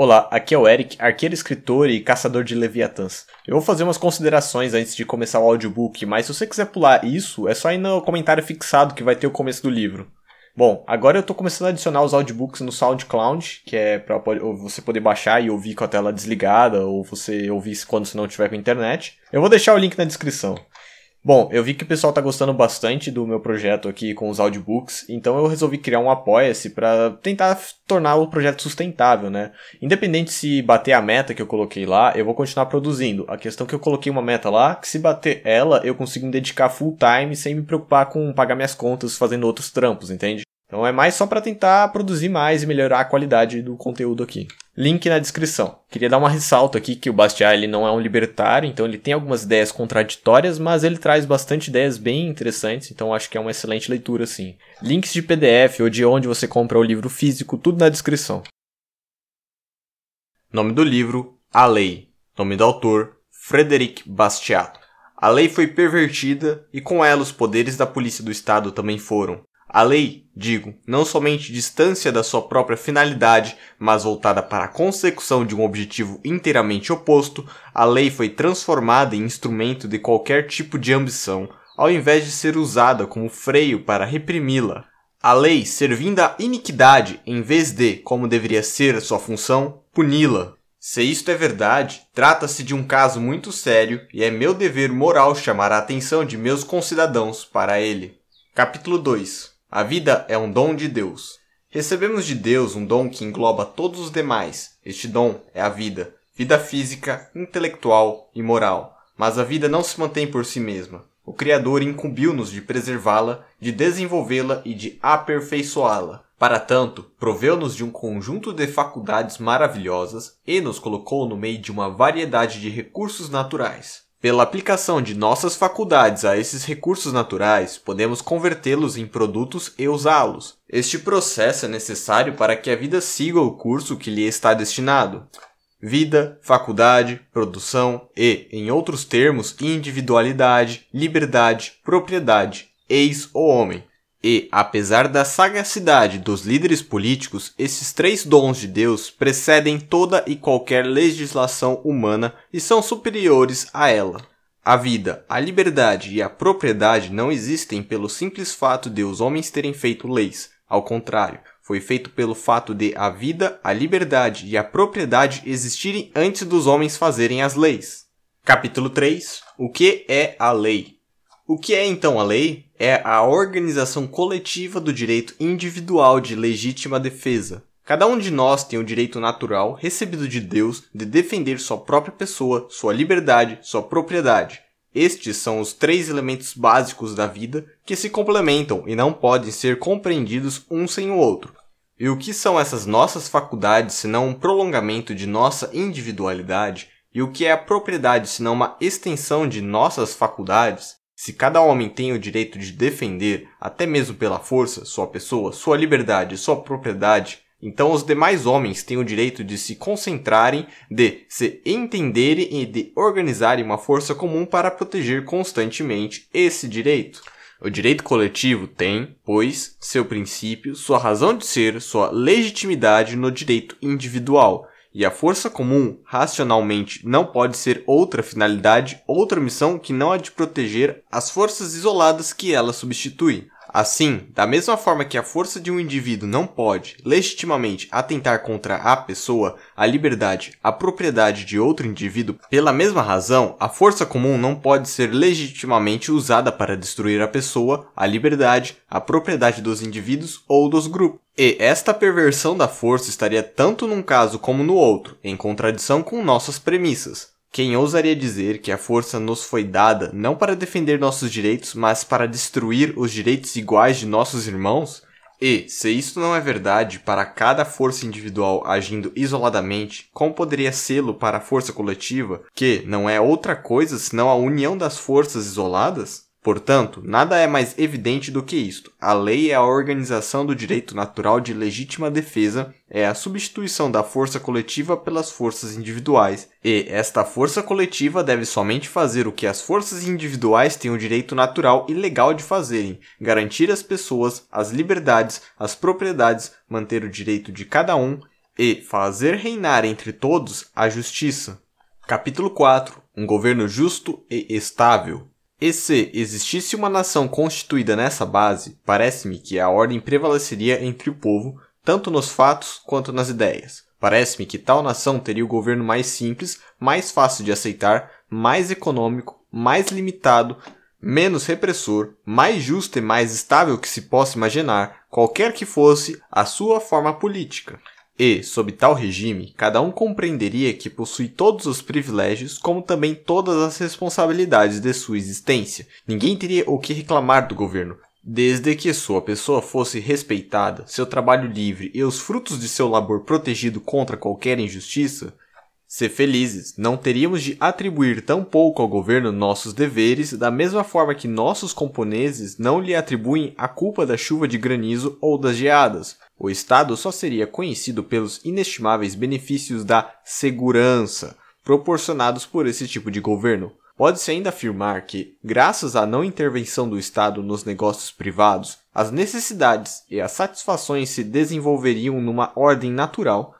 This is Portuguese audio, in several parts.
Olá, aqui é o Eric, arqueiro, escritor e caçador de leviatãs. Eu vou fazer umas considerações antes de começar o audiobook, mas se você quiser pular isso, é só ir no comentário fixado que vai ter o começo do livro. Bom, agora eu tô começando a adicionar os audiobooks no SoundCloud, que é pra você poder baixar e ouvir com a tela desligada, ou você ouvir quando você não tiver com internet. Eu vou deixar o link na descrição. Bom, eu vi que o pessoal tá gostando bastante do meu projeto aqui com os audiobooks, então eu resolvi criar um apoia-se para tentar tornar o projeto sustentável, né? Independente se bater a meta que eu coloquei lá, eu vou continuar produzindo. A questão é que eu coloquei uma meta lá, que se bater ela, eu consigo me dedicar full time sem me preocupar com pagar minhas contas fazendo outros trampos, entende? Então é mais só para tentar produzir mais e melhorar a qualidade do conteúdo aqui. Link na descrição. Queria dar uma ressalto aqui que o Bastiat ele não é um libertário, então ele tem algumas ideias contraditórias, mas ele traz bastante ideias bem interessantes, então acho que é uma excelente leitura assim. Links de PDF ou de onde você compra o livro físico, tudo na descrição. Nome do livro: A Lei. Nome do autor: Frederic Bastiat. A lei foi pervertida e com ela os poderes da polícia do estado também foram. A lei, digo, não somente distância da sua própria finalidade, mas voltada para a consecução de um objetivo inteiramente oposto, a lei foi transformada em instrumento de qualquer tipo de ambição, ao invés de ser usada como freio para reprimi-la. A lei servindo à iniquidade em vez de, como deveria ser a sua função, puni-la. Se isto é verdade, trata-se de um caso muito sério e é meu dever moral chamar a atenção de meus concidadãos para ele. Capítulo 2 a vida é um dom de Deus. Recebemos de Deus um dom que engloba todos os demais. Este dom é a vida, vida física, intelectual e moral. Mas a vida não se mantém por si mesma. O Criador incumbiu-nos de preservá-la, de desenvolvê-la e de aperfeiçoá-la. Para tanto, proveu-nos de um conjunto de faculdades maravilhosas e nos colocou no meio de uma variedade de recursos naturais. Pela aplicação de nossas faculdades a esses recursos naturais, podemos convertê-los em produtos e usá-los. Este processo é necessário para que a vida siga o curso que lhe está destinado. Vida, faculdade, produção e, em outros termos, individualidade, liberdade, propriedade, eis o homem. E, apesar da sagacidade dos líderes políticos, esses três dons de Deus precedem toda e qualquer legislação humana e são superiores a ela. A vida, a liberdade e a propriedade não existem pelo simples fato de os homens terem feito leis. Ao contrário, foi feito pelo fato de a vida, a liberdade e a propriedade existirem antes dos homens fazerem as leis. Capítulo 3 O que é a lei? O que é então a lei? É a organização coletiva do direito individual de legítima defesa. Cada um de nós tem o direito natural, recebido de Deus, de defender sua própria pessoa, sua liberdade, sua propriedade. Estes são os três elementos básicos da vida que se complementam e não podem ser compreendidos um sem o outro. E o que são essas nossas faculdades senão um prolongamento de nossa individualidade? E o que é a propriedade senão uma extensão de nossas faculdades? Se cada homem tem o direito de defender, até mesmo pela força, sua pessoa, sua liberdade, sua propriedade, então os demais homens têm o direito de se concentrarem, de se entenderem e de organizarem uma força comum para proteger constantemente esse direito. O direito coletivo tem, pois, seu princípio, sua razão de ser, sua legitimidade no direito individual. E a força comum, racionalmente, não pode ser outra finalidade, outra missão que não a de proteger as forças isoladas que ela substitui. Assim, da mesma forma que a força de um indivíduo não pode, legitimamente, atentar contra a pessoa, a liberdade, a propriedade de outro indivíduo, pela mesma razão, a força comum não pode ser legitimamente usada para destruir a pessoa, a liberdade, a propriedade dos indivíduos ou dos grupos. E esta perversão da força estaria tanto num caso como no outro, em contradição com nossas premissas. Quem ousaria dizer que a força nos foi dada não para defender nossos direitos, mas para destruir os direitos iguais de nossos irmãos? E, se isso não é verdade para cada força individual agindo isoladamente, como poderia sê-lo para a força coletiva, que não é outra coisa senão a união das forças isoladas? Portanto, nada é mais evidente do que isto. A lei é a organização do direito natural de legítima defesa, é a substituição da força coletiva pelas forças individuais, e esta força coletiva deve somente fazer o que as forças individuais têm o direito natural e legal de fazerem: garantir as pessoas as liberdades, as propriedades, manter o direito de cada um e fazer reinar entre todos a justiça. Capítulo 4 Um governo justo e estável. E se existisse uma nação constituída nessa base, parece-me que a ordem prevaleceria entre o povo, tanto nos fatos quanto nas ideias. Parece-me que tal nação teria o governo mais simples, mais fácil de aceitar, mais econômico, mais limitado, menos repressor, mais justo e mais estável que se possa imaginar, qualquer que fosse a sua forma política. E, sob tal regime, cada um compreenderia que possui todos os privilégios, como também todas as responsabilidades de sua existência. Ninguém teria o que reclamar do governo, desde que sua pessoa fosse respeitada, seu trabalho livre e os frutos de seu labor protegido contra qualquer injustiça. Ser felizes, não teríamos de atribuir tão pouco ao governo nossos deveres, da mesma forma que nossos componeses não lhe atribuem a culpa da chuva de granizo ou das geadas, o Estado só seria conhecido pelos inestimáveis benefícios da segurança proporcionados por esse tipo de governo. Pode-se ainda afirmar que, graças à não intervenção do Estado nos negócios privados, as necessidades e as satisfações se desenvolveriam numa ordem natural.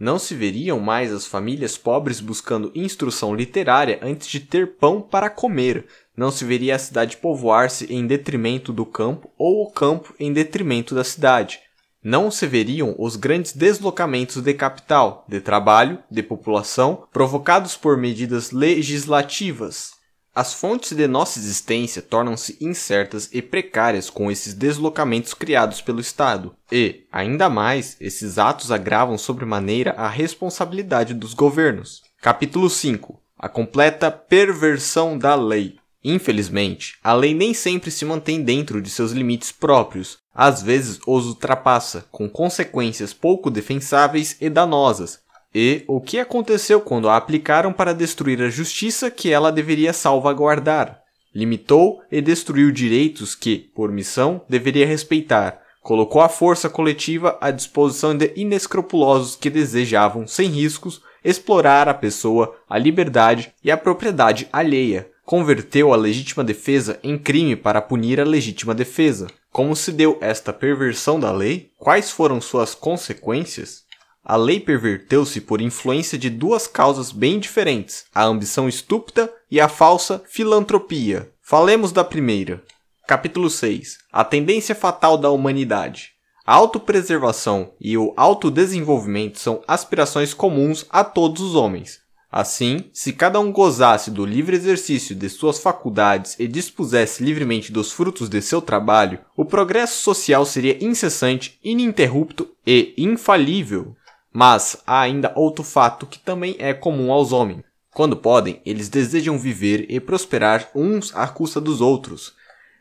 Não se veriam mais as famílias pobres buscando instrução literária antes de ter pão para comer. Não se veria a cidade povoar-se em detrimento do campo ou o campo em detrimento da cidade não se veriam os grandes deslocamentos de capital, de trabalho, de população, provocados por medidas legislativas. As fontes de nossa existência tornam-se incertas e precárias com esses deslocamentos criados pelo Estado, e, ainda mais, esses atos agravam sobremaneira a responsabilidade dos governos. Capítulo 5 A completa perversão da lei. Infelizmente, a lei nem sempre se mantém dentro de seus limites próprios, às vezes os ultrapassa, com consequências pouco defensáveis e danosas. E o que aconteceu quando a aplicaram para destruir a justiça que ela deveria salvaguardar? Limitou e destruiu direitos que, por missão, deveria respeitar, colocou a força coletiva à disposição de inescrupulosos que desejavam, sem riscos, explorar a pessoa, a liberdade e a propriedade alheia. Converteu a legítima defesa em crime para punir a legítima defesa. Como se deu esta perversão da lei? Quais foram suas consequências? A lei perverteu-se por influência de duas causas bem diferentes: a ambição estúpida e a falsa filantropia. Falemos da primeira. Capítulo 6: A tendência fatal da humanidade. A autopreservação e o autodesenvolvimento são aspirações comuns a todos os homens. Assim, se cada um gozasse do livre exercício de suas faculdades e dispusesse livremente dos frutos de seu trabalho, o progresso social seria incessante, ininterrupto e infalível. Mas há ainda outro fato que também é comum aos homens. Quando podem, eles desejam viver e prosperar uns à custa dos outros.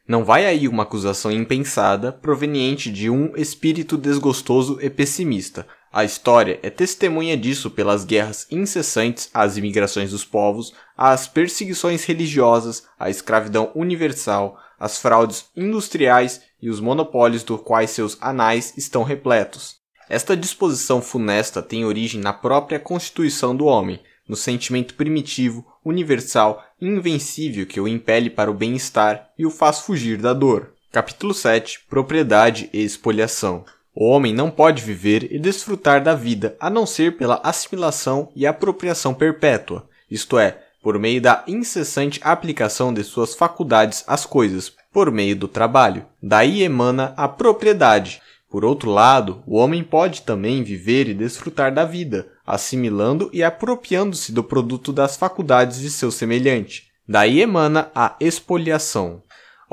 Não vai aí uma acusação impensada proveniente de um espírito desgostoso e pessimista, a história é testemunha disso pelas guerras incessantes, às imigrações dos povos, às perseguições religiosas, à escravidão universal, às fraudes industriais e os monopólios dos quais seus anais estão repletos. Esta disposição funesta tem origem na própria constituição do homem, no sentimento primitivo, universal invencível que o impele para o bem-estar e o faz fugir da dor. Capítulo 7 Propriedade e Espoliação o homem não pode viver e desfrutar da vida a não ser pela assimilação e apropriação perpétua, isto é, por meio da incessante aplicação de suas faculdades às coisas, por meio do trabalho. Daí emana a propriedade. Por outro lado, o homem pode também viver e desfrutar da vida, assimilando e apropriando-se do produto das faculdades de seu semelhante. Daí emana a expoliação.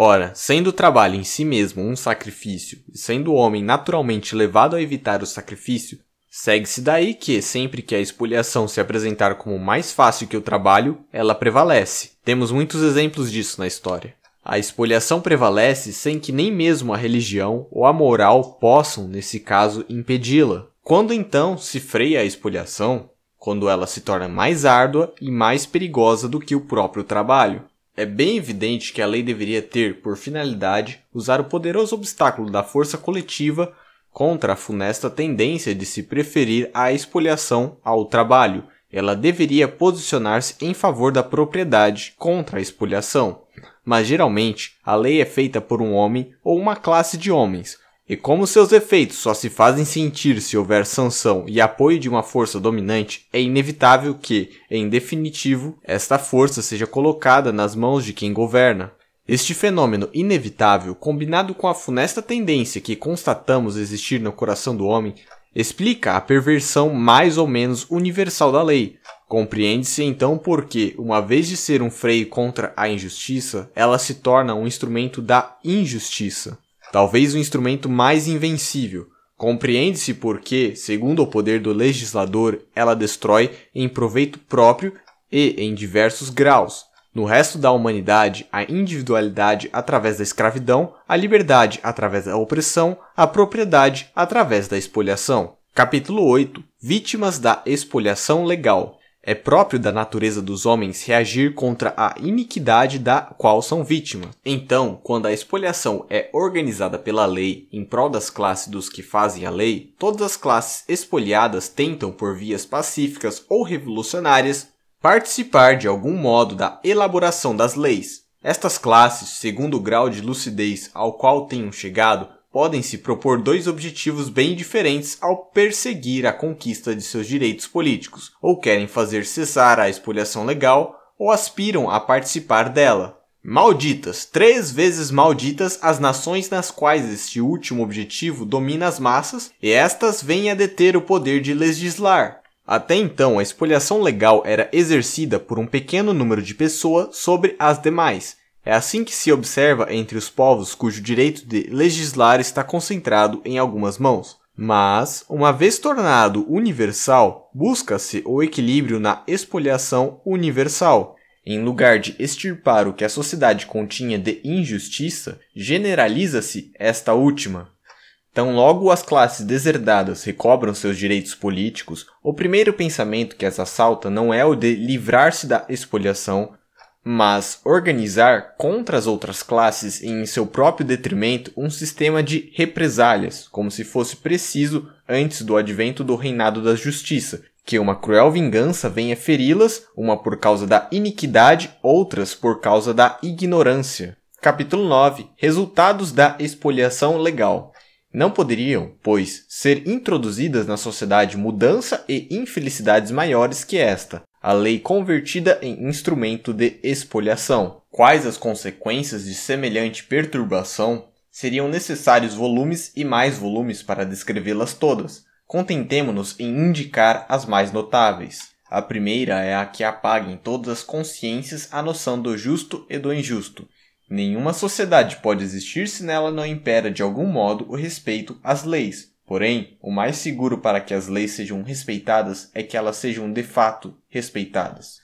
Ora, sendo o trabalho em si mesmo um sacrifício, e sendo o homem naturalmente levado a evitar o sacrifício, segue-se daí que, sempre que a expoliação se apresentar como mais fácil que o trabalho, ela prevalece. Temos muitos exemplos disso na história. A expoliação prevalece sem que nem mesmo a religião ou a moral possam, nesse caso, impedi-la. Quando então se freia a expoliação? Quando ela se torna mais árdua e mais perigosa do que o próprio trabalho. É bem evidente que a lei deveria ter, por finalidade, usar o poderoso obstáculo da força coletiva contra a funesta tendência de se preferir à expoliação ao trabalho. Ela deveria posicionar-se em favor da propriedade contra a expoliação. Mas geralmente, a lei é feita por um homem ou uma classe de homens, e como seus efeitos só se fazem sentir se houver sanção e apoio de uma força dominante, é inevitável que, em definitivo, esta força seja colocada nas mãos de quem governa. Este fenômeno inevitável, combinado com a funesta tendência que constatamos existir no coração do homem, explica a perversão mais ou menos universal da lei. Compreende-se então por que, uma vez de ser um freio contra a injustiça, ela se torna um instrumento da injustiça talvez o instrumento mais invencível. Compreende-se porque, segundo o poder do legislador, ela destrói em proveito próprio e em diversos graus. No resto da humanidade, a individualidade através da escravidão, a liberdade através da opressão, a propriedade através da espoliação. Capítulo 8 Vítimas da Espoliação Legal é próprio da natureza dos homens reagir contra a iniquidade da qual são vítimas. Então, quando a espoliação é organizada pela lei em prol das classes dos que fazem a lei, todas as classes espoliadas tentam, por vias pacíficas ou revolucionárias, participar de algum modo da elaboração das leis. Estas classes, segundo o grau de lucidez ao qual tenham chegado, podem se propor dois objetivos bem diferentes ao perseguir a conquista de seus direitos políticos, ou querem fazer cessar a expoliação legal, ou aspiram a participar dela. Malditas, três vezes malditas as nações nas quais este último objetivo domina as massas, e estas vêm a deter o poder de legislar, até então, a expoliação legal era exercida por um pequeno número de pessoas sobre as demais, é assim que se observa entre os povos cujo direito de legislar está concentrado em algumas mãos. Mas, uma vez tornado universal, busca-se o equilíbrio na expoliação universal. Em lugar de extirpar o que a sociedade continha de injustiça, generaliza-se esta última. Tão logo as classes deserdadas recobram seus direitos políticos, o primeiro pensamento que as assalta não é o de livrar-se da expoliação, mas organizar contra as outras classes em seu próprio detrimento um sistema de represálias, como se fosse preciso antes do advento do reinado da justiça, que uma cruel vingança venha feri-las, uma por causa da iniquidade, outras por causa da ignorância. Capítulo 9 Resultados da expoliação legal. Não poderiam, pois, ser introduzidas na sociedade mudança e infelicidades maiores que esta, a lei convertida em instrumento de expoliação. Quais as consequências de semelhante perturbação? Seriam necessários volumes e mais volumes para descrevê-las todas. Contentemo-nos em indicar as mais notáveis. A primeira é a que apaga em todas as consciências a noção do justo e do injusto. Nenhuma sociedade pode existir se nela não impera de algum modo o respeito às leis, Porém, o mais seguro para que as leis sejam respeitadas é que elas sejam de fato respeitadas.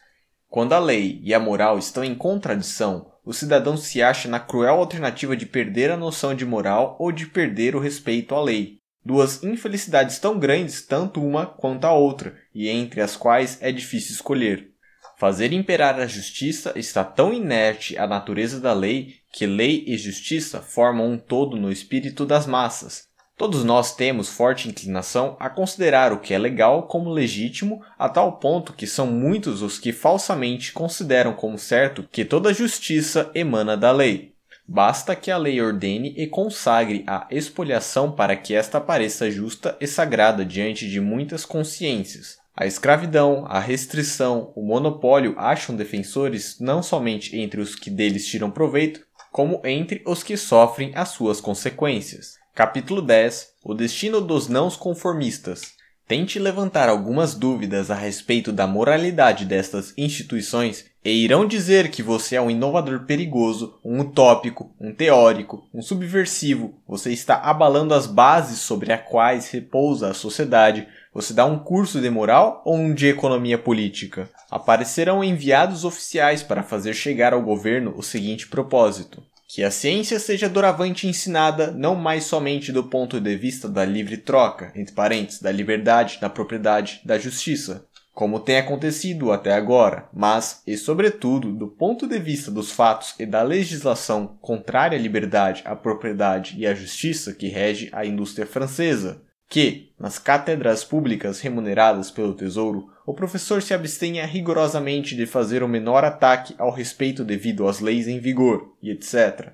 Quando a lei e a moral estão em contradição, o cidadão se acha na cruel alternativa de perder a noção de moral ou de perder o respeito à lei. Duas infelicidades tão grandes, tanto uma quanto a outra, e entre as quais é difícil escolher. Fazer imperar a justiça está tão inerte à natureza da lei que lei e justiça formam um todo no espírito das massas, Todos nós temos forte inclinação a considerar o que é legal como legítimo, a tal ponto que são muitos os que falsamente consideram como certo que toda justiça emana da lei. Basta que a lei ordene e consagre a espoliação para que esta pareça justa e sagrada diante de muitas consciências. A escravidão, a restrição, o monopólio acham defensores não somente entre os que deles tiram proveito, como entre os que sofrem as suas consequências. Capítulo 10 O destino dos não conformistas. Tente levantar algumas dúvidas a respeito da moralidade destas instituições e irão dizer que você é um inovador perigoso, um utópico, um teórico, um subversivo, você está abalando as bases sobre as quais repousa a sociedade, você dá um curso de moral ou um de economia política? Aparecerão enviados oficiais para fazer chegar ao governo o seguinte propósito: que a ciência seja doravante ensinada não mais somente do ponto de vista da livre troca, entre parênteses, da liberdade, da propriedade, da justiça, como tem acontecido até agora, mas, e sobretudo, do ponto de vista dos fatos e da legislação contrária à liberdade, à propriedade e à justiça que rege a indústria francesa, que, nas cátedras públicas remuneradas pelo Tesouro, o professor se abstenha rigorosamente de fazer o menor ataque ao respeito devido às leis em vigor, e etc.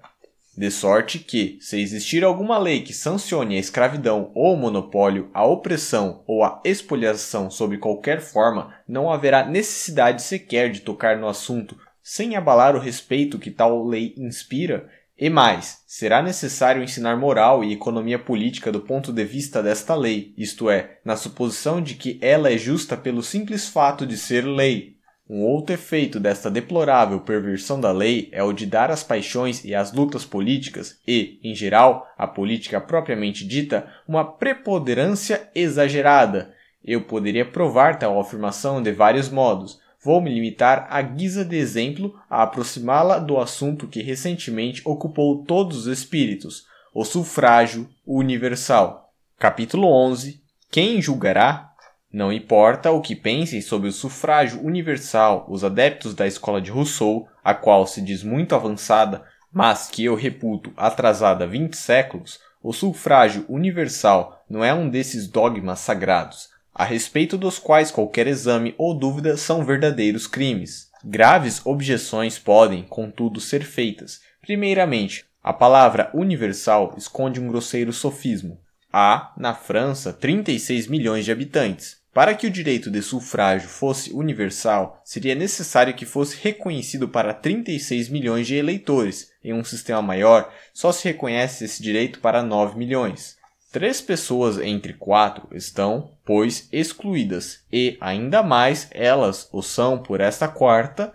De sorte que, se existir alguma lei que sancione a escravidão ou o monopólio, a opressão ou a expoliação sob qualquer forma, não haverá necessidade sequer de tocar no assunto, sem abalar o respeito que tal lei inspira e mais, será necessário ensinar moral e economia política do ponto de vista desta lei, isto é, na suposição de que ela é justa pelo simples fato de ser lei. Um outro efeito desta deplorável perversão da lei é o de dar às paixões e às lutas políticas e, em geral, à política propriamente dita, uma preponderância exagerada. Eu poderia provar tal afirmação de vários modos, Vou me limitar à guisa de exemplo a aproximá-la do assunto que recentemente ocupou todos os espíritos, o sufrágio universal. Capítulo 11. Quem julgará? Não importa o que pensem sobre o sufrágio universal os adeptos da escola de Rousseau, a qual se diz muito avançada, mas que eu reputo atrasada há 20 séculos, o sufrágio universal não é um desses dogmas sagrados, a respeito dos quais qualquer exame ou dúvida são verdadeiros crimes. Graves objeções podem, contudo, ser feitas. Primeiramente, a palavra universal esconde um grosseiro sofismo. Há, na França, 36 milhões de habitantes. Para que o direito de sufrágio fosse universal, seria necessário que fosse reconhecido para 36 milhões de eleitores. Em um sistema maior, só se reconhece esse direito para 9 milhões. Três pessoas entre quatro estão, pois, excluídas, e ainda mais elas o são por esta quarta,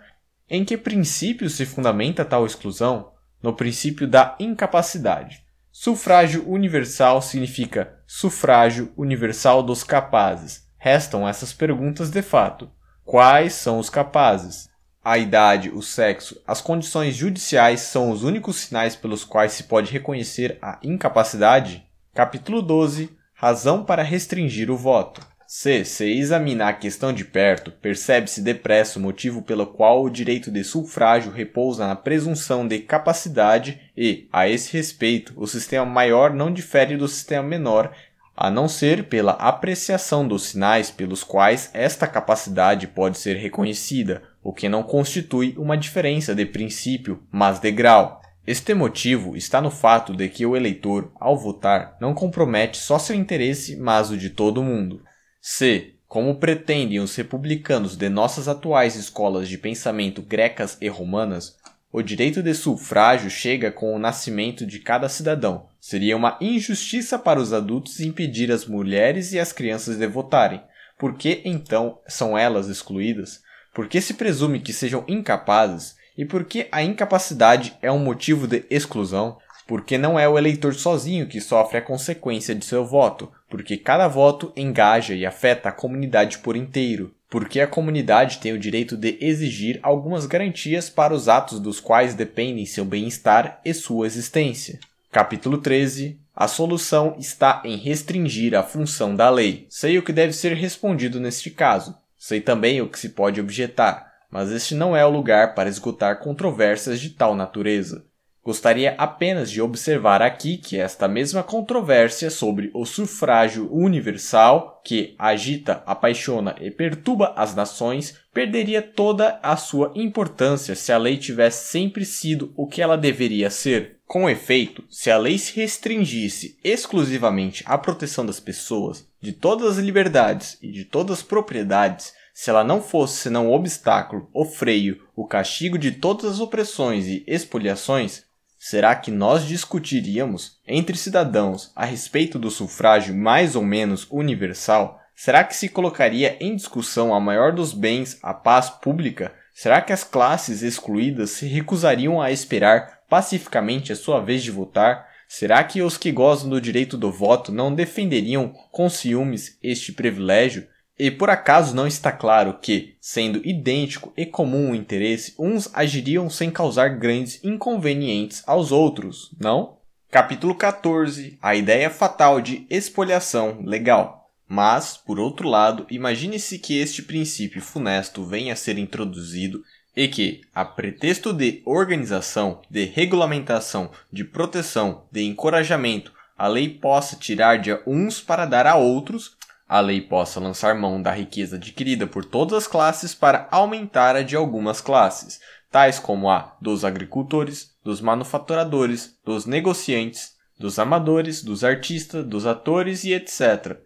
em que princípio se fundamenta tal exclusão? No princípio da incapacidade. Sufrágio universal significa sufrágio universal dos capazes. Restam essas perguntas de fato. Quais são os capazes? A idade, o sexo, as condições judiciais são os únicos sinais pelos quais se pode reconhecer a incapacidade? Capítulo 12 Razão para restringir o voto. C. Se examinar a questão de perto, percebe-se depressa o motivo pelo qual o direito de sufrágio repousa na presunção de capacidade e, a esse respeito, o sistema maior não difere do sistema menor, a não ser pela apreciação dos sinais pelos quais esta capacidade pode ser reconhecida, o que não constitui uma diferença de princípio, mas de grau. Este motivo está no fato de que o eleitor, ao votar, não compromete só seu interesse, mas o de todo mundo. Se, como pretendem os republicanos de nossas atuais escolas de pensamento grecas e romanas, o direito de sufrágio chega com o nascimento de cada cidadão. Seria uma injustiça para os adultos impedir as mulheres e as crianças de votarem. Por que então são elas excluídas? Porque se presume que sejam incapazes, e por que a incapacidade é um motivo de exclusão, porque não é o eleitor sozinho que sofre a consequência de seu voto, porque cada voto engaja e afeta a comunidade por inteiro, porque a comunidade tem o direito de exigir algumas garantias para os atos dos quais dependem seu bem-estar e sua existência. Capítulo 13 a solução está em restringir a função da lei. Sei o que deve ser respondido neste caso. Sei também o que se pode objetar mas este não é o lugar para esgotar controvérsias de tal natureza. Gostaria apenas de observar aqui que esta mesma controvérsia sobre o sufrágio universal, que agita, apaixona e perturba as nações, perderia toda a sua importância se a lei tivesse sempre sido o que ela deveria ser. Com efeito, se a lei se restringisse exclusivamente à proteção das pessoas, de todas as liberdades e de todas as propriedades, se ela não fosse senão o obstáculo, o freio, o castigo de todas as opressões e expoliações, será que nós discutiríamos entre cidadãos a respeito do sufrágio mais ou menos universal? Será que se colocaria em discussão a maior dos bens, a paz pública? Será que as classes excluídas se recusariam a esperar pacificamente a sua vez de votar? Será que os que gozam do direito do voto não defenderiam com ciúmes este privilégio? E por acaso não está claro que, sendo idêntico e comum o interesse, uns agiriam sem causar grandes inconvenientes aos outros, não? Capítulo 14 A ideia fatal de expoliação legal. Mas, por outro lado, imagine-se que este princípio funesto venha a ser introduzido e que, a pretexto de organização, de regulamentação, de proteção, de encorajamento, a lei possa tirar de uns para dar a outros a lei possa lançar mão da riqueza adquirida por todas as classes para aumentar a de algumas classes, tais como a dos agricultores, dos manufaturadores, dos negociantes, dos amadores, dos artistas, dos atores e etc.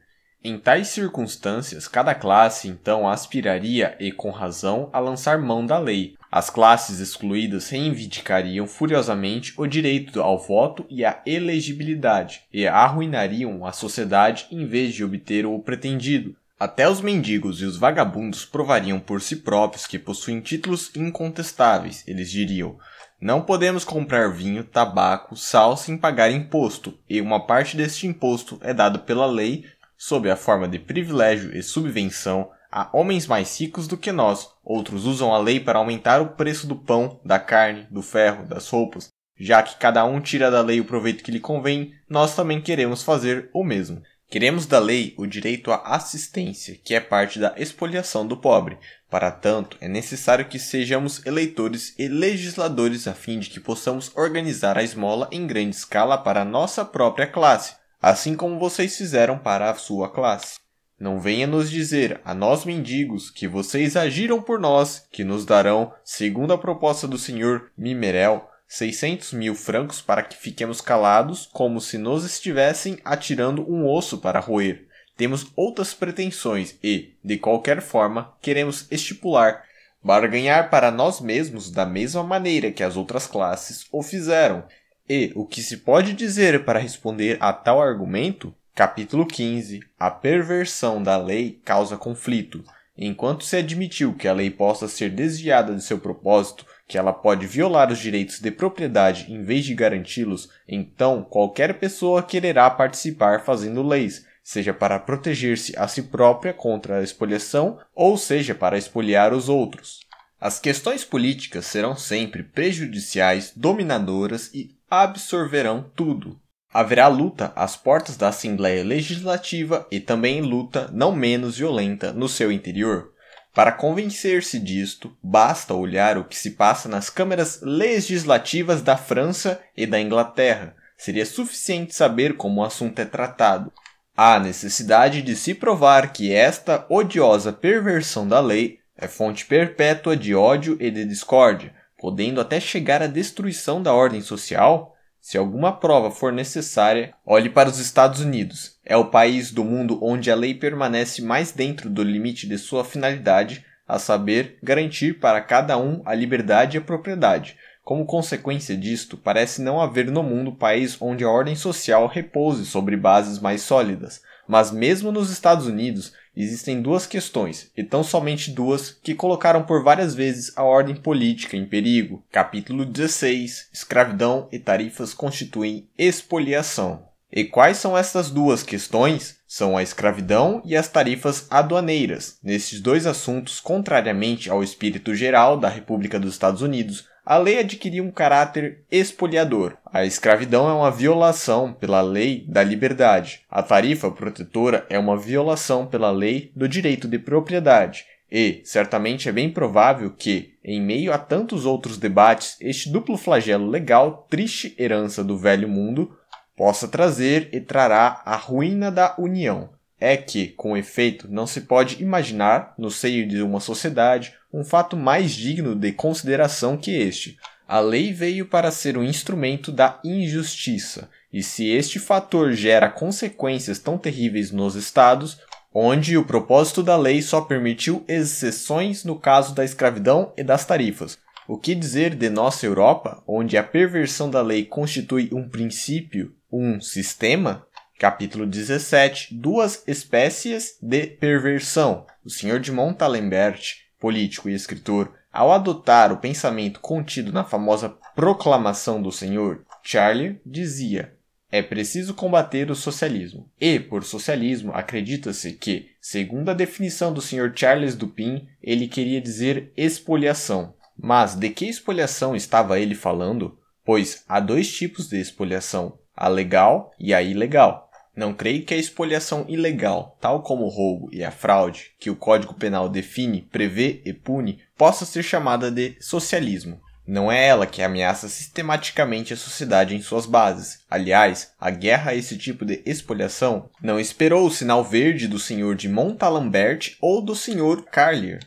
Em tais circunstâncias, cada classe então aspiraria, e com razão, a lançar mão da lei, as classes excluídas reivindicariam furiosamente o direito ao voto e à elegibilidade, e arruinariam a sociedade em vez de obter o pretendido. Até os mendigos e os vagabundos provariam por si próprios que possuem títulos incontestáveis, eles diriam. Não podemos comprar vinho, tabaco, sal sem pagar imposto, e uma parte deste imposto é dado pela lei, sob a forma de privilégio e subvenção, Há homens mais ricos do que nós, outros usam a lei para aumentar o preço do pão, da carne, do ferro, das roupas. Já que cada um tira da lei o proveito que lhe convém, nós também queremos fazer o mesmo. Queremos da lei o direito à assistência, que é parte da expoliação do pobre. Para tanto, é necessário que sejamos eleitores e legisladores a fim de que possamos organizar a esmola em grande escala para a nossa própria classe, assim como vocês fizeram para a sua classe. Não venha nos dizer, a nós mendigos, que vocês agiram por nós, que nos darão, segundo a proposta do senhor Mimerel, seiscentos mil francos para que fiquemos calados, como se nos estivessem atirando um osso para roer. Temos outras pretensões e, de qualquer forma, queremos estipular barganhar para nós mesmos da mesma maneira que as outras classes o fizeram. E o que se pode dizer para responder a tal argumento Capítulo 15 A perversão da lei causa conflito. Enquanto se admitiu que a lei possa ser desviada de seu propósito, que ela pode violar os direitos de propriedade em vez de garanti-los, então qualquer pessoa quererá participar fazendo leis, seja para proteger-se a si própria contra a expoliação ou seja para expoliar os outros. As questões políticas serão sempre prejudiciais, dominadoras e absorverão tudo. Haverá luta às portas da Assembleia Legislativa e também luta não menos violenta no seu interior. Para convencer-se disto, basta olhar o que se passa nas câmaras legislativas da França e da Inglaterra. Seria suficiente saber como o assunto é tratado. Há necessidade de se provar que esta odiosa perversão da lei é fonte perpétua de ódio e de discórdia, podendo até chegar à destruição da ordem social? Se alguma prova for necessária, olhe para os Estados Unidos. É o país do mundo onde a lei permanece mais dentro do limite de sua finalidade, a saber, garantir para cada um a liberdade e a propriedade. Como consequência disto, parece não haver no mundo país onde a ordem social repouse sobre bases mais sólidas. Mas mesmo nos Estados Unidos, existem duas questões, e tão somente duas, que colocaram por várias vezes a ordem política em perigo. Capítulo 16: Escravidão e tarifas constituem expoliação. E quais são estas duas questões? São a escravidão e as tarifas aduaneiras. Nesses dois assuntos, contrariamente ao espírito geral da República dos Estados Unidos, a lei adquiria um caráter expoliador. A escravidão é uma violação pela lei da liberdade. A tarifa protetora é uma violação pela lei do direito de propriedade. E, certamente, é bem provável que, em meio a tantos outros debates, este duplo flagelo legal, triste herança do velho mundo, possa trazer e trará a ruína da União. É que, com efeito, não se pode imaginar, no seio de uma sociedade, um fato mais digno de consideração que este. A lei veio para ser um instrumento da injustiça, e se este fator gera consequências tão terríveis nos estados, onde o propósito da lei só permitiu exceções no caso da escravidão e das tarifas. O que dizer de nossa Europa, onde a perversão da lei constitui um princípio, um sistema? Capítulo 17 Duas espécies de perversão. O senhor de Montalembert político e escritor, ao adotar o pensamento contido na famosa Proclamação do Senhor, Charlie dizia: é preciso combater o socialismo. E, por socialismo, acredita-se que, segundo a definição do Sr. Charles Dupin, ele queria dizer expoliação. Mas de que expoliação estava ele falando? Pois há dois tipos de expoliação: a legal e a ilegal. Não creio que a espoliação ilegal, tal como o roubo e a fraude, que o Código Penal define, prevê e pune, possa ser chamada de socialismo. Não é ela que ameaça sistematicamente a sociedade em suas bases. Aliás, a guerra a esse tipo de espoliação não esperou o sinal verde do senhor de Montalembert ou do senhor Carlier.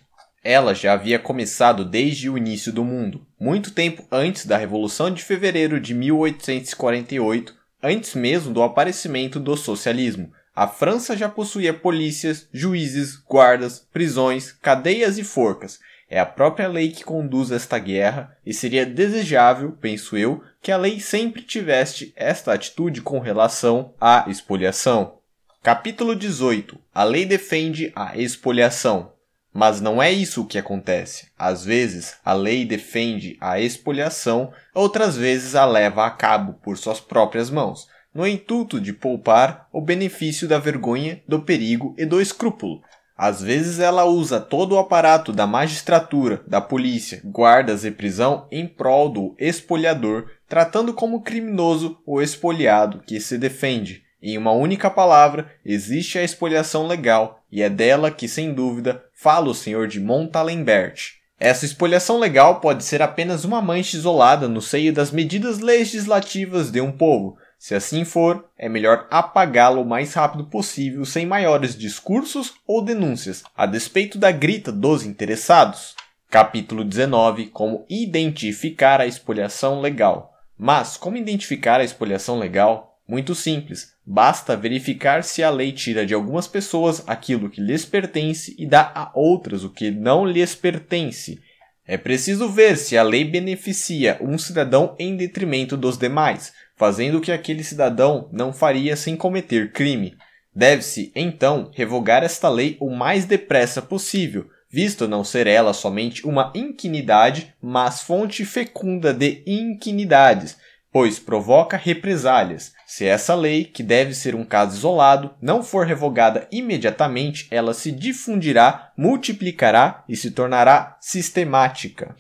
Ela já havia começado desde o início do mundo, muito tempo antes da Revolução de Fevereiro de 1848, Antes mesmo do aparecimento do socialismo, a França já possuía polícias, juízes, guardas, prisões, cadeias e forcas. É a própria lei que conduz esta guerra e seria desejável, penso eu, que a lei sempre tivesse esta atitude com relação à expoliação. Capítulo 18. A lei defende a expoliação. Mas não é isso o que acontece. Às vezes, a lei defende a expoliação, outras vezes a leva a cabo por suas próprias mãos, no intuito de poupar o benefício da vergonha, do perigo e do escrúpulo. Às vezes, ela usa todo o aparato da magistratura, da polícia, guardas e prisão em prol do espoliador, tratando como criminoso o espoliado que se defende. Em uma única palavra, existe a espoliação legal, e é dela que, sem dúvida, fala o senhor de Montalembert. Essa espoliação legal pode ser apenas uma mancha isolada no seio das medidas legislativas de um povo. Se assim for, é melhor apagá-la o mais rápido possível sem maiores discursos ou denúncias, a despeito da grita dos interessados. Capítulo 19 Como identificar a espoliação legal. Mas como identificar a espoliação legal? Muito simples. Basta verificar se a lei tira de algumas pessoas aquilo que lhes pertence e dá a outras o que não lhes pertence. É preciso ver se a lei beneficia um cidadão em detrimento dos demais, fazendo o que aquele cidadão não faria sem cometer crime. Deve-se, então, revogar esta lei o mais depressa possível, visto não ser ela somente uma inquinidade, mas fonte fecunda de inquinidades, pois provoca represálias. Se essa lei, que deve ser um caso isolado, não for revogada imediatamente, ela se difundirá, multiplicará e se tornará sistemática.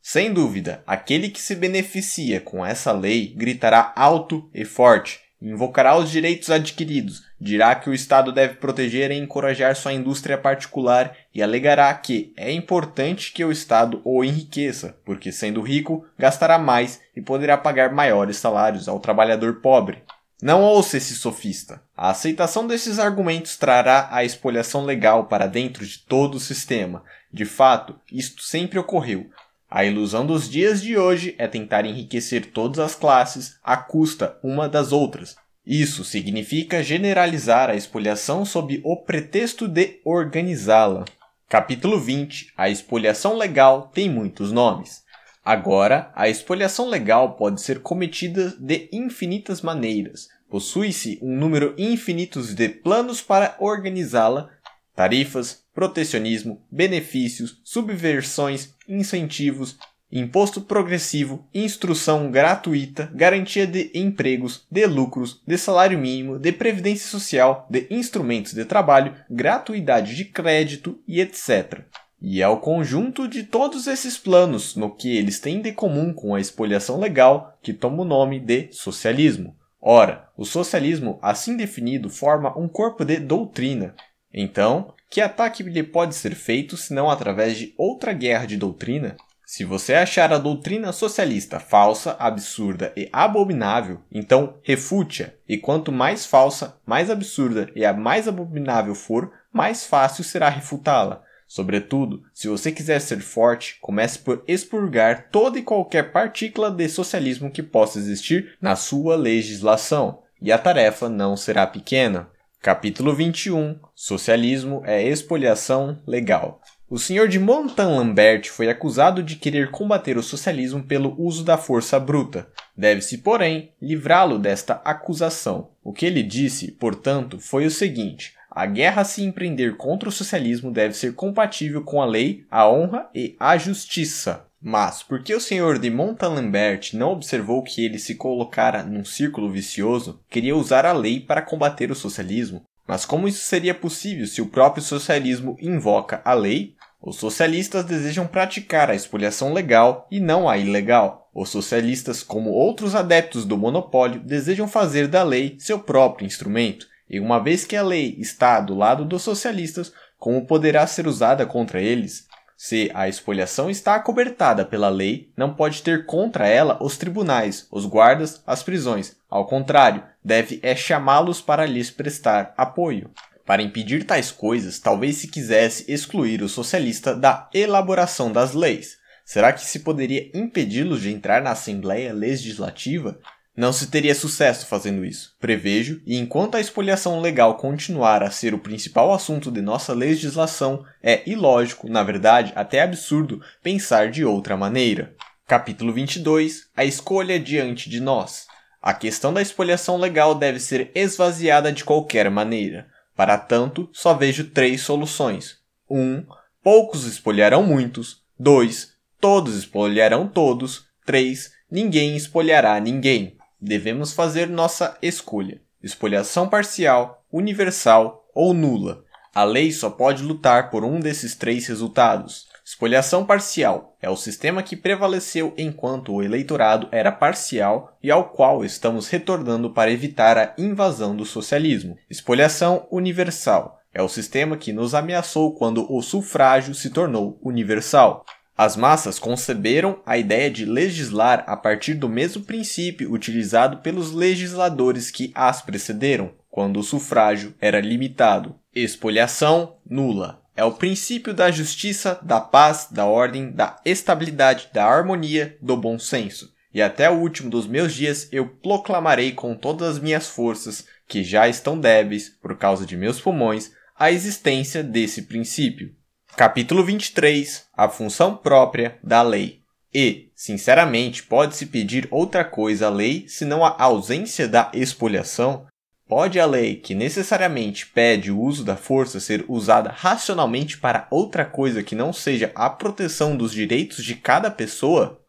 Sem dúvida, aquele que se beneficia com essa lei gritará alto e forte, invocará os direitos adquiridos, Dirá que o Estado deve proteger e encorajar sua indústria particular e alegará que é importante que o Estado o enriqueça, porque sendo rico, gastará mais e poderá pagar maiores salários ao trabalhador pobre. Não ouça esse sofista. A aceitação desses argumentos trará a espoliação legal para dentro de todo o sistema. De fato, isto sempre ocorreu. A ilusão dos dias de hoje é tentar enriquecer todas as classes à custa uma das outras, isso significa generalizar a expoliação sob o pretexto de organizá-la. Capítulo 20. A expoliação legal tem muitos nomes. Agora, a expoliação legal pode ser cometida de infinitas maneiras. Possui-se um número infinito de planos para organizá-la: tarifas, protecionismo, benefícios, subversões, incentivos, Imposto progressivo, instrução gratuita, garantia de empregos, de lucros, de salário mínimo, de previdência social, de instrumentos de trabalho, gratuidade de crédito e etc. E é o conjunto de todos esses planos no que eles têm de comum com a expoliação legal que toma o nome de socialismo. Ora, o socialismo, assim definido, forma um corpo de doutrina. Então, que ataque lhe pode ser feito senão através de outra guerra de doutrina? Se você achar a doutrina socialista falsa, absurda e abominável, então refute-a, e quanto mais falsa, mais absurda e a mais abominável for, mais fácil será refutá-la. Sobretudo, se você quiser ser forte, comece por expurgar toda e qualquer partícula de socialismo que possa existir na sua legislação, e a tarefa não será pequena. Capítulo 21 Socialismo é expoliação legal. O senhor de Lambert foi acusado de querer combater o socialismo pelo uso da força bruta. Deve-se, porém, livrá-lo desta acusação. O que ele disse, portanto, foi o seguinte: a guerra a se empreender contra o socialismo deve ser compatível com a lei, a honra e a justiça. Mas por que o senhor de Montalembert não observou que ele se colocara num círculo vicioso, queria usar a lei para combater o socialismo? Mas como isso seria possível se o próprio socialismo invoca a lei, os socialistas desejam praticar a expoliação legal e não a ilegal. Os socialistas, como outros adeptos do monopólio, desejam fazer da lei seu próprio instrumento, e uma vez que a lei está do lado dos socialistas, como poderá ser usada contra eles? Se a expoliação está acobertada pela lei, não pode ter contra ela os tribunais, os guardas, as prisões. Ao contrário, deve é chamá-los para lhes prestar apoio. Para impedir tais coisas, talvez se quisesse excluir o socialista da elaboração das leis. Será que se poderia impedi-los de entrar na Assembleia Legislativa? Não se teria sucesso fazendo isso, prevejo, e enquanto a expoliação legal continuar a ser o principal assunto de nossa legislação, é ilógico, na verdade até absurdo, pensar de outra maneira. Capítulo 22 A escolha diante de nós. A questão da expoliação legal deve ser esvaziada de qualquer maneira. Para tanto, só vejo três soluções. 1. Um, poucos espolharão muitos. 2. Todos espolharão todos. 3. Ninguém espolhará ninguém. Devemos fazer nossa escolha. Espolhação parcial, universal ou nula. A lei só pode lutar por um desses três resultados. Espoliação parcial é o sistema que prevaleceu enquanto o eleitorado era parcial e ao qual estamos retornando para evitar a invasão do socialismo. Espoliação universal é o sistema que nos ameaçou quando o sufrágio se tornou universal. As massas conceberam a ideia de legislar a partir do mesmo princípio utilizado pelos legisladores que as precederam, quando o sufrágio era limitado. Espoliação nula é o princípio da justiça, da paz, da ordem, da estabilidade, da harmonia, do bom senso. E até o último dos meus dias eu proclamarei com todas as minhas forças, que já estão débeis por causa de meus pulmões, a existência desse princípio. Capítulo 23 A função própria da lei. E, sinceramente, pode-se pedir outra coisa à lei senão a ausência da expoliação, Pode a lei que necessariamente pede o uso da força ser usada racionalmente para outra coisa que não seja a proteção dos direitos de cada pessoa?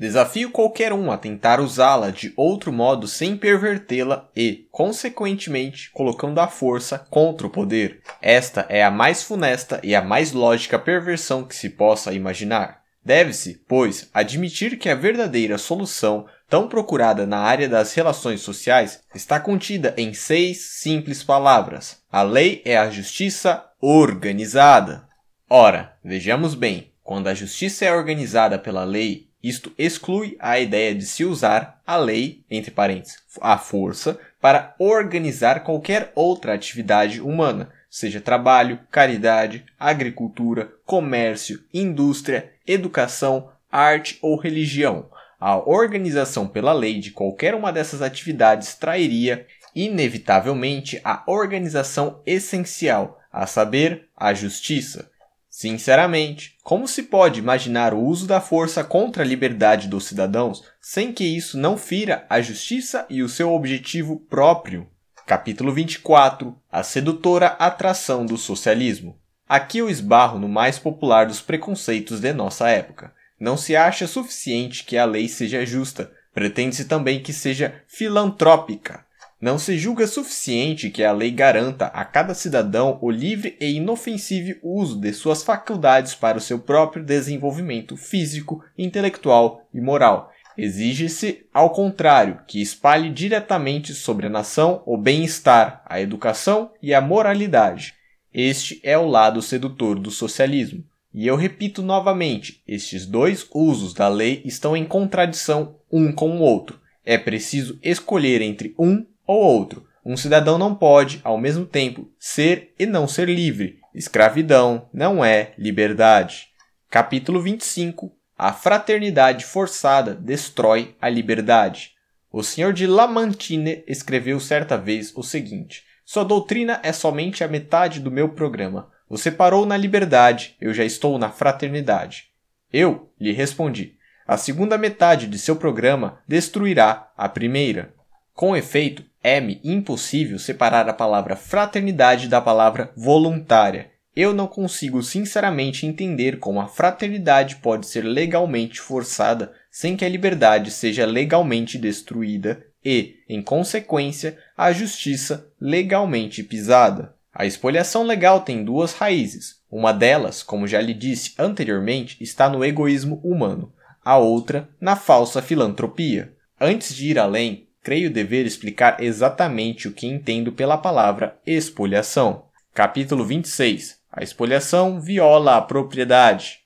Desafio qualquer um a tentar usá-la de outro modo sem pervertê-la e, consequentemente, colocando a força contra o poder. Esta é a mais funesta e a mais lógica perversão que se possa imaginar. Deve-se, pois, admitir que a verdadeira solução tão procurada na área das relações sociais, está contida em seis simples palavras. A lei é a justiça organizada. Ora, vejamos bem, quando a justiça é organizada pela lei, isto exclui a ideia de se usar a lei, entre parênteses, a força, para organizar qualquer outra atividade humana, seja trabalho, caridade, agricultura, comércio, indústria, educação, arte ou religião. A organização pela lei de qualquer uma dessas atividades trairia, inevitavelmente, a organização essencial, a saber, a justiça. Sinceramente, como se pode imaginar o uso da força contra a liberdade dos cidadãos sem que isso não fira a justiça e o seu objetivo próprio? Capítulo 24 A sedutora atração do socialismo. Aqui eu esbarro no mais popular dos preconceitos de nossa época. Não se acha suficiente que a lei seja justa, pretende-se também que seja filantrópica. Não se julga suficiente que a lei garanta a cada cidadão o livre e inofensivo uso de suas faculdades para o seu próprio desenvolvimento físico, intelectual e moral. Exige-se, ao contrário, que espalhe diretamente sobre a nação o bem-estar, a educação e a moralidade. Este é o lado sedutor do socialismo. E eu repito novamente: estes dois usos da lei estão em contradição um com o outro. É preciso escolher entre um ou outro. Um cidadão não pode, ao mesmo tempo, ser e não ser livre. Escravidão não é liberdade. Capítulo 25 A fraternidade forçada destrói a liberdade. O senhor de Lamantine escreveu certa vez o seguinte: Sua doutrina é somente a metade do meu programa. Você parou na liberdade, eu já estou na fraternidade. Eu lhe respondi: a segunda metade de seu programa destruirá a primeira. Com efeito, é-me impossível separar a palavra fraternidade da palavra voluntária. Eu não consigo sinceramente entender como a fraternidade pode ser legalmente forçada sem que a liberdade seja legalmente destruída e, em consequência, a justiça legalmente pisada. A espoliação legal tem duas raízes. Uma delas, como já lhe disse anteriormente, está no egoísmo humano, a outra na falsa filantropia. Antes de ir além, creio dever explicar exatamente o que entendo pela palavra expoliação. Capítulo 26. A expoliação viola a propriedade.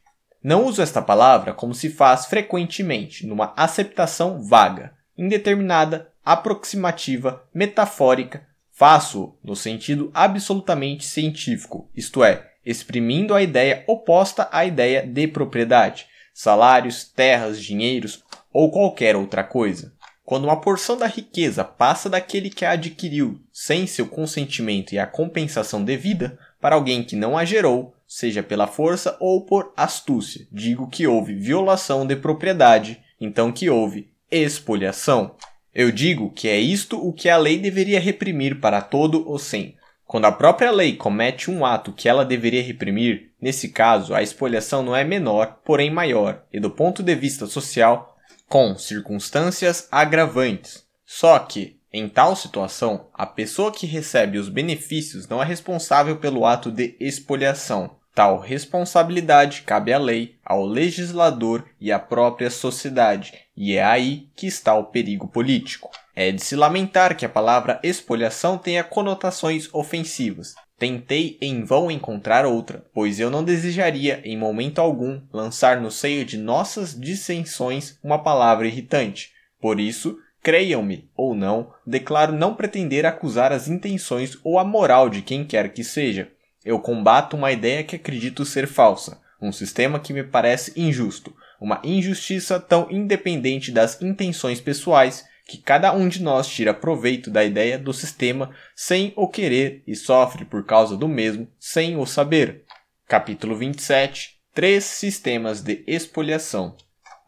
Não uso esta palavra como se faz frequentemente, numa aceptação vaga, indeterminada, aproximativa, metafórica, Faço no sentido absolutamente científico, isto é, exprimindo a ideia oposta à ideia de propriedade, salários, terras, dinheiros ou qualquer outra coisa. Quando uma porção da riqueza passa daquele que a adquiriu sem seu consentimento e a compensação devida para alguém que não a gerou, seja pela força ou por astúcia, digo que houve violação de propriedade, então que houve expoliação. Eu digo que é isto o que a lei deveria reprimir para todo ou sem. Quando a própria lei comete um ato que ela deveria reprimir, nesse caso a expoliação não é menor, porém maior, e do ponto de vista social, com circunstâncias agravantes. Só que, em tal situação, a pessoa que recebe os benefícios não é responsável pelo ato de expoliação, Tal responsabilidade cabe à lei, ao legislador e à própria sociedade, e é aí que está o perigo político. É de se lamentar que a palavra espoliação tenha conotações ofensivas. Tentei em vão encontrar outra, pois eu não desejaria, em momento algum, lançar no seio de nossas dissensões uma palavra irritante. Por isso, creiam-me ou não, declaro não pretender acusar as intenções ou a moral de quem quer que seja. Eu combato uma ideia que acredito ser falsa, um sistema que me parece injusto, uma injustiça tão independente das intenções pessoais que cada um de nós tira proveito da ideia do sistema sem o querer e sofre por causa do mesmo sem o saber. Capítulo 27 Três sistemas de expoliação.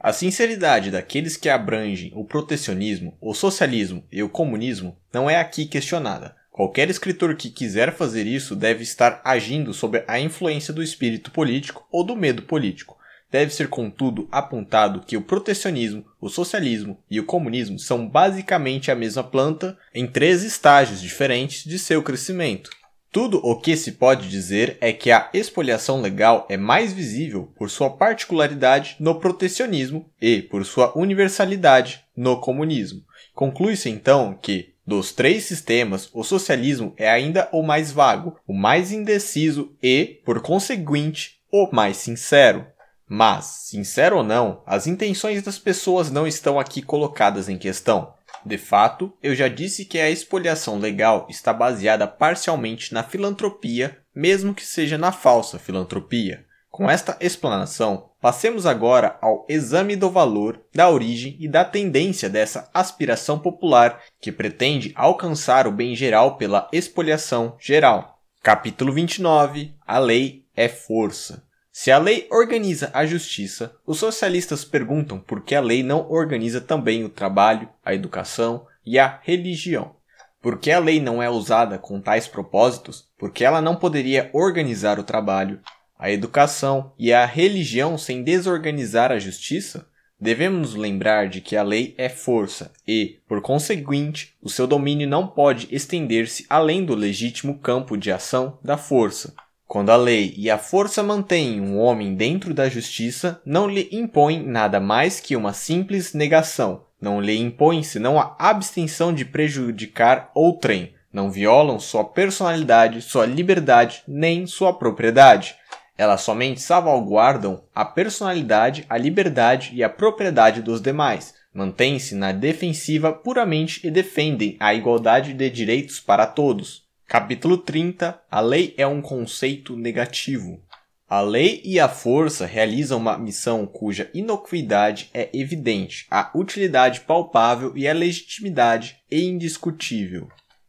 A sinceridade daqueles que abrangem o protecionismo, o socialismo e o comunismo não é aqui questionada, Qualquer escritor que quiser fazer isso deve estar agindo sob a influência do espírito político ou do medo político. Deve ser, contudo, apontado que o protecionismo, o socialismo e o comunismo são basicamente a mesma planta em três estágios diferentes de seu crescimento. Tudo o que se pode dizer é que a espoliação legal é mais visível por sua particularidade no protecionismo e por sua universalidade no comunismo. Conclui-se então que, dos três sistemas, o socialismo é ainda o mais vago, o mais indeciso e, por conseguinte, o mais sincero. Mas, sincero ou não, as intenções das pessoas não estão aqui colocadas em questão. De fato, eu já disse que a expoliação legal está baseada parcialmente na filantropia, mesmo que seja na falsa filantropia. Com esta explanação, passemos agora ao exame do valor, da origem e da tendência dessa aspiração popular que pretende alcançar o bem geral pela expoliação geral. Capítulo 29 A Lei é Força. Se a lei organiza a justiça, os socialistas perguntam por que a lei não organiza também o trabalho, a educação e a religião. Porque a lei não é usada com tais propósitos, porque ela não poderia organizar o trabalho, a educação e a religião sem desorganizar a justiça, devemos lembrar de que a lei é força e, por conseguinte, o seu domínio não pode estender-se além do legítimo campo de ação da força. Quando a lei e a força mantêm um homem dentro da justiça, não lhe impõem nada mais que uma simples negação, não lhe impõem senão a abstenção de prejudicar outrem, não violam sua personalidade, sua liberdade, nem sua propriedade elas somente salvaguardam a personalidade, a liberdade e a propriedade dos demais, mantêm-se na defensiva puramente e defendem a igualdade de direitos para todos. Capítulo 30 A lei é um conceito negativo. A lei e a força realizam uma missão cuja inocuidade é evidente, a utilidade palpável e a legitimidade é indiscutível.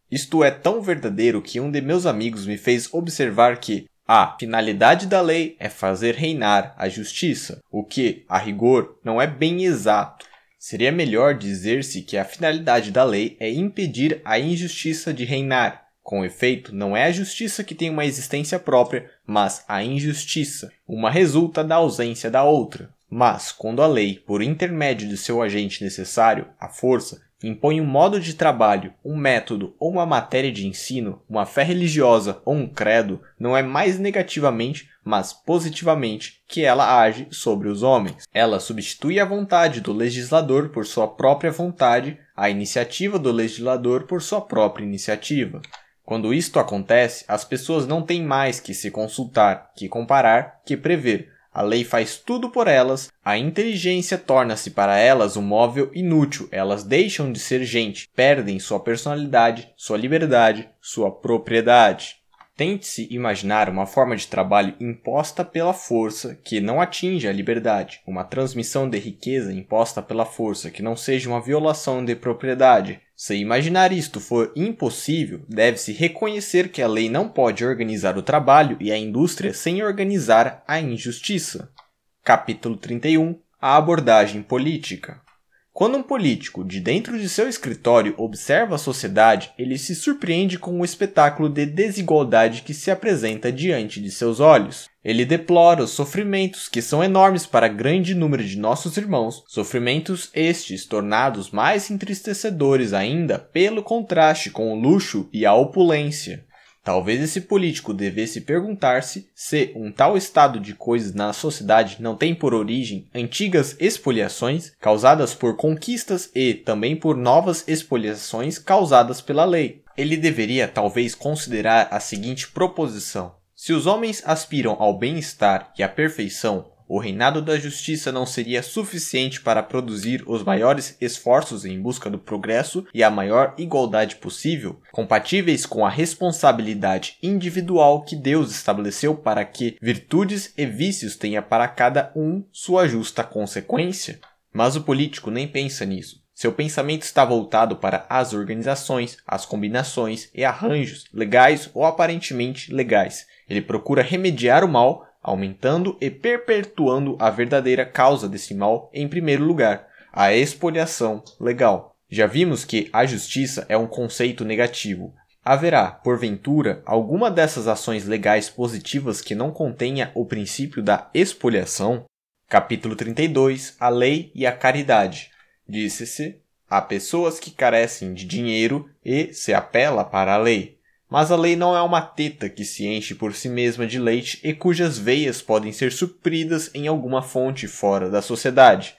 Isto é tão verdadeiro que um de meus amigos me fez observar que a finalidade da lei é fazer reinar a justiça, o que, a rigor, não é bem exato. Seria melhor dizer-se que a finalidade da lei é impedir a injustiça de reinar. Com efeito, não é a justiça que tem uma existência própria, mas a injustiça. Uma resulta da ausência da outra. Mas, quando a lei, por intermédio de seu agente necessário, a força, impõe um modo de trabalho, um método ou uma matéria de ensino, uma fé religiosa ou um credo, não é mais negativamente, mas positivamente que ela age sobre os homens. Ela substitui a vontade do legislador por sua própria vontade, a iniciativa do legislador por sua própria iniciativa. Quando isto acontece, as pessoas não têm mais que se consultar, que comparar, que prever, a lei faz tudo por elas, a inteligência torna-se para elas um móvel inútil, elas deixam de ser gente, perdem sua personalidade, sua liberdade, sua propriedade. Tente-se imaginar uma forma de trabalho imposta pela força que não atinja a liberdade, uma transmissão de riqueza imposta pela força que não seja uma violação de propriedade. Se imaginar isto for impossível, deve-se reconhecer que a lei não pode organizar o trabalho e a indústria sem organizar a injustiça. Capítulo 31 A abordagem política quando um político, de dentro de seu escritório, observa a sociedade, ele se surpreende com o espetáculo de desigualdade que se apresenta diante de seus olhos. Ele deplora os sofrimentos que são enormes para grande número de nossos irmãos, sofrimentos estes tornados mais entristecedores ainda pelo contraste com o luxo e a opulência. Talvez esse político devesse perguntar-se se um tal estado de coisas na sociedade não tem por origem antigas expoliações causadas por conquistas e também por novas expoliações causadas pela lei. Ele deveria talvez considerar a seguinte proposição: se os homens aspiram ao bem-estar e à perfeição, o reinado da justiça não seria suficiente para produzir os maiores esforços em busca do progresso e a maior igualdade possível, compatíveis com a responsabilidade individual que Deus estabeleceu para que virtudes e vícios tenha para cada um sua justa consequência? Mas o político nem pensa nisso. Seu pensamento está voltado para as organizações, as combinações e arranjos, legais ou aparentemente legais. Ele procura remediar o mal aumentando e perpetuando a verdadeira causa desse mal em primeiro lugar, a expoliação legal. Já vimos que a justiça é um conceito negativo. Haverá, porventura, alguma dessas ações legais positivas que não contenha o princípio da expoliação? Capítulo 32 A Lei e a Caridade. Disse-se: há pessoas que carecem de dinheiro e se apela para a lei. Mas a lei não é uma teta que se enche por si mesma de leite e cujas veias podem ser supridas em alguma fonte fora da sociedade.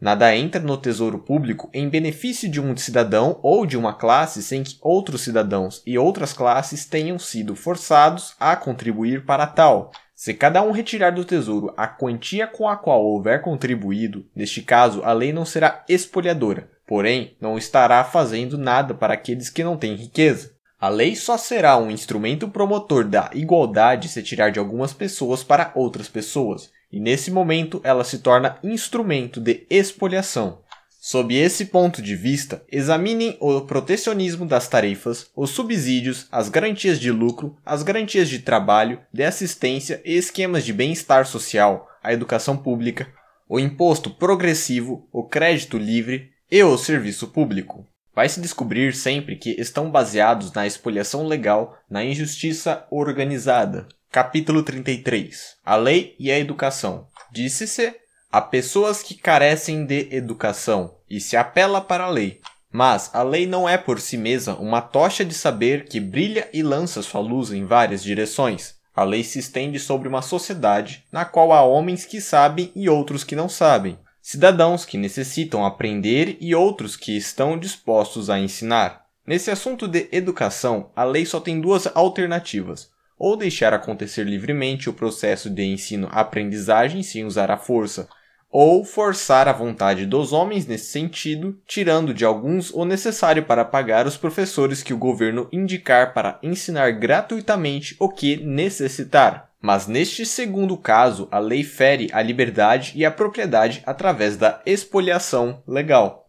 Nada entra no tesouro público em benefício de um cidadão ou de uma classe sem que outros cidadãos e outras classes tenham sido forçados a contribuir para tal. Se cada um retirar do tesouro a quantia com a qual houver contribuído, neste caso a lei não será espolhadora, porém não estará fazendo nada para aqueles que não têm riqueza. A lei só será um instrumento promotor da igualdade se tirar de algumas pessoas para outras pessoas, e nesse momento ela se torna instrumento de expoliação. Sob esse ponto de vista, examinem o protecionismo das tarifas, os subsídios, as garantias de lucro, as garantias de trabalho, de assistência e esquemas de bem-estar social, a educação pública, o imposto progressivo, o crédito livre e o serviço público. Vai se descobrir sempre que estão baseados na expoliação legal, na injustiça organizada. Capítulo 33 A Lei e a Educação. Disse-se a pessoas que carecem de educação e se apela para a lei. Mas a lei não é por si mesma uma tocha de saber que brilha e lança sua luz em várias direções. A lei se estende sobre uma sociedade na qual há homens que sabem e outros que não sabem, cidadãos que necessitam aprender e outros que estão dispostos a ensinar. Nesse assunto de educação, a lei só tem duas alternativas: ou deixar acontecer livremente o processo de ensino-aprendizagem sem usar a força, ou forçar a vontade dos homens nesse sentido, tirando de alguns o necessário para pagar os professores que o governo indicar para ensinar gratuitamente o que necessitar. Mas neste segundo caso, a lei fere a liberdade e a propriedade através da expoliação legal.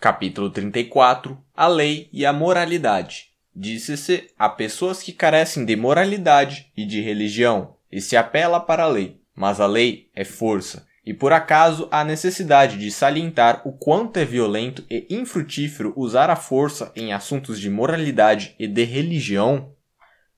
Capítulo 34 A Lei e a Moralidade. Disse-se a pessoas que carecem de moralidade e de religião, e se apela para a lei, mas a lei é força, e por acaso há necessidade de salientar o quanto é violento e infrutífero usar a força em assuntos de moralidade e de religião?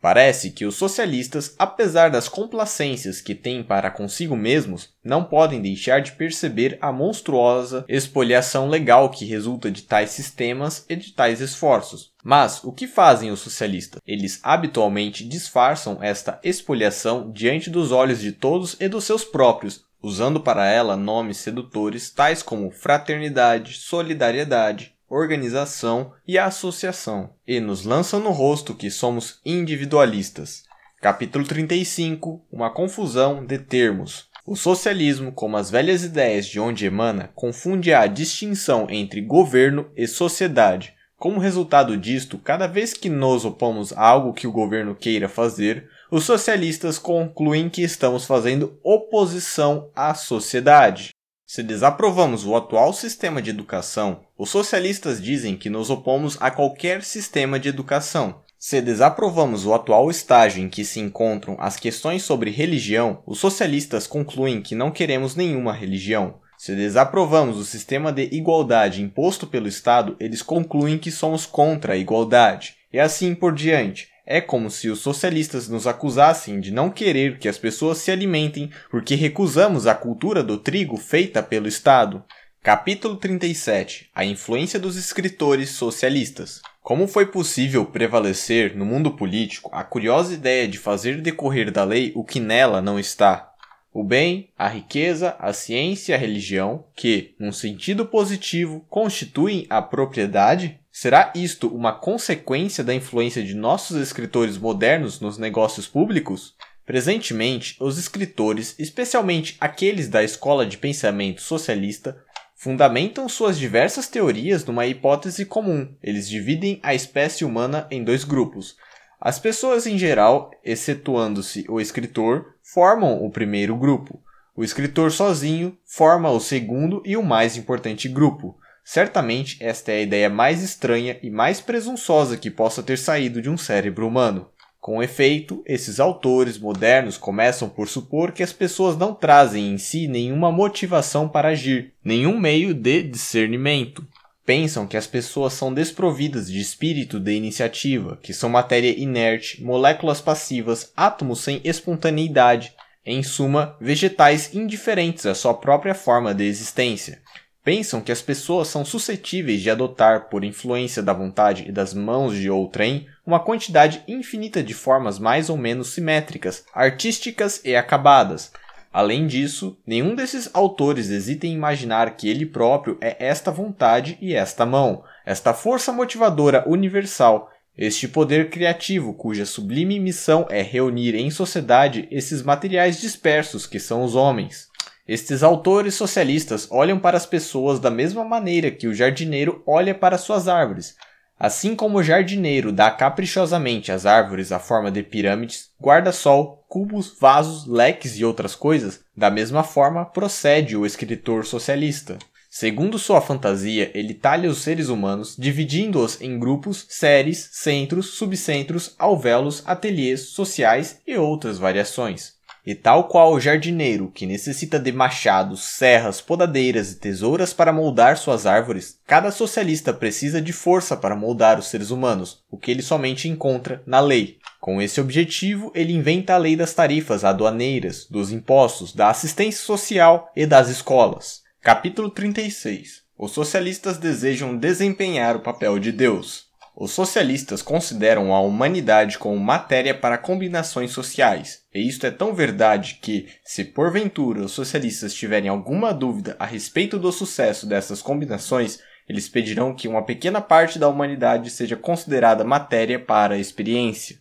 Parece que os socialistas, apesar das complacências que têm para consigo mesmos, não podem deixar de perceber a monstruosa expoliação legal que resulta de tais sistemas e de tais esforços. Mas o que fazem os socialistas? Eles habitualmente disfarçam esta expoliação diante dos olhos de todos e dos seus próprios, usando para ela nomes sedutores tais como fraternidade, solidariedade, organização e associação, e nos lançam no rosto que somos individualistas. Capítulo 35 Uma confusão de termos. O socialismo, como as velhas ideias de onde emana, confunde a distinção entre governo e sociedade. Como resultado disto, cada vez que nos opomos a algo que o governo queira fazer, os socialistas concluem que estamos fazendo oposição à sociedade. Se desaprovamos o atual sistema de educação, os socialistas dizem que nos opomos a qualquer sistema de educação. Se desaprovamos o atual estágio em que se encontram as questões sobre religião, os socialistas concluem que não queremos nenhuma religião. Se desaprovamos o sistema de igualdade imposto pelo Estado, eles concluem que somos contra a igualdade. E assim por diante. É como se os socialistas nos acusassem de não querer que as pessoas se alimentem porque recusamos a cultura do trigo feita pelo Estado. Capítulo 37 A influência dos escritores socialistas. Como foi possível prevalecer no mundo político a curiosa ideia de fazer decorrer da lei o que nela não está? O bem, a riqueza, a ciência e a religião, que, num sentido positivo, constituem a propriedade? Será isto uma consequência da influência de nossos escritores modernos nos negócios públicos? Presentemente, os escritores, especialmente aqueles da escola de pensamento socialista, fundamentam suas diversas teorias numa hipótese comum. Eles dividem a espécie humana em dois grupos. As pessoas em geral, excetuando-se o escritor, formam o primeiro grupo. O escritor sozinho forma o segundo e o mais importante grupo. Certamente esta é a ideia mais estranha e mais presunçosa que possa ter saído de um cérebro humano. Com efeito, esses autores modernos começam por supor que as pessoas não trazem em si nenhuma motivação para agir, nenhum meio de discernimento. Pensam que as pessoas são desprovidas de espírito de iniciativa, que são matéria inerte, moléculas passivas, átomos sem espontaneidade, em suma, vegetais indiferentes à sua própria forma de existência pensam que as pessoas são suscetíveis de adotar, por influência da vontade e das mãos de outrem, uma quantidade infinita de formas mais ou menos simétricas, artísticas e acabadas. Além disso, nenhum desses autores hesita em imaginar que ele próprio é esta vontade e esta mão, esta força motivadora universal, este poder criativo cuja sublime missão é reunir em sociedade esses materiais dispersos que são os homens. Estes autores socialistas olham para as pessoas da mesma maneira que o jardineiro olha para suas árvores. Assim como o jardineiro dá caprichosamente às árvores a forma de pirâmides, guarda-sol, cubos, vasos, leques e outras coisas, da mesma forma procede o escritor socialista. Segundo sua fantasia, ele talha os seres humanos, dividindo-os em grupos, séries, centros, subcentros, alvéolos, ateliês, sociais e outras variações. E tal qual o jardineiro, que necessita de machados, serras, podadeiras e tesouras para moldar suas árvores, cada socialista precisa de força para moldar os seres humanos, o que ele somente encontra na lei. Com esse objetivo, ele inventa a lei das tarifas aduaneiras, dos impostos, da assistência social e das escolas. Capítulo 36 Os socialistas desejam desempenhar o papel de Deus. Os socialistas consideram a humanidade como matéria para combinações sociais, e isto é tão verdade que, se porventura os socialistas tiverem alguma dúvida a respeito do sucesso dessas combinações, eles pedirão que uma pequena parte da humanidade seja considerada matéria para a experiência.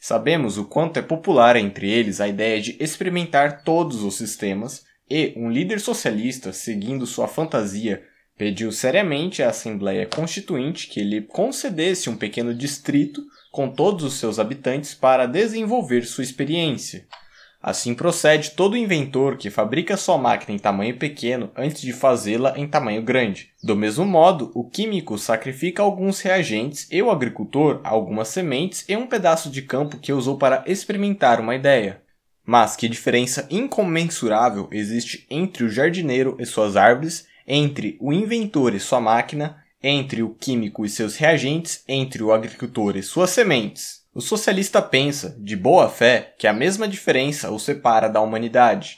Sabemos o quanto é popular entre eles a ideia de experimentar todos os sistemas, e um líder socialista, seguindo sua fantasia, Pediu seriamente à Assembleia Constituinte que lhe concedesse um pequeno distrito com todos os seus habitantes para desenvolver sua experiência. Assim procede todo inventor que fabrica sua máquina em tamanho pequeno antes de fazê-la em tamanho grande. Do mesmo modo, o químico sacrifica alguns reagentes e o agricultor algumas sementes e um pedaço de campo que usou para experimentar uma ideia. Mas que diferença incomensurável existe entre o jardineiro e suas árvores entre o inventor e sua máquina, entre o químico e seus reagentes, entre o agricultor e suas sementes. O socialista pensa, de boa fé, que a mesma diferença o separa da humanidade.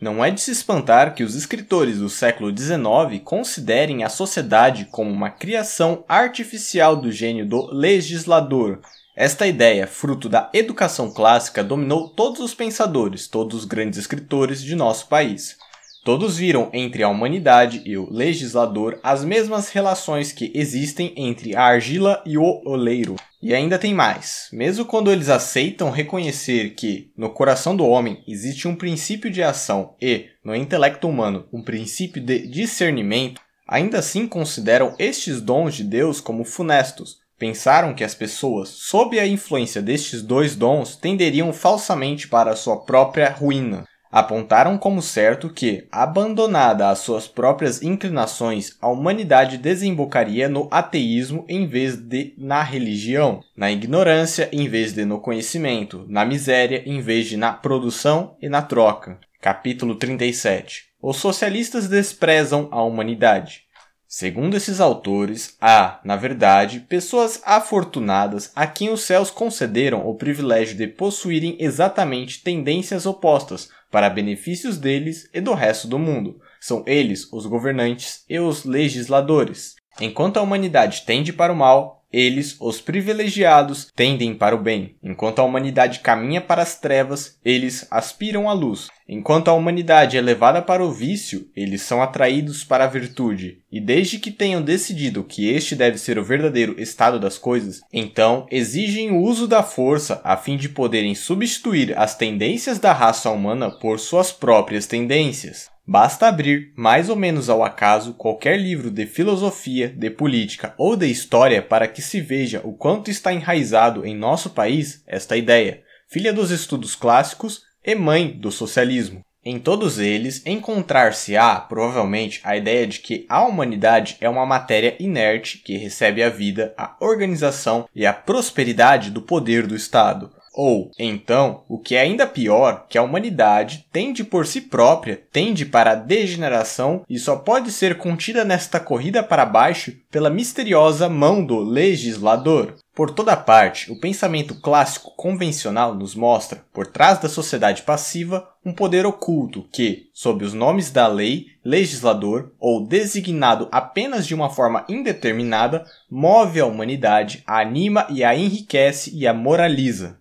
Não é de se espantar que os escritores do século XIX considerem a sociedade como uma criação artificial do gênio do legislador. Esta ideia, fruto da educação clássica, dominou todos os pensadores, todos os grandes escritores de nosso país. Todos viram entre a humanidade e o legislador as mesmas relações que existem entre a argila e o oleiro. E ainda tem mais. Mesmo quando eles aceitam reconhecer que no coração do homem existe um princípio de ação e, no intelecto humano, um princípio de discernimento, ainda assim consideram estes dons de Deus como funestos. Pensaram que as pessoas, sob a influência destes dois dons, tenderiam falsamente para a sua própria ruína apontaram como certo que, abandonada às suas próprias inclinações, a humanidade desembocaria no ateísmo em vez de na religião, na ignorância em vez de no conhecimento, na miséria em vez de na produção e na troca. Capítulo 37 Os socialistas desprezam a humanidade. Segundo esses autores, há, na verdade, pessoas afortunadas a quem os céus concederam o privilégio de possuírem exatamente tendências opostas para benefícios deles e do resto do mundo. São eles os governantes e os legisladores. Enquanto a humanidade tende para o mal, eles, os privilegiados, tendem para o bem. Enquanto a humanidade caminha para as trevas, eles aspiram à luz. Enquanto a humanidade é levada para o vício, eles são atraídos para a virtude. E desde que tenham decidido que este deve ser o verdadeiro estado das coisas, então exigem o uso da força a fim de poderem substituir as tendências da raça humana por suas próprias tendências. Basta abrir, mais ou menos ao acaso, qualquer livro de filosofia, de política ou de história para que se veja o quanto está enraizado em nosso país esta ideia, filha dos estudos clássicos e mãe do socialismo. Em todos eles, encontrar-se-á, provavelmente, a ideia de que a humanidade é uma matéria inerte que recebe a vida, a organização e a prosperidade do poder do Estado, ou, então, o que é ainda pior, que a humanidade tende por si própria, tende para a degeneração e só pode ser contida nesta corrida para baixo pela misteriosa mão do legislador. Por toda parte, o pensamento clássico convencional nos mostra, por trás da sociedade passiva, um poder oculto que, sob os nomes da lei, legislador ou designado apenas de uma forma indeterminada, move a humanidade, a anima e a enriquece e a moraliza.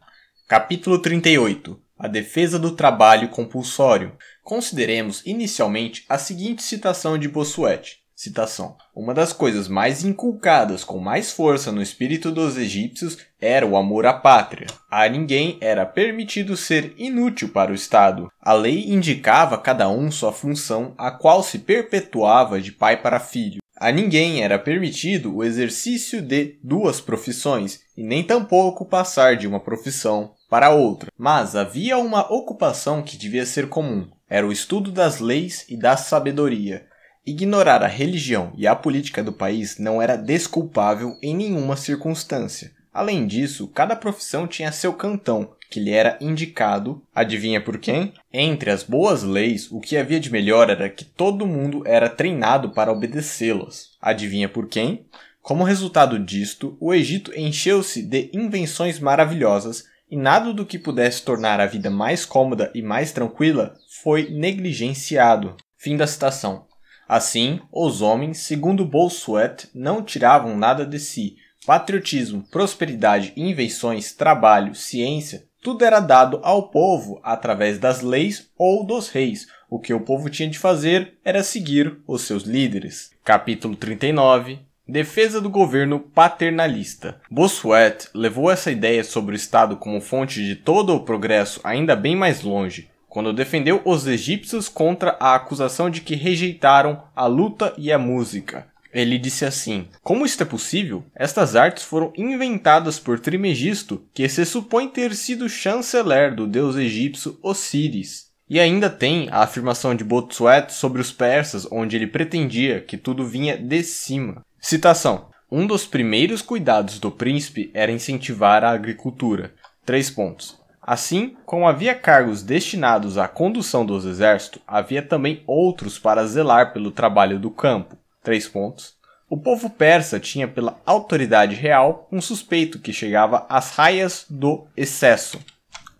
Capítulo 38 A defesa do trabalho compulsório. Consideremos inicialmente a seguinte citação de Bossuet. Citação: Uma das coisas mais inculcadas com mais força no espírito dos egípcios era o amor à pátria. A ninguém era permitido ser inútil para o Estado. A lei indicava cada um sua função, a qual se perpetuava de pai para filho. A ninguém era permitido o exercício de duas profissões, e nem tampouco passar de uma profissão para outra, mas havia uma ocupação que devia ser comum. Era o estudo das leis e da sabedoria. Ignorar a religião e a política do país não era desculpável em nenhuma circunstância. Além disso, cada profissão tinha seu cantão, que lhe era indicado, adivinha por quem? Entre as boas leis, o que havia de melhor era que todo mundo era treinado para obedecê-las. Adivinha por quem? Como resultado disto, o Egito encheu-se de invenções maravilhosas e nada do que pudesse tornar a vida mais cômoda e mais tranquila foi negligenciado. Fim da citação. Assim, os homens, segundo Bolsuet, não tiravam nada de si. Patriotismo, prosperidade, invenções, trabalho, ciência, tudo era dado ao povo através das leis ou dos reis. O que o povo tinha de fazer era seguir os seus líderes. Capítulo 39 Defesa do governo paternalista. Bossuet levou essa ideia sobre o Estado como fonte de todo o progresso ainda bem mais longe, quando defendeu os egípcios contra a acusação de que rejeitaram a luta e a música. Ele disse assim: Como isto é possível? Estas artes foram inventadas por Trimegisto, que se supõe ter sido chanceler do deus egípcio Osíris. E ainda tem a afirmação de Botsuet sobre os persas, onde ele pretendia que tudo vinha de cima. Citação: Um dos primeiros cuidados do príncipe era incentivar a agricultura. Três pontos. Assim como havia cargos destinados à condução dos exércitos, havia também outros para zelar pelo trabalho do campo. Três pontos. O povo persa tinha pela autoridade real um suspeito que chegava às raias do excesso.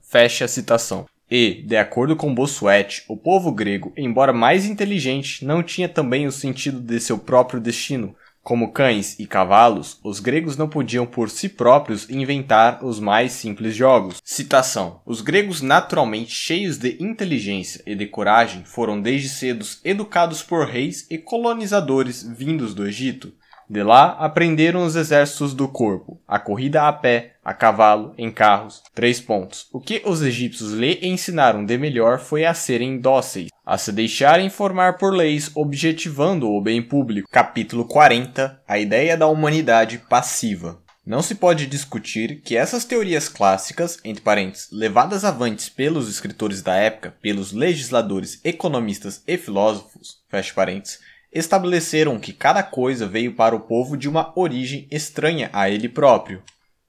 Fecha a citação. E, de acordo com Bossuet, o povo grego, embora mais inteligente, não tinha também o sentido de seu próprio destino. Como cães e cavalos, os gregos não podiam por si próprios inventar os mais simples jogos. Citação: Os gregos, naturalmente cheios de inteligência e de coragem, foram desde cedo educados por reis e colonizadores vindos do Egito. De lá aprenderam os exércitos do corpo, a corrida a pé, a cavalo, em carros. Três pontos. O que os egípcios lhe ensinaram de melhor foi a serem dóceis, a se deixarem formar por leis objetivando o bem público. Capítulo 40 A ideia da humanidade passiva. Não se pode discutir que essas teorias clássicas, entre parênteses, levadas avantes pelos escritores da época, pelos legisladores, economistas e filósofos, fecha parênteses, estabeleceram que cada coisa veio para o povo de uma origem estranha a ele próprio.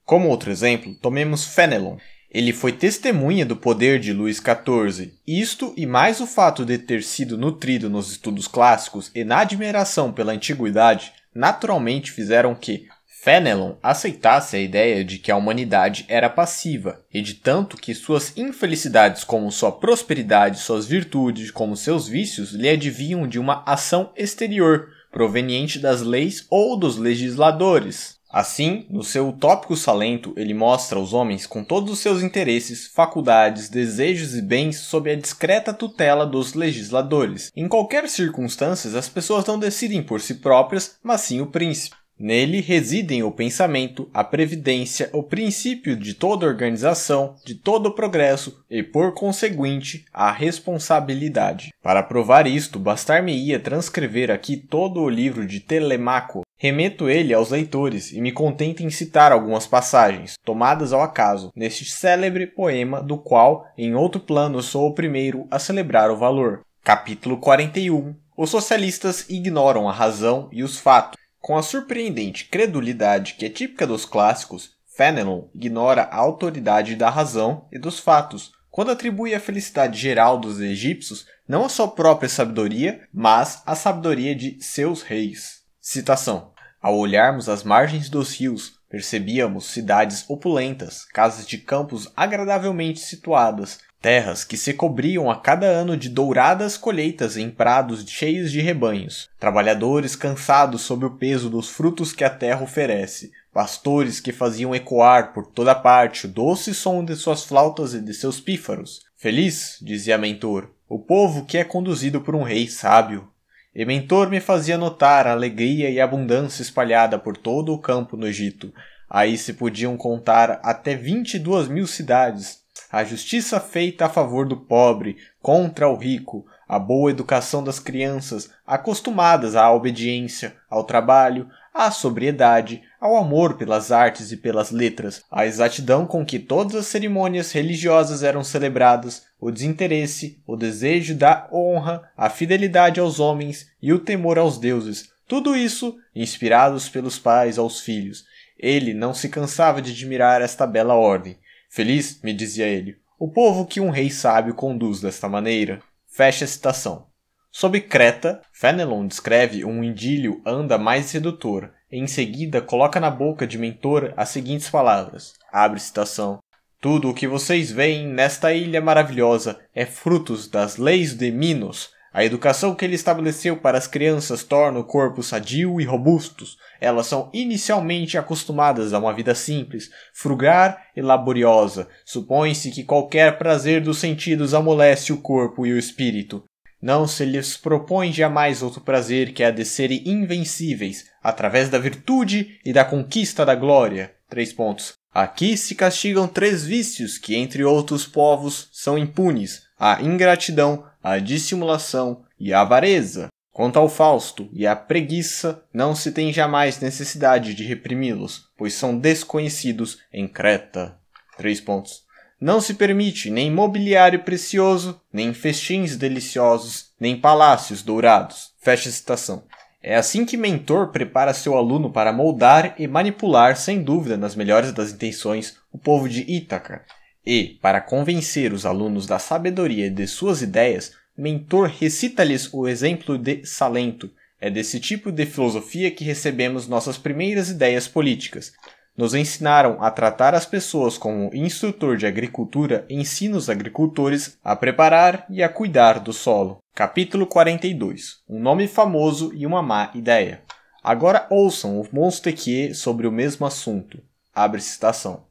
Como outro exemplo, tomemos Fenelon. Ele foi testemunha do poder de Luís XIV. Isto e mais o fato de ter sido nutrido nos estudos clássicos e na admiração pela antiguidade, naturalmente fizeram que, Fenelon aceitasse a ideia de que a humanidade era passiva, e de tanto que suas infelicidades, como sua prosperidade, suas virtudes, como seus vícios, lhe adviam de uma ação exterior, proveniente das leis ou dos legisladores. Assim, no seu utópico salento, ele mostra os homens com todos os seus interesses, faculdades, desejos e bens sob a discreta tutela dos legisladores. Em qualquer circunstância, as pessoas não decidem por si próprias, mas sim o príncipe. Nele residem o pensamento, a previdência, o princípio de toda organização, de todo progresso e, por conseguinte, a responsabilidade. Para provar isto, bastar-me-ia transcrever aqui todo o livro de Telemaco. Remeto ele aos leitores e me contento em citar algumas passagens, tomadas ao acaso, neste célebre poema do qual, em outro plano, sou o primeiro a celebrar o valor. Capítulo 41 Os socialistas ignoram a razão e os fatos com a surpreendente credulidade que é típica dos clássicos, Fenelon ignora a autoridade da razão e dos fatos, quando atribui a felicidade geral dos egípcios não à sua própria sabedoria, mas à sabedoria de seus reis. Citação: Ao olharmos as margens dos rios, percebíamos cidades opulentas, casas de campos agradavelmente situadas, terras que se cobriam a cada ano de douradas colheitas em prados cheios de rebanhos, trabalhadores cansados sob o peso dos frutos que a terra oferece, pastores que faziam ecoar por toda parte o doce som de suas flautas e de seus pífaros. Feliz, dizia Mentor, o povo que é conduzido por um rei sábio. E Mentor me fazia notar a alegria e abundância espalhada por todo o campo no Egito. Aí se podiam contar até vinte e duas mil cidades, a justiça feita a favor do pobre, contra o rico, a boa educação das crianças, acostumadas à obediência, ao trabalho, à sobriedade, ao amor pelas artes e pelas letras, a exatidão com que todas as cerimônias religiosas eram celebradas, o desinteresse, o desejo da honra, a fidelidade aos homens e o temor aos deuses, tudo isso inspirados pelos pais aos filhos. Ele não se cansava de admirar esta bela ordem. Feliz, me dizia ele, o povo que um rei sábio conduz desta maneira. Fecha a citação. Sob Creta, Fenelon descreve um indílio anda mais sedutor, e em seguida coloca na boca de Mentor as seguintes palavras. Abre citação. Tudo o que vocês veem nesta ilha maravilhosa é frutos das leis de Minos, a educação que ele estabeleceu para as crianças torna o corpo sadio e robusto. Elas são inicialmente acostumadas a uma vida simples, frugar e laboriosa. Supõe-se que qualquer prazer dos sentidos amolece o corpo e o espírito. Não se lhes propõe jamais outro prazer que a é de serem invencíveis, através da virtude e da conquista da glória. Três pontos. Aqui se castigam três vícios que, entre outros povos, são impunes: a ingratidão, a dissimulação e a avareza. Quanto ao Fausto e à preguiça, não se tem jamais necessidade de reprimi-los, pois são desconhecidos em Creta. Três pontos. Não se permite nem mobiliário precioso, nem festins deliciosos, nem palácios dourados. Fecha citação. É assim que mentor prepara seu aluno para moldar e manipular, sem dúvida, nas melhores das intenções, o povo de Ítaca. E, para convencer os alunos da sabedoria de suas ideias, Mentor recita-lhes o exemplo de Salento. É desse tipo de filosofia que recebemos nossas primeiras ideias políticas. Nos ensinaram a tratar as pessoas como instrutor de agricultura ensina os agricultores a preparar e a cuidar do solo. Capítulo 42 Um nome famoso e uma má ideia. Agora ouçam o Monstequier sobre o mesmo assunto. Abre citação.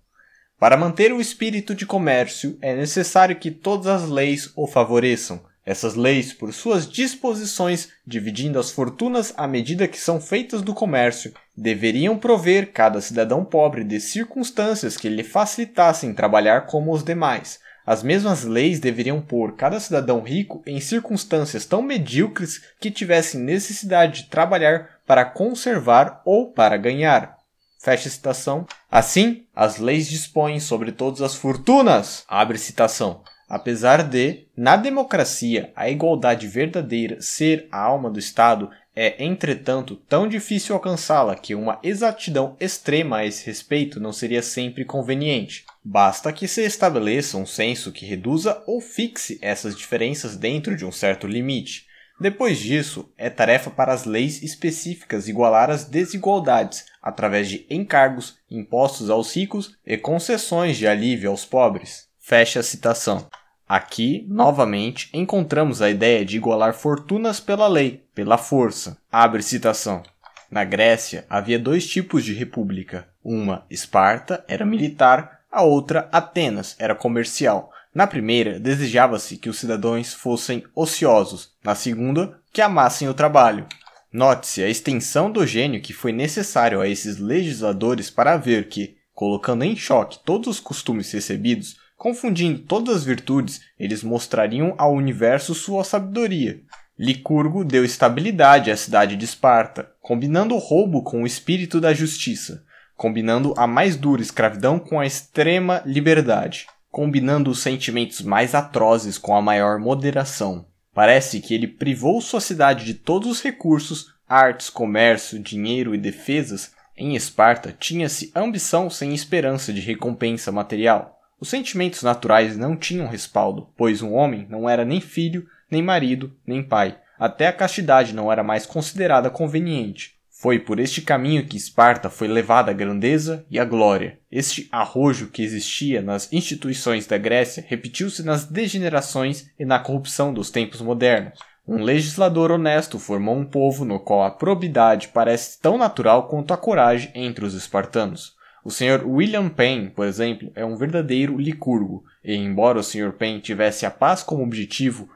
Para manter o espírito de comércio, é necessário que todas as leis o favoreçam. Essas leis, por suas disposições, dividindo as fortunas à medida que são feitas do comércio, deveriam prover cada cidadão pobre de circunstâncias que lhe facilitassem trabalhar como os demais. As mesmas leis deveriam pôr cada cidadão rico em circunstâncias tão medíocres que tivessem necessidade de trabalhar para conservar ou para ganhar. Fecha citação. Assim, as leis dispõem sobre todas as fortunas. Abre citação. Apesar de, na democracia, a igualdade verdadeira ser a alma do Estado, é, entretanto, tão difícil alcançá-la que uma exatidão extrema a esse respeito não seria sempre conveniente. Basta que se estabeleça um censo que reduza ou fixe essas diferenças dentro de um certo limite. Depois disso, é tarefa para as leis específicas igualar as desigualdades, através de encargos, impostos aos ricos e concessões de alívio aos pobres. Fecha a citação. Aqui, novamente, encontramos a ideia de igualar fortunas pela lei, pela força. Abre citação. Na Grécia, havia dois tipos de república. Uma, Esparta, era militar, a outra, Atenas, era comercial. Na primeira, desejava-se que os cidadãos fossem ociosos, na segunda, que amassem o trabalho. Note-se a extensão do gênio que foi necessário a esses legisladores para ver que, colocando em choque todos os costumes recebidos, confundindo todas as virtudes, eles mostrariam ao universo sua sabedoria. Licurgo deu estabilidade à cidade de Esparta, combinando o roubo com o espírito da justiça, combinando a mais dura escravidão com a extrema liberdade, combinando os sentimentos mais atrozes com a maior moderação. Parece que ele privou sua cidade de todos os recursos, artes, comércio, dinheiro e defesas. Em Esparta, tinha-se ambição sem esperança de recompensa material. Os sentimentos naturais não tinham respaldo, pois um homem não era nem filho, nem marido, nem pai. Até a castidade não era mais considerada conveniente. Foi por este caminho que Esparta foi levada à grandeza e à glória. Este arrojo que existia nas instituições da Grécia repetiu-se nas degenerações e na corrupção dos tempos modernos. Um legislador honesto formou um povo no qual a probidade parece tão natural quanto a coragem entre os espartanos. O Sr. William Penn, por exemplo, é um verdadeiro licurgo, e embora o Sr. Penn tivesse a paz como objetivo,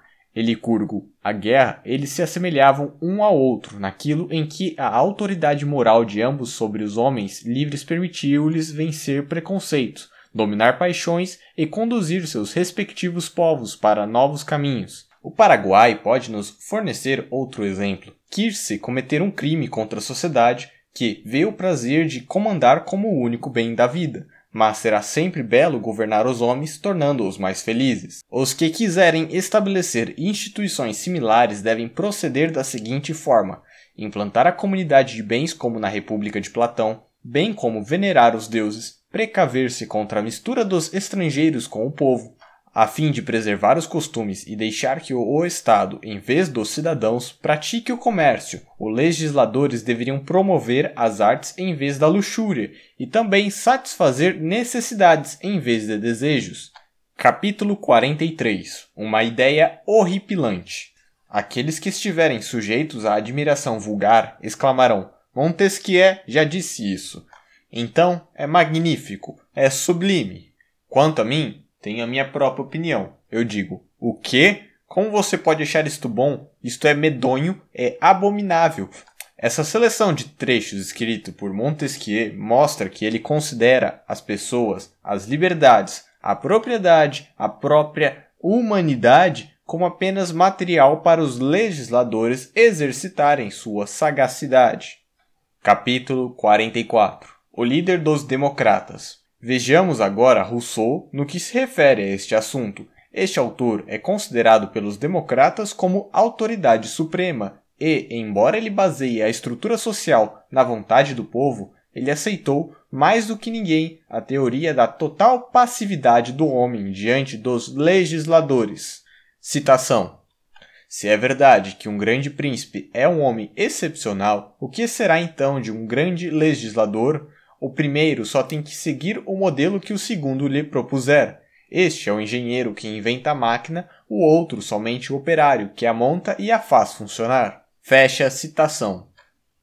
Licurgo a guerra, eles se assemelhavam um ao outro naquilo em que a autoridade moral de ambos sobre os homens livres permitiu-lhes vencer preconceitos, dominar paixões e conduzir seus respectivos povos para novos caminhos. O Paraguai pode nos fornecer outro exemplo. Kirce cometer um crime contra a sociedade que vê o prazer de comandar como o único bem da vida, mas será sempre belo governar os homens, tornando-os mais felizes. Os que quiserem estabelecer instituições similares devem proceder da seguinte forma: implantar a comunidade de bens como na República de Platão, bem como venerar os deuses, precaver-se contra a mistura dos estrangeiros com o povo, a fim de preservar os costumes e deixar que o Estado, em vez dos cidadãos, pratique o comércio, os legisladores deveriam promover as artes em vez da luxúria e também satisfazer necessidades em vez de desejos. Capítulo 43 Uma ideia horripilante. Aqueles que estiverem sujeitos à admiração vulgar exclamarão: Montesquieu já disse isso. Então, é magnífico, é sublime. Quanto a mim, tenho a minha própria opinião. Eu digo, o quê? Como você pode achar isto bom? Isto é medonho, é abominável. Essa seleção de trechos escrito por Montesquieu mostra que ele considera as pessoas, as liberdades, a propriedade, a própria humanidade como apenas material para os legisladores exercitarem sua sagacidade. Capítulo 44 O líder dos democratas Vejamos agora Rousseau no que se refere a este assunto. Este autor é considerado pelos democratas como autoridade suprema e, embora ele baseie a estrutura social na vontade do povo, ele aceitou, mais do que ninguém, a teoria da total passividade do homem diante dos legisladores. Citação: Se é verdade que um grande príncipe é um homem excepcional, o que será então de um grande legislador? O primeiro só tem que seguir o modelo que o segundo lhe propuser. Este é o engenheiro que inventa a máquina, o outro somente o operário que a monta e a faz funcionar. Fecha a citação.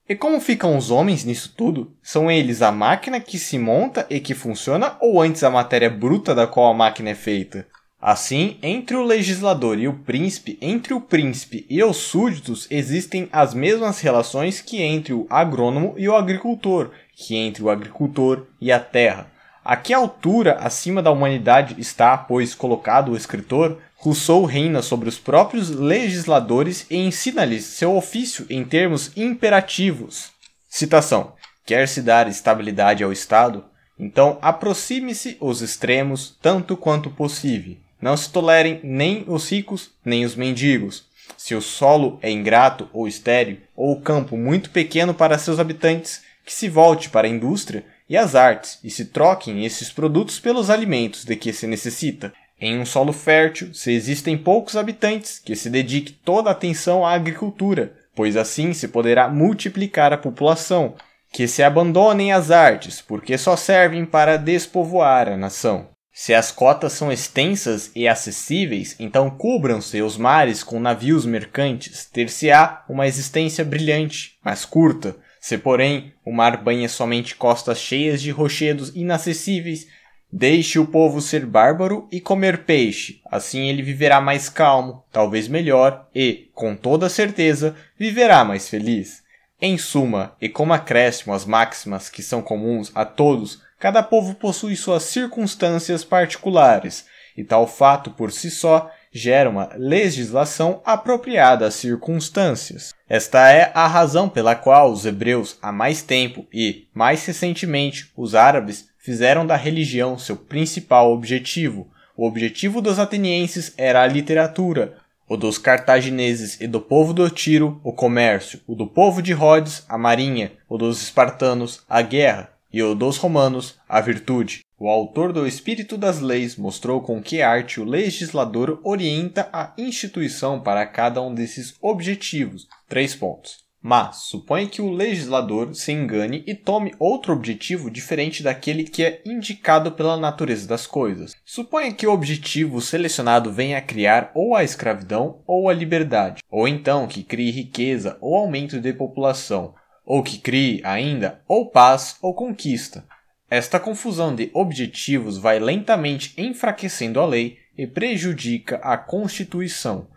E como ficam os homens nisso tudo? São eles a máquina que se monta e que funciona ou antes a matéria bruta da qual a máquina é feita? Assim, entre o legislador e o príncipe, entre o príncipe e os súditos, existem as mesmas relações que entre o agrônomo e o agricultor, que entre o agricultor e a terra. A que altura acima da humanidade está, pois, colocado o escritor? Rousseau reina sobre os próprios legisladores e ensina-lhes seu ofício em termos imperativos. Citação: Quer se dar estabilidade ao Estado? Então aproxime-se os extremos tanto quanto possível. Não se tolerem nem os ricos, nem os mendigos. Se o solo é ingrato ou estéril, ou o campo muito pequeno para seus habitantes, que se volte para a indústria e as artes e se troquem esses produtos pelos alimentos de que se necessita. Em um solo fértil, se existem poucos habitantes, que se dedique toda a atenção à agricultura, pois assim se poderá multiplicar a população. Que se abandonem as artes, porque só servem para despovoar a nação. Se as cotas são extensas e acessíveis, então cubram-se os mares com navios mercantes, ter-se-á uma existência brilhante, mas curta. Se, porém, o mar banha somente costas cheias de rochedos inacessíveis, deixe o povo ser bárbaro e comer peixe, assim ele viverá mais calmo, talvez melhor e, com toda certeza, viverá mais feliz. Em suma, e como acréscimo às máximas que são comuns a todos, Cada povo possui suas circunstâncias particulares, e tal fato por si só gera uma legislação apropriada às circunstâncias. Esta é a razão pela qual os hebreus há mais tempo e, mais recentemente, os árabes fizeram da religião seu principal objetivo. O objetivo dos atenienses era a literatura, o dos cartagineses e do povo do Tiro, o comércio, o do povo de Rhodes, a marinha, o dos espartanos, a guerra, e o dos Romanos, a virtude. O autor do Espírito das Leis mostrou com que arte o legislador orienta a instituição para cada um desses objetivos. Três pontos. Mas suponha que o legislador se engane e tome outro objetivo diferente daquele que é indicado pela natureza das coisas. Suponha que o objetivo selecionado venha a criar ou a escravidão ou a liberdade, ou então que crie riqueza ou aumento de população, ou que crie ainda, ou paz ou conquista. Esta confusão de objetivos vai lentamente enfraquecendo a lei e prejudica a Constituição.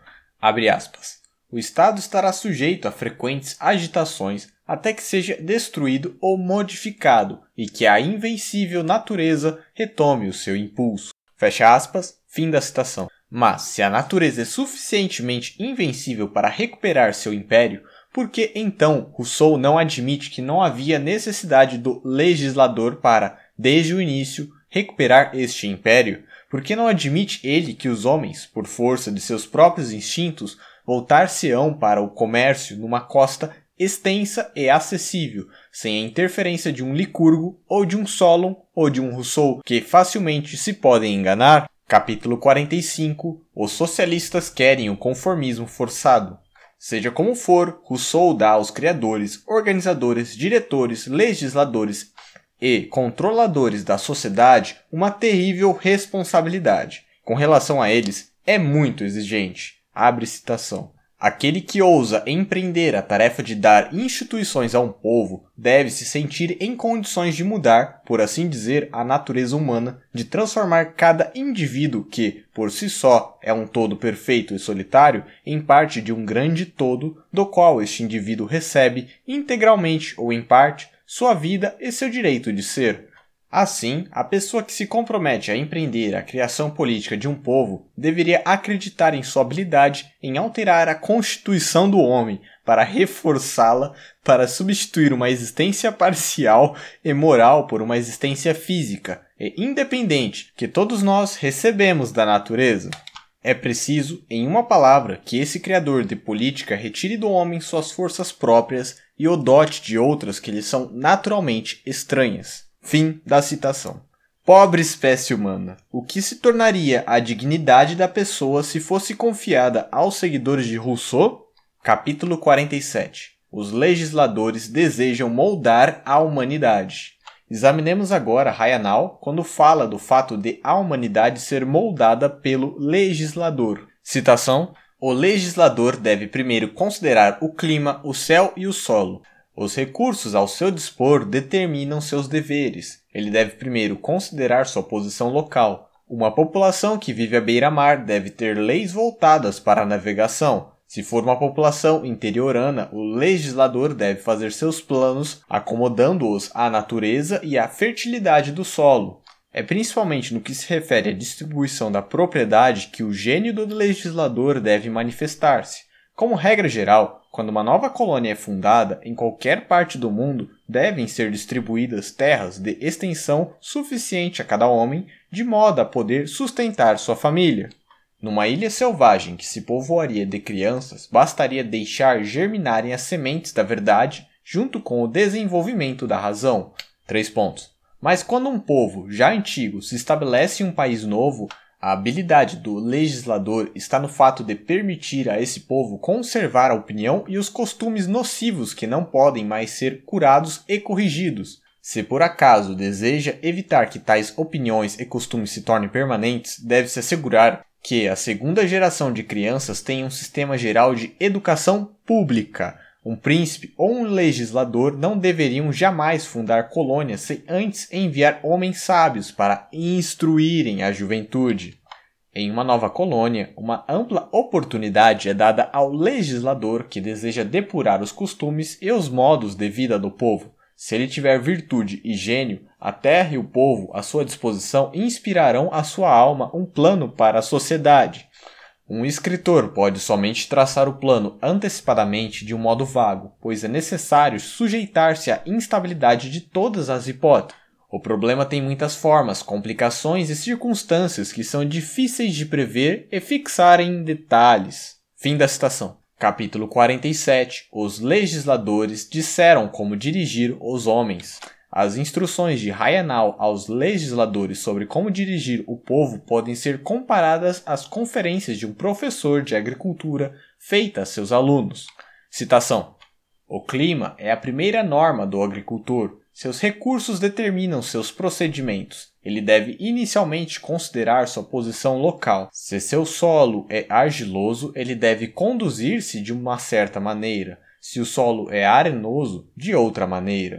O Estado estará sujeito a frequentes agitações até que seja destruído ou modificado e que a invencível natureza retome o seu impulso. Fecha aspas, fim da citação. Mas, se a natureza é suficientemente invencível para recuperar seu império, por que então Rousseau não admite que não havia necessidade do legislador para, desde o início, recuperar este império? Por que não admite ele que os homens, por força de seus próprios instintos, voltar-se-ão para o comércio numa costa extensa e acessível, sem a interferência de um Licurgo ou de um Solon ou de um Rousseau, que facilmente se podem enganar? Capítulo 45 Os socialistas querem o conformismo forçado. Seja como for, Rousseau dá aos criadores, organizadores, diretores, legisladores e controladores da sociedade uma terrível responsabilidade. Com relação a eles, é muito exigente. Abre citação. Aquele que ousa empreender a tarefa de dar instituições a um povo deve se sentir em condições de mudar, por assim dizer, a natureza humana, de transformar cada indivíduo que, por si só, é um todo perfeito e solitário, em parte de um grande todo, do qual este indivíduo recebe, integralmente ou em parte, sua vida e seu direito de ser. Assim, a pessoa que se compromete a empreender a criação política de um povo deveria acreditar em sua habilidade em alterar a constituição do homem para reforçá-la para substituir uma existência parcial e moral por uma existência física e independente que todos nós recebemos da natureza. É preciso, em uma palavra, que esse criador de política retire do homem suas forças próprias e o dote de outras que lhe são naturalmente estranhas. Fim da citação. Pobre espécie humana, o que se tornaria a dignidade da pessoa se fosse confiada aos seguidores de Rousseau? Capítulo 47. Os legisladores desejam moldar a humanidade. Examinemos agora Rayanal quando fala do fato de a humanidade ser moldada pelo legislador. Citação: O legislador deve primeiro considerar o clima, o céu e o solo, os recursos ao seu dispor determinam seus deveres. Ele deve primeiro considerar sua posição local. Uma população que vive à beira-mar deve ter leis voltadas para a navegação. Se for uma população interiorana, o legislador deve fazer seus planos acomodando-os à natureza e à fertilidade do solo. É principalmente no que se refere à distribuição da propriedade que o gênio do legislador deve manifestar-se. Como regra geral, quando uma nova colônia é fundada em qualquer parte do mundo, devem ser distribuídas terras de extensão suficiente a cada homem, de modo a poder sustentar sua família. Numa ilha selvagem que se povoaria de crianças, bastaria deixar germinarem as sementes da verdade junto com o desenvolvimento da razão. Três pontos. Mas quando um povo já antigo se estabelece em um país novo, a habilidade do legislador está no fato de permitir a esse povo conservar a opinião e os costumes nocivos que não podem mais ser curados e corrigidos. Se por acaso deseja evitar que tais opiniões e costumes se tornem permanentes, deve-se assegurar que a segunda geração de crianças tenha um sistema geral de educação pública, um príncipe ou um legislador não deveriam jamais fundar colônias sem antes enviar homens sábios para instruírem a juventude. Em uma nova colônia, uma ampla oportunidade é dada ao legislador que deseja depurar os costumes e os modos de vida do povo. Se ele tiver virtude e gênio, a terra e o povo à sua disposição inspirarão à sua alma um plano para a sociedade. Um escritor pode somente traçar o plano antecipadamente de um modo vago, pois é necessário sujeitar-se à instabilidade de todas as hipóteses. O problema tem muitas formas, complicações e circunstâncias que são difíceis de prever e fixar em detalhes. Fim da citação. Capítulo 47 Os legisladores disseram como dirigir os homens. As instruções de Rayanal aos legisladores sobre como dirigir o povo podem ser comparadas às conferências de um professor de agricultura feita a seus alunos. Citação: O clima é a primeira norma do agricultor. Seus recursos determinam seus procedimentos. Ele deve inicialmente considerar sua posição local. Se seu solo é argiloso, ele deve conduzir-se de uma certa maneira. Se o solo é arenoso, de outra maneira.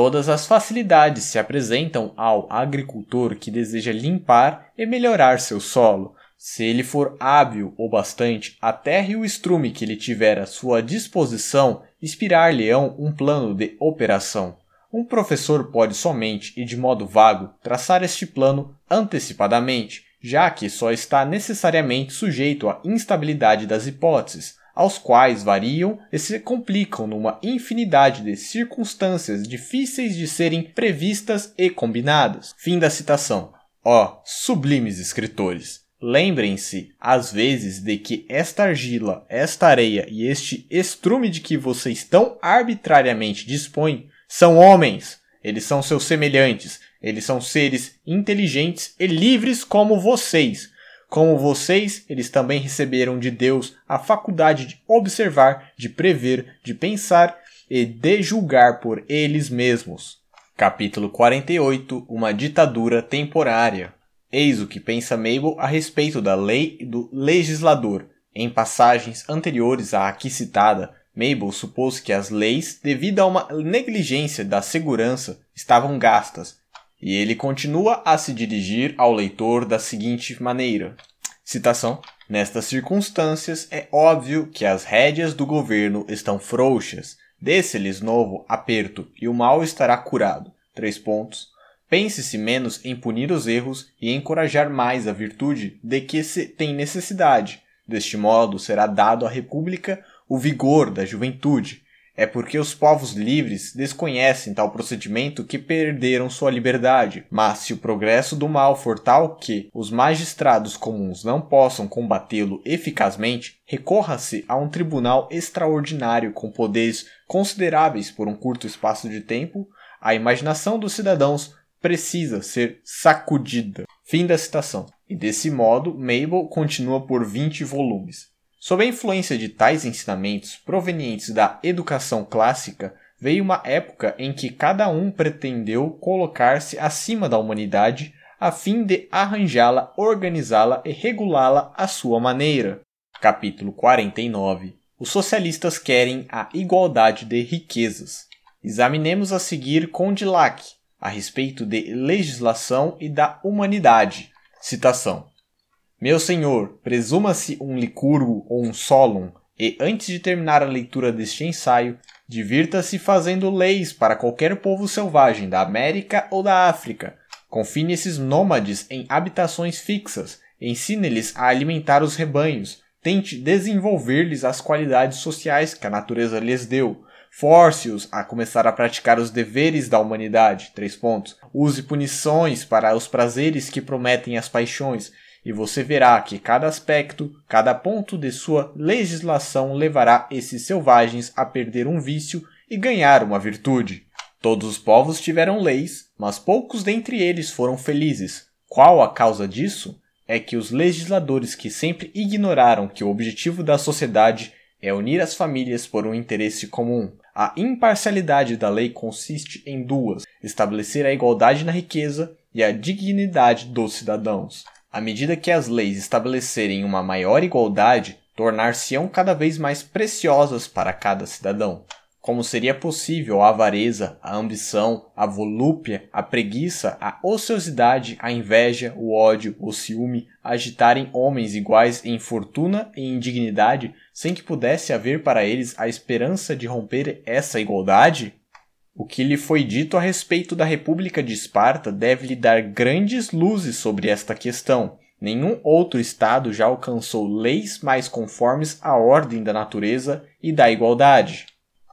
Todas as facilidades se apresentam ao agricultor que deseja limpar e melhorar seu solo. Se ele for hábil o bastante, a terra e o estrume que ele tiver à sua disposição inspirar-lhe-ão um plano de operação. Um professor pode somente e de modo vago traçar este plano antecipadamente, já que só está necessariamente sujeito à instabilidade das hipóteses, aos quais variam e se complicam numa infinidade de circunstâncias difíceis de serem previstas e combinadas. Fim da citação. Ó, oh, sublimes escritores! Lembrem-se, às vezes, de que esta argila, esta areia e este estrume de que vocês tão arbitrariamente dispõem são homens. Eles são seus semelhantes. Eles são seres inteligentes e livres como vocês. Como vocês, eles também receberam de Deus a faculdade de observar, de prever, de pensar e de julgar por eles mesmos. Capítulo 48 Uma ditadura temporária. Eis o que pensa Mabel a respeito da lei e do legislador. Em passagens anteriores à aqui citada, Mabel supôs que as leis, devido a uma negligência da segurança, estavam gastas e ele continua a se dirigir ao leitor da seguinte maneira: citação. Nestas circunstâncias, é óbvio que as rédeas do governo estão frouxas. Desse-lhes novo aperto e o mal estará curado. Três pontos. Pense-se menos em punir os erros e encorajar mais a virtude de que se tem necessidade. Deste modo, será dado à República o vigor da juventude, é porque os povos livres desconhecem tal procedimento que perderam sua liberdade. Mas se o progresso do mal for tal que os magistrados comuns não possam combatê-lo eficazmente, recorra-se a um tribunal extraordinário com poderes consideráveis por um curto espaço de tempo, a imaginação dos cidadãos precisa ser sacudida. Fim da citação. E desse modo, Mabel continua por 20 volumes. Sob a influência de tais ensinamentos provenientes da educação clássica, veio uma época em que cada um pretendeu colocar-se acima da humanidade a fim de arranjá-la, organizá-la e regulá-la à sua maneira. Capítulo 49 Os socialistas querem a igualdade de riquezas. Examinemos a seguir Condillac a respeito de legislação e da humanidade. Citação: meu senhor, presuma-se um licurgo ou um solum, e antes de terminar a leitura deste ensaio, divirta-se fazendo leis para qualquer povo selvagem da América ou da África. Confine esses nômades em habitações fixas, ensine-lhes a alimentar os rebanhos, tente desenvolver-lhes as qualidades sociais que a natureza lhes deu. Force-os a começar a praticar os deveres da humanidade. Três pontos. Use punições para os prazeres que prometem as paixões e você verá que cada aspecto, cada ponto de sua legislação levará esses selvagens a perder um vício e ganhar uma virtude. Todos os povos tiveram leis, mas poucos dentre eles foram felizes. Qual a causa disso? É que os legisladores que sempre ignoraram que o objetivo da sociedade é unir as famílias por um interesse comum. A imparcialidade da lei consiste em duas: estabelecer a igualdade na riqueza e a dignidade dos cidadãos. À medida que as leis estabelecerem uma maior igualdade, tornar-se-ão cada vez mais preciosas para cada cidadão. Como seria possível a avareza, a ambição, a volúpia, a preguiça, a ociosidade, a inveja, o ódio, o ciúme agitarem homens iguais em fortuna e em dignidade sem que pudesse haver para eles a esperança de romper essa igualdade? O que lhe foi dito a respeito da República de Esparta deve lhe dar grandes luzes sobre esta questão. Nenhum outro Estado já alcançou leis mais conformes à ordem da natureza e da igualdade.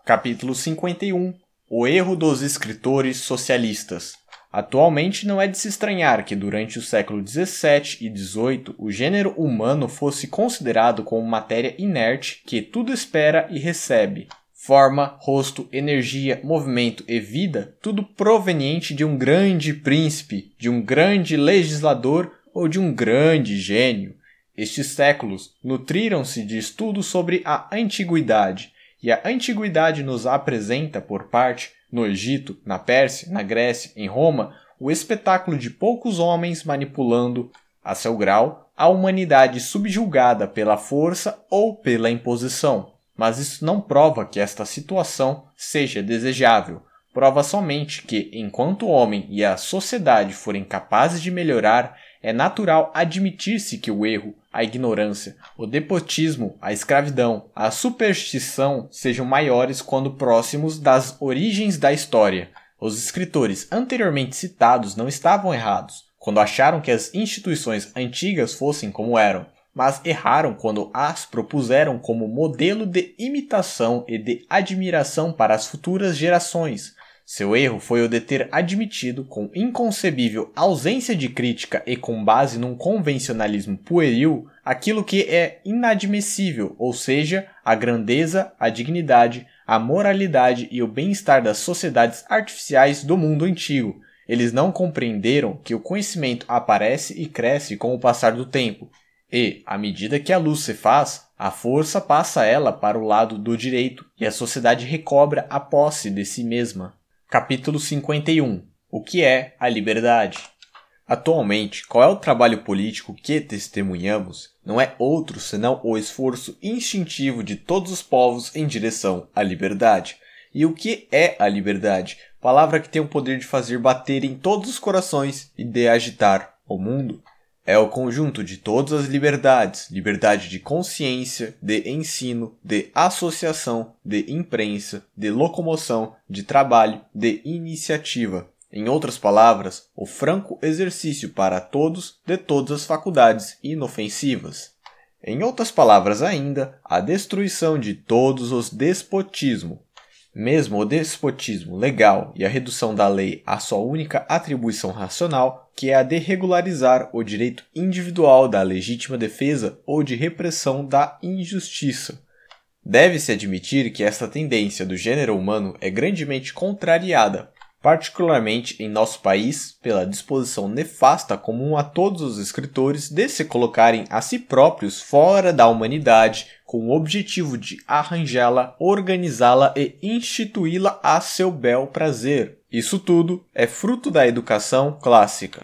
Capítulo 51 O erro dos escritores socialistas. Atualmente não é de se estranhar que durante o século XVII e XVIII o gênero humano fosse considerado como matéria inerte que tudo espera e recebe forma, rosto, energia, movimento e vida, tudo proveniente de um grande príncipe, de um grande legislador ou de um grande gênio. Estes séculos nutriram-se de estudos sobre a antiguidade, e a antiguidade nos apresenta, por parte, no Egito, na Pérsia, na Grécia, em Roma, o espetáculo de poucos homens manipulando, a seu grau, a humanidade subjugada pela força ou pela imposição mas isso não prova que esta situação seja desejável. Prova somente que, enquanto o homem e a sociedade forem capazes de melhorar, é natural admitir-se que o erro, a ignorância, o depotismo, a escravidão, a superstição sejam maiores quando próximos das origens da história. Os escritores anteriormente citados não estavam errados quando acharam que as instituições antigas fossem como eram mas erraram quando as propuseram como modelo de imitação e de admiração para as futuras gerações. Seu erro foi o de ter admitido, com inconcebível ausência de crítica e com base num convencionalismo pueril, aquilo que é inadmissível, ou seja, a grandeza, a dignidade, a moralidade e o bem-estar das sociedades artificiais do mundo antigo. Eles não compreenderam que o conhecimento aparece e cresce com o passar do tempo, e, à medida que a luz se faz, a força passa ela para o lado do direito e a sociedade recobra a posse de si mesma. Capítulo 51 O que é a liberdade? Atualmente, qual é o trabalho político que testemunhamos? Não é outro senão o esforço instintivo de todos os povos em direção à liberdade. E o que é a liberdade? Palavra que tem o poder de fazer bater em todos os corações e de agitar o mundo é o conjunto de todas as liberdades: liberdade de consciência, de ensino, de associação, de imprensa, de locomoção, de trabalho, de iniciativa. Em outras palavras, o franco exercício para todos de todas as faculdades inofensivas. Em outras palavras ainda, a destruição de todos os despotismo. Mesmo o despotismo legal e a redução da lei à sua única atribuição racional, que é a de regularizar o direito individual da legítima defesa ou de repressão da injustiça. Deve-se admitir que esta tendência do gênero humano é grandemente contrariada, particularmente em nosso país, pela disposição nefasta comum a todos os escritores de se colocarem a si próprios fora da humanidade com o objetivo de arranjá-la, organizá-la e instituí-la a seu bel prazer. Isso tudo é fruto da educação clássica.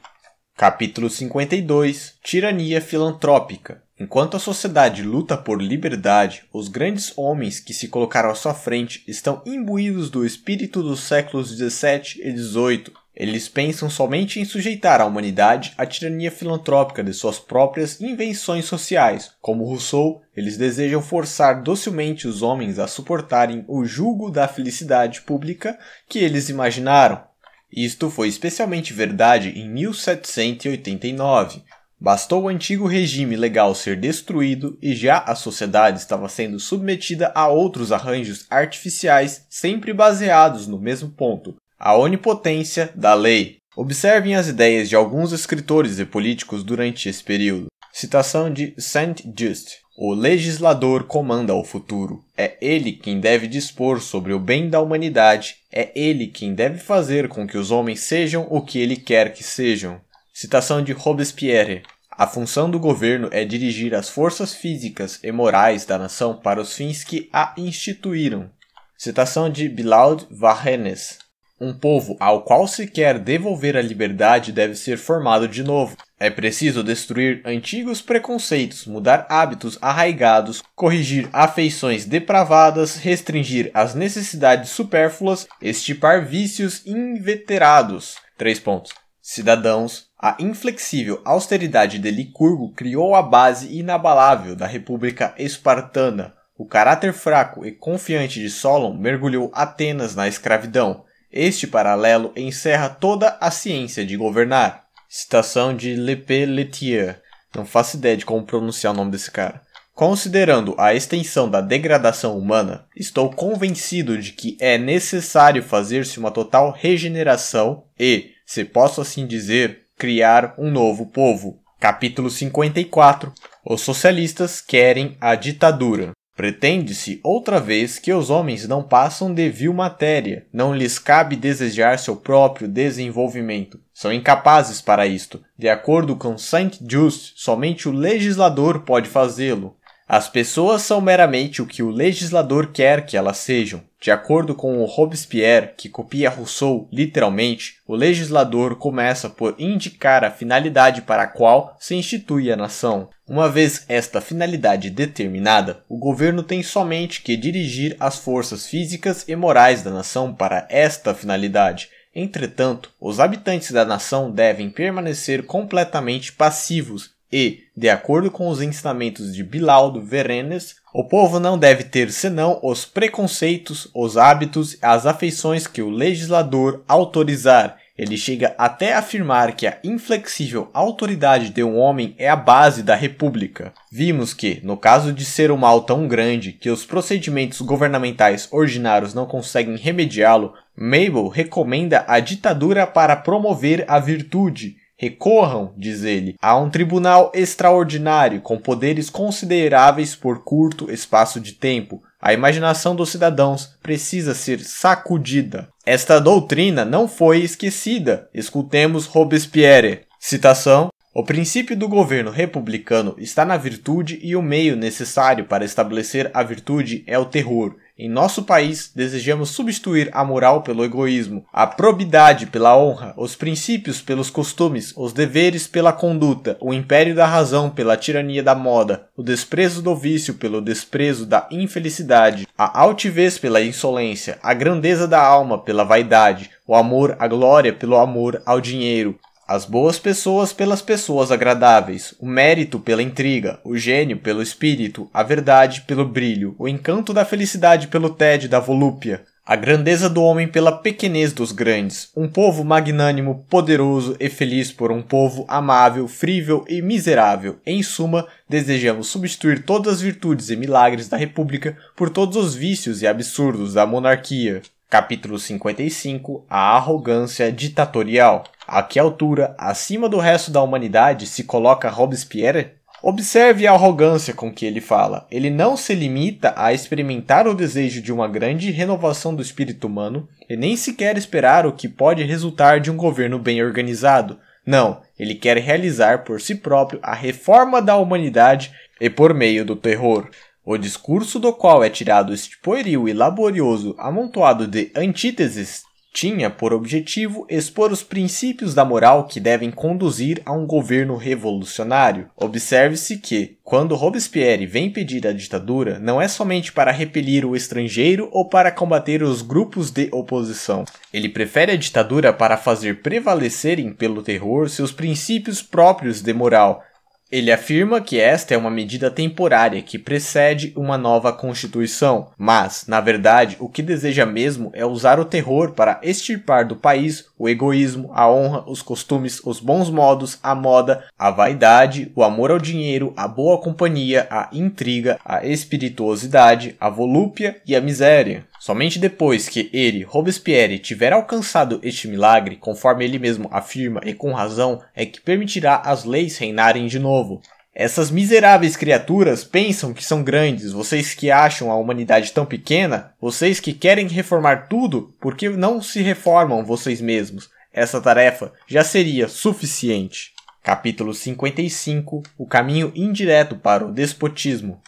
Capítulo 52 Tirania filantrópica. Enquanto a sociedade luta por liberdade, os grandes homens que se colocaram à sua frente estão imbuídos do espírito dos séculos 17 e 18, eles pensam somente em sujeitar a humanidade à tirania filantrópica de suas próprias invenções sociais. Como Rousseau, eles desejam forçar docilmente os homens a suportarem o jugo da felicidade pública que eles imaginaram. Isto foi especialmente verdade em 1789. Bastou o antigo regime legal ser destruído e já a sociedade estava sendo submetida a outros arranjos artificiais, sempre baseados no mesmo ponto, a onipotência da lei. Observem as ideias de alguns escritores e políticos durante esse período. Citação de Saint-Just. O legislador comanda o futuro. É ele quem deve dispor sobre o bem da humanidade. É ele quem deve fazer com que os homens sejam o que ele quer que sejam. Citação de Robespierre. A função do governo é dirigir as forças físicas e morais da nação para os fins que a instituíram. Citação de Bilaud Varennes. Um povo ao qual se quer devolver a liberdade deve ser formado de novo. É preciso destruir antigos preconceitos, mudar hábitos arraigados, corrigir afeições depravadas, restringir as necessidades supérfluas, estipar vícios inveterados. 3 pontos. Cidadãos, a inflexível austeridade de Licurgo criou a base inabalável da República Espartana. O caráter fraco e confiante de Solon mergulhou Atenas na escravidão. Este paralelo encerra toda a ciência de governar. Citação de Lepelletier. Não faço ideia de como pronunciar o nome desse cara. Considerando a extensão da degradação humana, estou convencido de que é necessário fazer-se uma total regeneração e, se posso assim dizer, criar um novo povo. Capítulo 54 Os socialistas querem a ditadura. Pretende-se outra vez que os homens não passam de vil matéria, não lhes cabe desejar seu próprio desenvolvimento. São incapazes para isto. De acordo com Saint-Just, somente o legislador pode fazê-lo. As pessoas são meramente o que o legislador quer que elas sejam. De acordo com o Robespierre, que copia Rousseau literalmente, o legislador começa por indicar a finalidade para a qual se institui a nação. Uma vez esta finalidade determinada, o governo tem somente que dirigir as forças físicas e morais da nação para esta finalidade. Entretanto, os habitantes da nação devem permanecer completamente passivos e, de acordo com os ensinamentos de Bilaldo Verenes, o povo não deve ter senão os preconceitos, os hábitos, as afeições que o legislador autorizar. Ele chega até a afirmar que a inflexível autoridade de um homem é a base da república. Vimos que, no caso de ser um mal tão grande que os procedimentos governamentais ordinários não conseguem remediá-lo, Mabel recomenda a ditadura para promover a virtude, Recorram, diz ele, a um tribunal extraordinário com poderes consideráveis por curto espaço de tempo. A imaginação dos cidadãos precisa ser sacudida. Esta doutrina não foi esquecida. Escutemos Robespierre. Citação: o princípio do governo republicano está na virtude e o meio necessário para estabelecer a virtude é o terror. Em nosso país, desejamos substituir a moral pelo egoísmo, a probidade pela honra, os princípios pelos costumes, os deveres pela conduta, o império da razão pela tirania da moda, o desprezo do vício pelo desprezo da infelicidade, a altivez pela insolência, a grandeza da alma pela vaidade, o amor à glória pelo amor ao dinheiro, as boas pessoas pelas pessoas agradáveis, o mérito pela intriga, o gênio pelo espírito, a verdade pelo brilho, o encanto da felicidade pelo tédio da volúpia, a grandeza do homem pela pequenez dos grandes, um povo magnânimo, poderoso e feliz por um povo amável, frível e miserável. Em suma, desejamos substituir todas as virtudes e milagres da República por todos os vícios e absurdos da monarquia. Capítulo 55 A arrogância ditatorial. A que altura, acima do resto da humanidade, se coloca Robespierre? Observe a arrogância com que ele fala. Ele não se limita a experimentar o desejo de uma grande renovação do espírito humano e nem sequer esperar o que pode resultar de um governo bem organizado. Não, ele quer realizar por si próprio a reforma da humanidade e por meio do terror. O discurso do qual é tirado este pueril e laborioso amontoado de antíteses tinha por objetivo expor os princípios da moral que devem conduzir a um governo revolucionário. Observe-se que, quando Robespierre vem pedir a ditadura, não é somente para repelir o estrangeiro ou para combater os grupos de oposição. Ele prefere a ditadura para fazer prevalecerem pelo terror seus princípios próprios de moral, ele afirma que esta é uma medida temporária que precede uma nova constituição, mas, na verdade, o que deseja mesmo é usar o terror para extirpar do país o egoísmo, a honra, os costumes, os bons modos, a moda, a vaidade, o amor ao dinheiro, a boa companhia, a intriga, a espirituosidade, a volúpia e a miséria. Somente depois que ele, Robespierre, tiver alcançado este milagre, conforme ele mesmo afirma e com razão, é que permitirá as leis reinarem de novo. Essas miseráveis criaturas pensam que são grandes, vocês que acham a humanidade tão pequena, vocês que querem reformar tudo, porque não se reformam vocês mesmos. Essa tarefa já seria suficiente. Capítulo 55 O caminho indireto para o despotismo.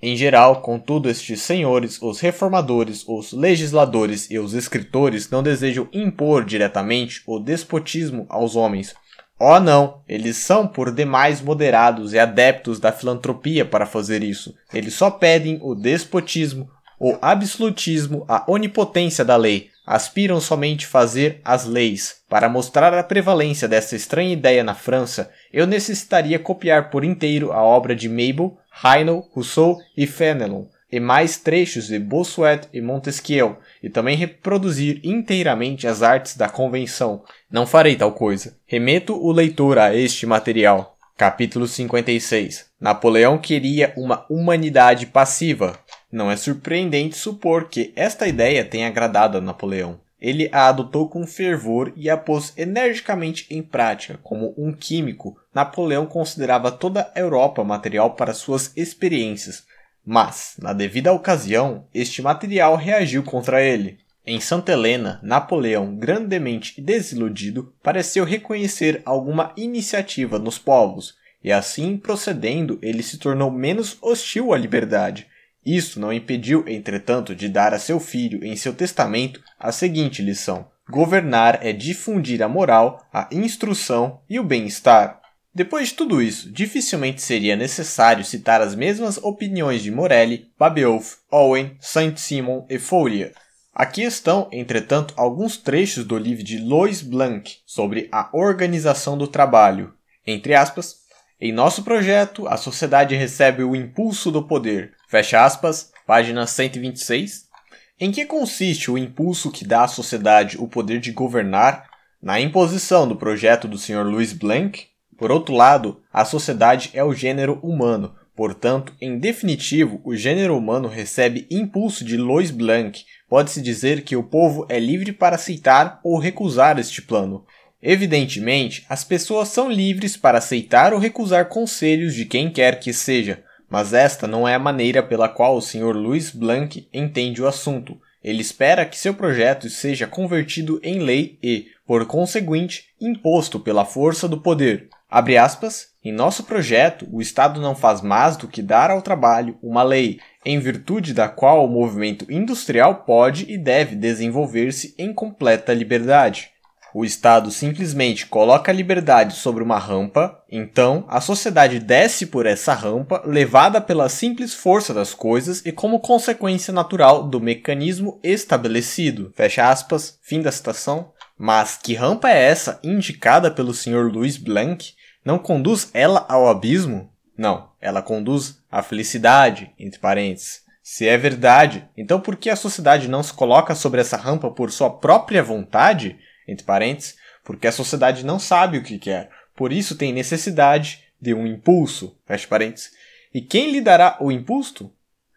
Em geral, contudo, estes senhores, os reformadores, os legisladores e os escritores não desejam impor diretamente o despotismo aos homens. Oh não, eles são por demais moderados e adeptos da filantropia para fazer isso. Eles só pedem o despotismo, o absolutismo, a onipotência da lei. Aspiram somente fazer as leis. Para mostrar a prevalência dessa estranha ideia na França, eu necessitaria copiar por inteiro a obra de Mabel Haynel, Rousseau e Fenelon, e mais trechos de Bossuet e Montesquieu, e também reproduzir inteiramente as artes da convenção. Não farei tal coisa. Remeto o leitor a este material. Capítulo 56 Napoleão queria uma humanidade passiva. Não é surpreendente supor que esta ideia tenha agradado a Napoleão. Ele a adotou com fervor e a pôs energicamente em prática. Como um químico, Napoleão considerava toda a Europa material para suas experiências, mas, na devida ocasião, este material reagiu contra ele. Em Santa Helena, Napoleão, grandemente desiludido, pareceu reconhecer alguma iniciativa nos povos, e assim procedendo ele se tornou menos hostil à liberdade, isso não impediu, entretanto, de dar a seu filho, em seu testamento, a seguinte lição: governar é difundir a moral, a instrução e o bem-estar. Depois de tudo isso, dificilmente seria necessário citar as mesmas opiniões de Morelli, Babeuf, Owen, Saint-Simon e Fourier. Aqui estão, entretanto, alguns trechos do livro de Lois Blanc sobre a organização do trabalho. Entre aspas, em nosso projeto, a sociedade recebe o impulso do poder, Fecha aspas, página 126. Em que consiste o impulso que dá à sociedade o poder de governar na imposição do projeto do Sr. Louis Blanc? Por outro lado, a sociedade é o gênero humano, portanto, em definitivo, o gênero humano recebe impulso de Louis Blanc. Pode-se dizer que o povo é livre para aceitar ou recusar este plano. Evidentemente, as pessoas são livres para aceitar ou recusar conselhos de quem quer que seja, mas esta não é a maneira pela qual o Sr. Luiz Blanc entende o assunto. Ele espera que seu projeto seja convertido em lei e, por conseguinte, imposto pela força do poder. Abre aspas, em nosso projeto, o Estado não faz mais do que dar ao trabalho uma lei, em virtude da qual o movimento industrial pode e deve desenvolver-se em completa liberdade o Estado simplesmente coloca a liberdade sobre uma rampa, então a sociedade desce por essa rampa, levada pela simples força das coisas e como consequência natural do mecanismo estabelecido. Fecha aspas, fim da citação. Mas que rampa é essa indicada pelo Sr. Louis Blanc? Não conduz ela ao abismo? Não, ela conduz à felicidade, entre parênteses. Se é verdade, então por que a sociedade não se coloca sobre essa rampa por sua própria vontade? entre parênteses, porque a sociedade não sabe o que quer, é. por isso tem necessidade de um impulso, fecha parênteses. E quem lhe dará o impulso?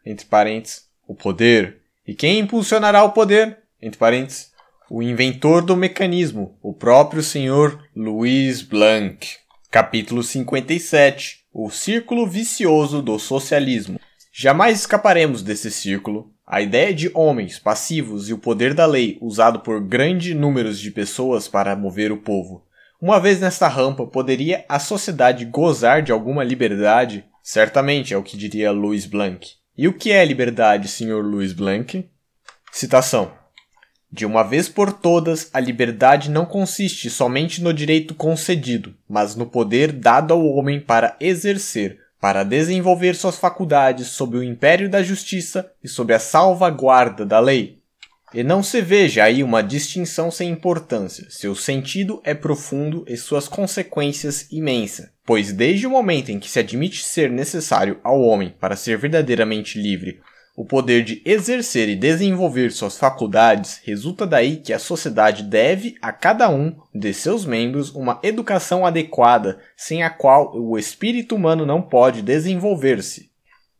Entre parênteses, o poder. E quem impulsionará o poder? Entre parênteses, o inventor do mecanismo, o próprio senhor Luiz Blanc. Capítulo 57 O Círculo Vicioso do Socialismo. Jamais escaparemos desse círculo, a ideia de homens passivos e o poder da lei usado por grandes números de pessoas para mover o povo. Uma vez nesta rampa, poderia a sociedade gozar de alguma liberdade? Certamente é o que diria Louis Blanc. E o que é liberdade, senhor Louis Blanc? Citação: de uma vez por todas, a liberdade não consiste somente no direito concedido, mas no poder dado ao homem para exercer, para desenvolver suas faculdades sob o império da justiça e sob a salvaguarda da lei. E não se veja aí uma distinção sem importância. Seu sentido é profundo e suas consequências imensa. Pois desde o momento em que se admite ser necessário ao homem para ser verdadeiramente livre o poder de exercer e desenvolver suas faculdades resulta daí que a sociedade deve a cada um de seus membros uma educação adequada, sem a qual o espírito humano não pode desenvolver-se.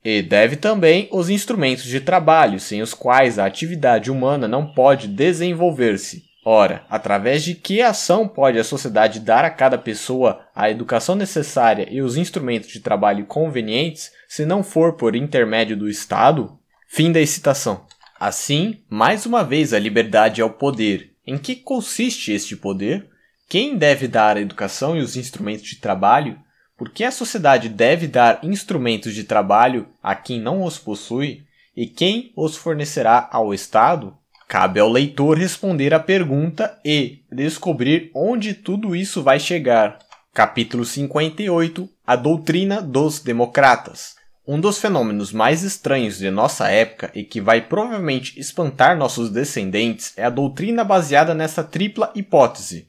E deve também os instrumentos de trabalho, sem os quais a atividade humana não pode desenvolver-se. Ora, através de que ação pode a sociedade dar a cada pessoa a educação necessária e os instrumentos de trabalho convenientes, se não for por intermédio do Estado? Fim da citação. Assim, mais uma vez a liberdade é o poder. Em que consiste este poder? Quem deve dar a educação e os instrumentos de trabalho? Por que a sociedade deve dar instrumentos de trabalho a quem não os possui? E quem os fornecerá ao Estado? Cabe ao leitor responder à pergunta e descobrir onde tudo isso vai chegar. Capítulo 58 A Doutrina dos Democratas um dos fenômenos mais estranhos de nossa época e que vai provavelmente espantar nossos descendentes é a doutrina baseada nessa tripla hipótese.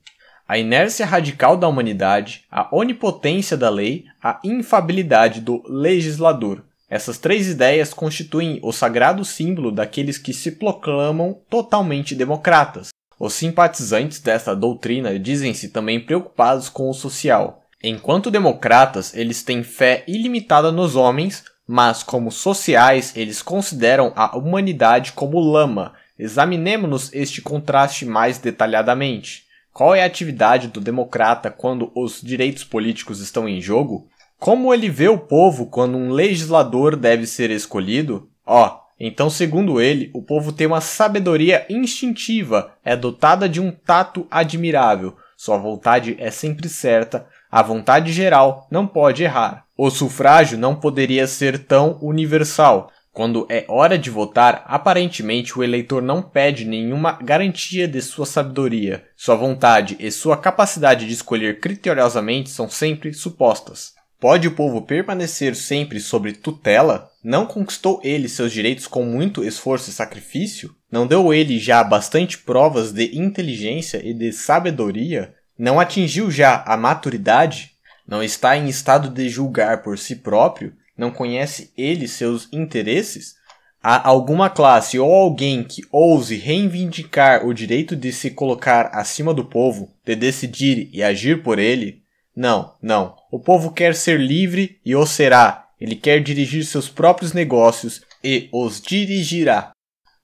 A inércia radical da humanidade, a onipotência da lei, a infabilidade do legislador. Essas três ideias constituem o sagrado símbolo daqueles que se proclamam totalmente democratas. Os simpatizantes desta doutrina dizem-se também preocupados com o social. Enquanto democratas, eles têm fé ilimitada nos homens, mas como sociais eles consideram a humanidade como lama. examinemos este contraste mais detalhadamente. Qual é a atividade do democrata quando os direitos políticos estão em jogo? Como ele vê o povo quando um legislador deve ser escolhido? Ó, oh, então, segundo ele, o povo tem uma sabedoria instintiva, é dotada de um tato admirável, sua vontade é sempre certa, a vontade geral não pode errar. O sufrágio não poderia ser tão universal. Quando é hora de votar, aparentemente o eleitor não pede nenhuma garantia de sua sabedoria. Sua vontade e sua capacidade de escolher criteriosamente são sempre supostas. Pode o povo permanecer sempre sob tutela? Não conquistou ele seus direitos com muito esforço e sacrifício? Não deu ele já bastante provas de inteligência e de sabedoria? não atingiu já a maturidade, não está em estado de julgar por si próprio, não conhece ele seus interesses, há alguma classe ou alguém que ouse reivindicar o direito de se colocar acima do povo, de decidir e agir por ele? Não, não. O povo quer ser livre e o será. Ele quer dirigir seus próprios negócios e os dirigirá.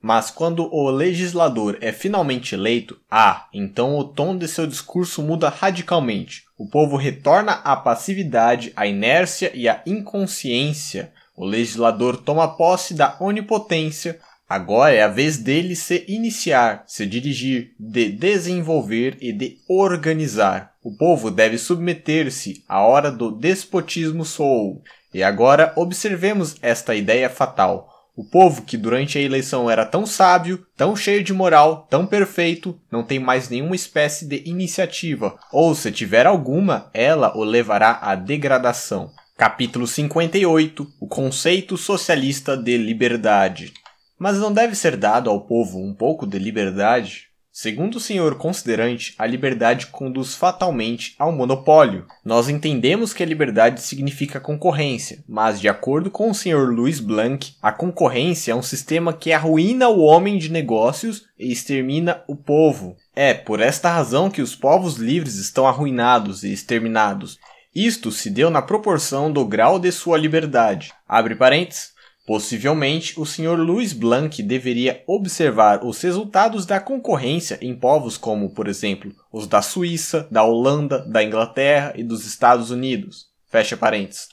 Mas quando o legislador é finalmente eleito, ah, então o tom de seu discurso muda radicalmente. O povo retorna à passividade, à inércia e à inconsciência. O legislador toma posse da onipotência. Agora é a vez dele se iniciar, se dirigir, de desenvolver e de organizar. O povo deve submeter-se à hora do despotismo soou. E agora observemos esta ideia fatal. O povo que durante a eleição era tão sábio, tão cheio de moral, tão perfeito, não tem mais nenhuma espécie de iniciativa, ou se tiver alguma, ela o levará à degradação. Capítulo 58 O conceito socialista de liberdade. Mas não deve ser dado ao povo um pouco de liberdade? Segundo o senhor considerante, a liberdade conduz fatalmente ao monopólio. Nós entendemos que a liberdade significa concorrência, mas de acordo com o senhor Louis Blanc, a concorrência é um sistema que arruína o homem de negócios e extermina o povo. É por esta razão que os povos livres estão arruinados e exterminados. Isto se deu na proporção do grau de sua liberdade. Abre parênteses. Possivelmente, o Sr. Louis Blanc deveria observar os resultados da concorrência em povos como, por exemplo, os da Suíça, da Holanda, da Inglaterra e dos Estados Unidos. Fecha parênteses.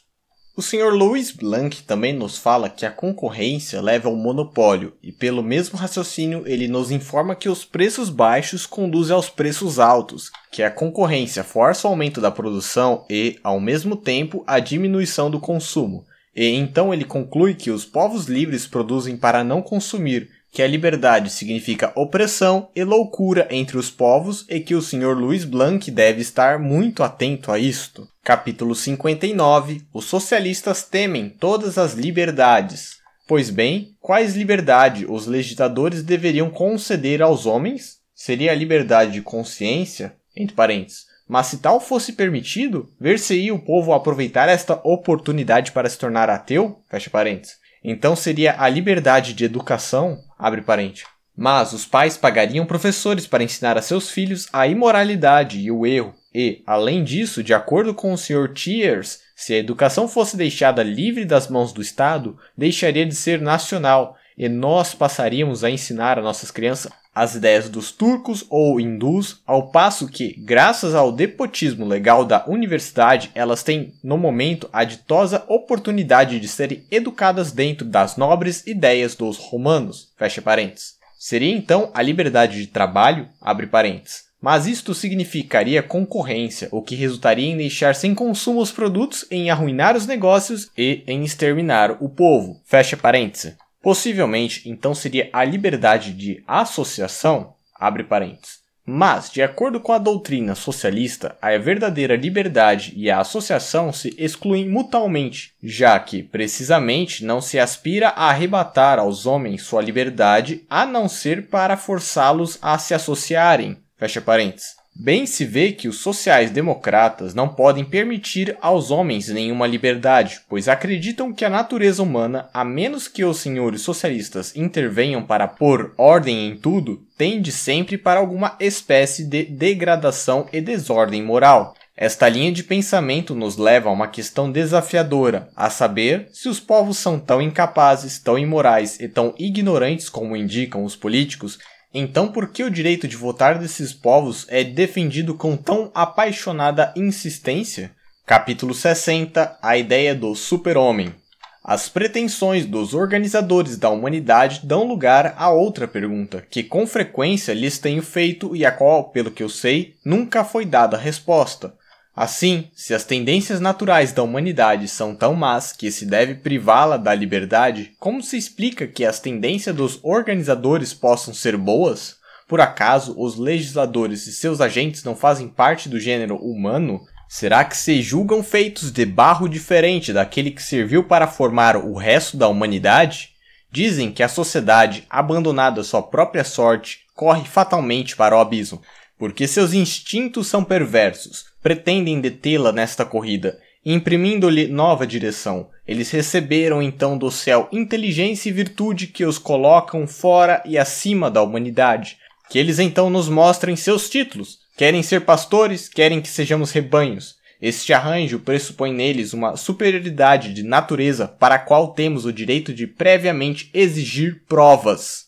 O Sr. Louis Blanc também nos fala que a concorrência leva ao monopólio, e pelo mesmo raciocínio ele nos informa que os preços baixos conduzem aos preços altos, que a concorrência força o aumento da produção e, ao mesmo tempo, a diminuição do consumo e então ele conclui que os povos livres produzem para não consumir, que a liberdade significa opressão e loucura entre os povos e que o Sr. Luiz Blanc deve estar muito atento a isto. Capítulo 59 Os socialistas temem todas as liberdades. Pois bem, quais liberdade os legisladores deveriam conceder aos homens? Seria a liberdade de consciência? Entre parênteses mas se tal fosse permitido, ver-se-ia o povo aproveitar esta oportunidade para se tornar ateu, fecha parênteses. Então seria a liberdade de educação, abre parênteses. Mas os pais pagariam professores para ensinar a seus filhos a imoralidade e o erro. E, além disso, de acordo com o Sr. Thiers, se a educação fosse deixada livre das mãos do Estado, deixaria de ser nacional e nós passaríamos a ensinar a nossas crianças as ideias dos turcos ou hindus, ao passo que, graças ao depotismo legal da universidade, elas têm, no momento, a ditosa oportunidade de serem educadas dentro das nobres ideias dos romanos. Fecha parênteses. Seria então a liberdade de trabalho, abre parênteses. Mas isto significaria concorrência, o que resultaria em deixar sem consumo os produtos, em arruinar os negócios e em exterminar o povo. Fecha parênteses. Possivelmente, então, seria a liberdade de associação, abre parênteses. Mas, de acordo com a doutrina socialista, a verdadeira liberdade e a associação se excluem mutualmente, já que, precisamente, não se aspira a arrebatar aos homens sua liberdade a não ser para forçá-los a se associarem. Fecha parênteses. Bem se vê que os sociais-democratas não podem permitir aos homens nenhuma liberdade, pois acreditam que a natureza humana, a menos que os senhores socialistas intervenham para pôr ordem em tudo, tende sempre para alguma espécie de degradação e desordem moral. Esta linha de pensamento nos leva a uma questão desafiadora, a saber se os povos são tão incapazes, tão imorais e tão ignorantes como indicam os políticos então, por que o direito de votar desses povos é defendido com tão apaixonada insistência? Capítulo 60 A ideia do super-homem. As pretensões dos organizadores da humanidade dão lugar a outra pergunta, que com frequência lhes tenho feito e a qual, pelo que eu sei, nunca foi dada resposta. Assim, se as tendências naturais da humanidade são tão más que se deve privá-la da liberdade, como se explica que as tendências dos organizadores possam ser boas? Por acaso os legisladores e seus agentes não fazem parte do gênero humano? Será que se julgam feitos de barro diferente daquele que serviu para formar o resto da humanidade? Dizem que a sociedade, abandonada à sua própria sorte, corre fatalmente para o abismo porque seus instintos são perversos, pretendem detê-la nesta corrida, imprimindo-lhe nova direção. Eles receberam então do céu inteligência e virtude que os colocam fora e acima da humanidade. Que eles então nos mostrem seus títulos. Querem ser pastores, querem que sejamos rebanhos. Este arranjo pressupõe neles uma superioridade de natureza para a qual temos o direito de previamente exigir provas.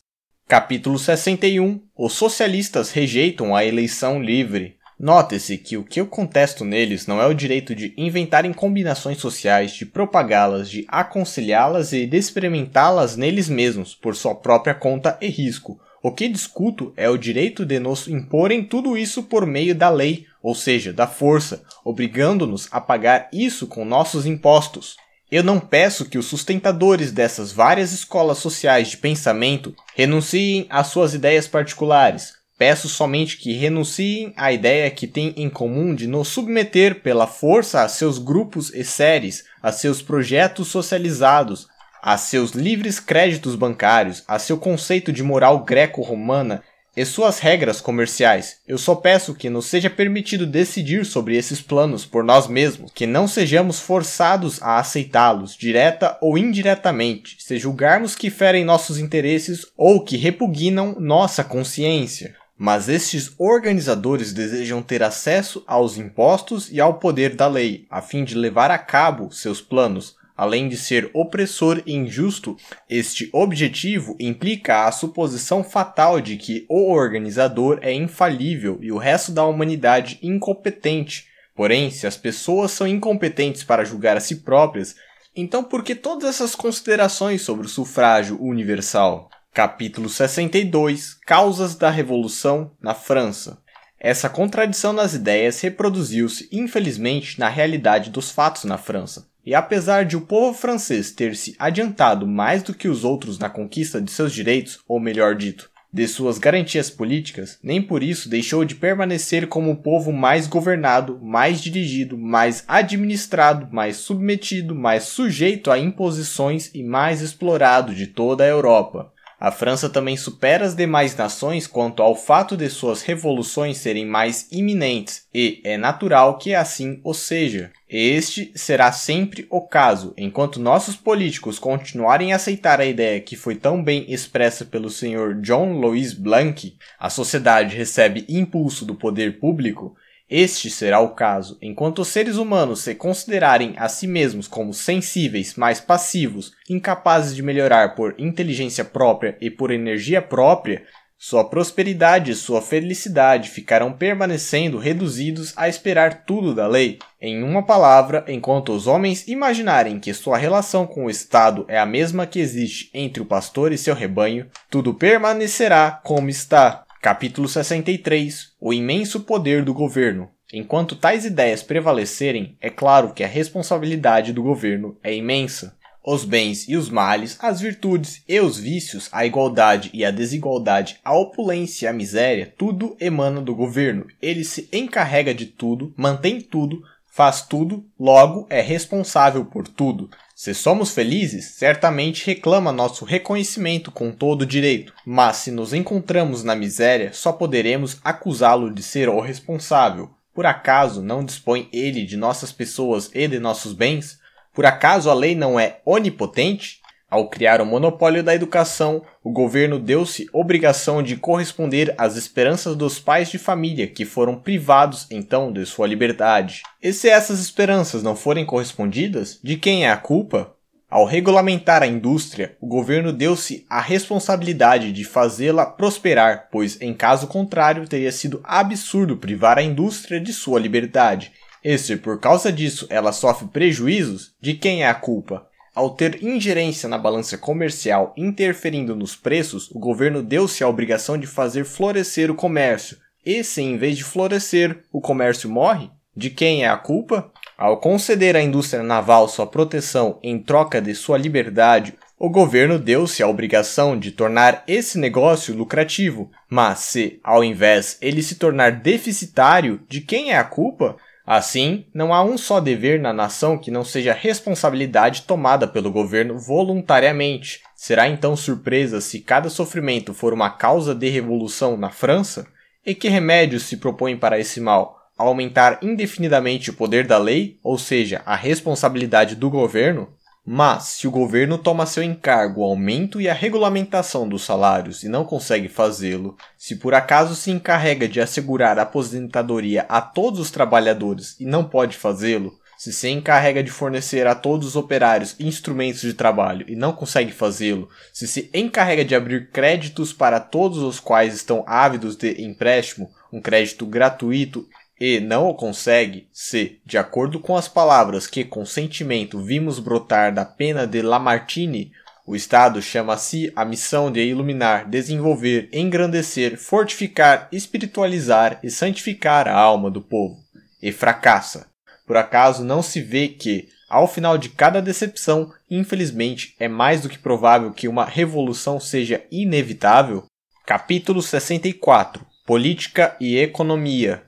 Capítulo 61 Os socialistas rejeitam a eleição livre. Note-se que o que eu contesto neles não é o direito de inventarem combinações sociais, de propagá-las, de aconselhá-las e de experimentá-las neles mesmos, por sua própria conta e risco. O que discuto é o direito de nos imporem tudo isso por meio da lei, ou seja, da força, obrigando-nos a pagar isso com nossos impostos. Eu não peço que os sustentadores dessas várias escolas sociais de pensamento renunciem às suas ideias particulares. Peço somente que renunciem à ideia que têm em comum de nos submeter pela força a seus grupos e séries, a seus projetos socializados, a seus livres créditos bancários, a seu conceito de moral greco-romana e suas regras comerciais. Eu só peço que nos seja permitido decidir sobre esses planos por nós mesmos, que não sejamos forçados a aceitá-los, direta ou indiretamente, se julgarmos que ferem nossos interesses ou que repugnam nossa consciência. Mas estes organizadores desejam ter acesso aos impostos e ao poder da lei, a fim de levar a cabo seus planos, Além de ser opressor e injusto, este objetivo implica a suposição fatal de que o organizador é infalível e o resto da humanidade incompetente. Porém, se as pessoas são incompetentes para julgar a si próprias, então por que todas essas considerações sobre o sufrágio universal? Capítulo 62 Causas da Revolução na França Essa contradição nas ideias reproduziu-se, infelizmente, na realidade dos fatos na França. E apesar de o povo francês ter se adiantado mais do que os outros na conquista de seus direitos, ou melhor dito, de suas garantias políticas, nem por isso deixou de permanecer como o povo mais governado, mais dirigido, mais administrado, mais submetido, mais sujeito a imposições e mais explorado de toda a Europa. A França também supera as demais nações quanto ao fato de suas revoluções serem mais iminentes, e é natural que assim o seja. Este será sempre o caso, enquanto nossos políticos continuarem a aceitar a ideia que foi tão bem expressa pelo senhor John Louis Blanc, a sociedade recebe impulso do poder público, este será o caso enquanto os seres humanos se considerarem a si mesmos como sensíveis, mas passivos, incapazes de melhorar por inteligência própria e por energia própria, sua prosperidade e sua felicidade ficarão permanecendo reduzidos a esperar tudo da lei. Em uma palavra, enquanto os homens imaginarem que sua relação com o Estado é a mesma que existe entre o pastor e seu rebanho, tudo permanecerá como está. Capítulo 63 O imenso poder do governo. Enquanto tais ideias prevalecerem, é claro que a responsabilidade do governo é imensa. Os bens e os males, as virtudes e os vícios, a igualdade e a desigualdade, a opulência e a miséria, tudo emana do governo. Ele se encarrega de tudo, mantém tudo, faz tudo, logo é responsável por tudo. Se somos felizes, certamente reclama nosso reconhecimento com todo direito, mas se nos encontramos na miséria, só poderemos acusá-lo de ser o responsável. Por acaso não dispõe ele de nossas pessoas e de nossos bens? Por acaso a lei não é onipotente? Ao criar o monopólio da educação, o governo deu-se obrigação de corresponder às esperanças dos pais de família que foram privados então de sua liberdade. E se essas esperanças não forem correspondidas, de quem é a culpa? Ao regulamentar a indústria, o governo deu-se a responsabilidade de fazê-la prosperar, pois, em caso contrário, teria sido absurdo privar a indústria de sua liberdade. E se por causa disso ela sofre prejuízos, de quem é a culpa? Ao ter ingerência na balança comercial interferindo nos preços, o governo deu-se a obrigação de fazer florescer o comércio. E se, em vez de florescer, o comércio morre? De quem é a culpa? Ao conceder à indústria naval sua proteção em troca de sua liberdade, o governo deu-se a obrigação de tornar esse negócio lucrativo. Mas se, ao invés, ele se tornar deficitário, de quem é a culpa? Assim, não há um só dever na nação que não seja responsabilidade tomada pelo governo voluntariamente. Será então surpresa se cada sofrimento for uma causa de revolução na França? E que remédios se propõem para esse mal? Aumentar indefinidamente o poder da lei, ou seja, a responsabilidade do governo? Mas, se o governo toma seu encargo o aumento e a regulamentação dos salários e não consegue fazê-lo, se por acaso se encarrega de assegurar a aposentadoria a todos os trabalhadores e não pode fazê-lo, se se encarrega de fornecer a todos os operários instrumentos de trabalho e não consegue fazê-lo, se se encarrega de abrir créditos para todos os quais estão ávidos de empréstimo, um crédito gratuito e não o consegue se, de acordo com as palavras que com sentimento vimos brotar da pena de Lamartine, o Estado chama a si a missão de iluminar, desenvolver, engrandecer, fortificar, espiritualizar e santificar a alma do povo. E fracassa. Por acaso não se vê que, ao final de cada decepção, infelizmente é mais do que provável que uma revolução seja inevitável? Capítulo 64 Política e Economia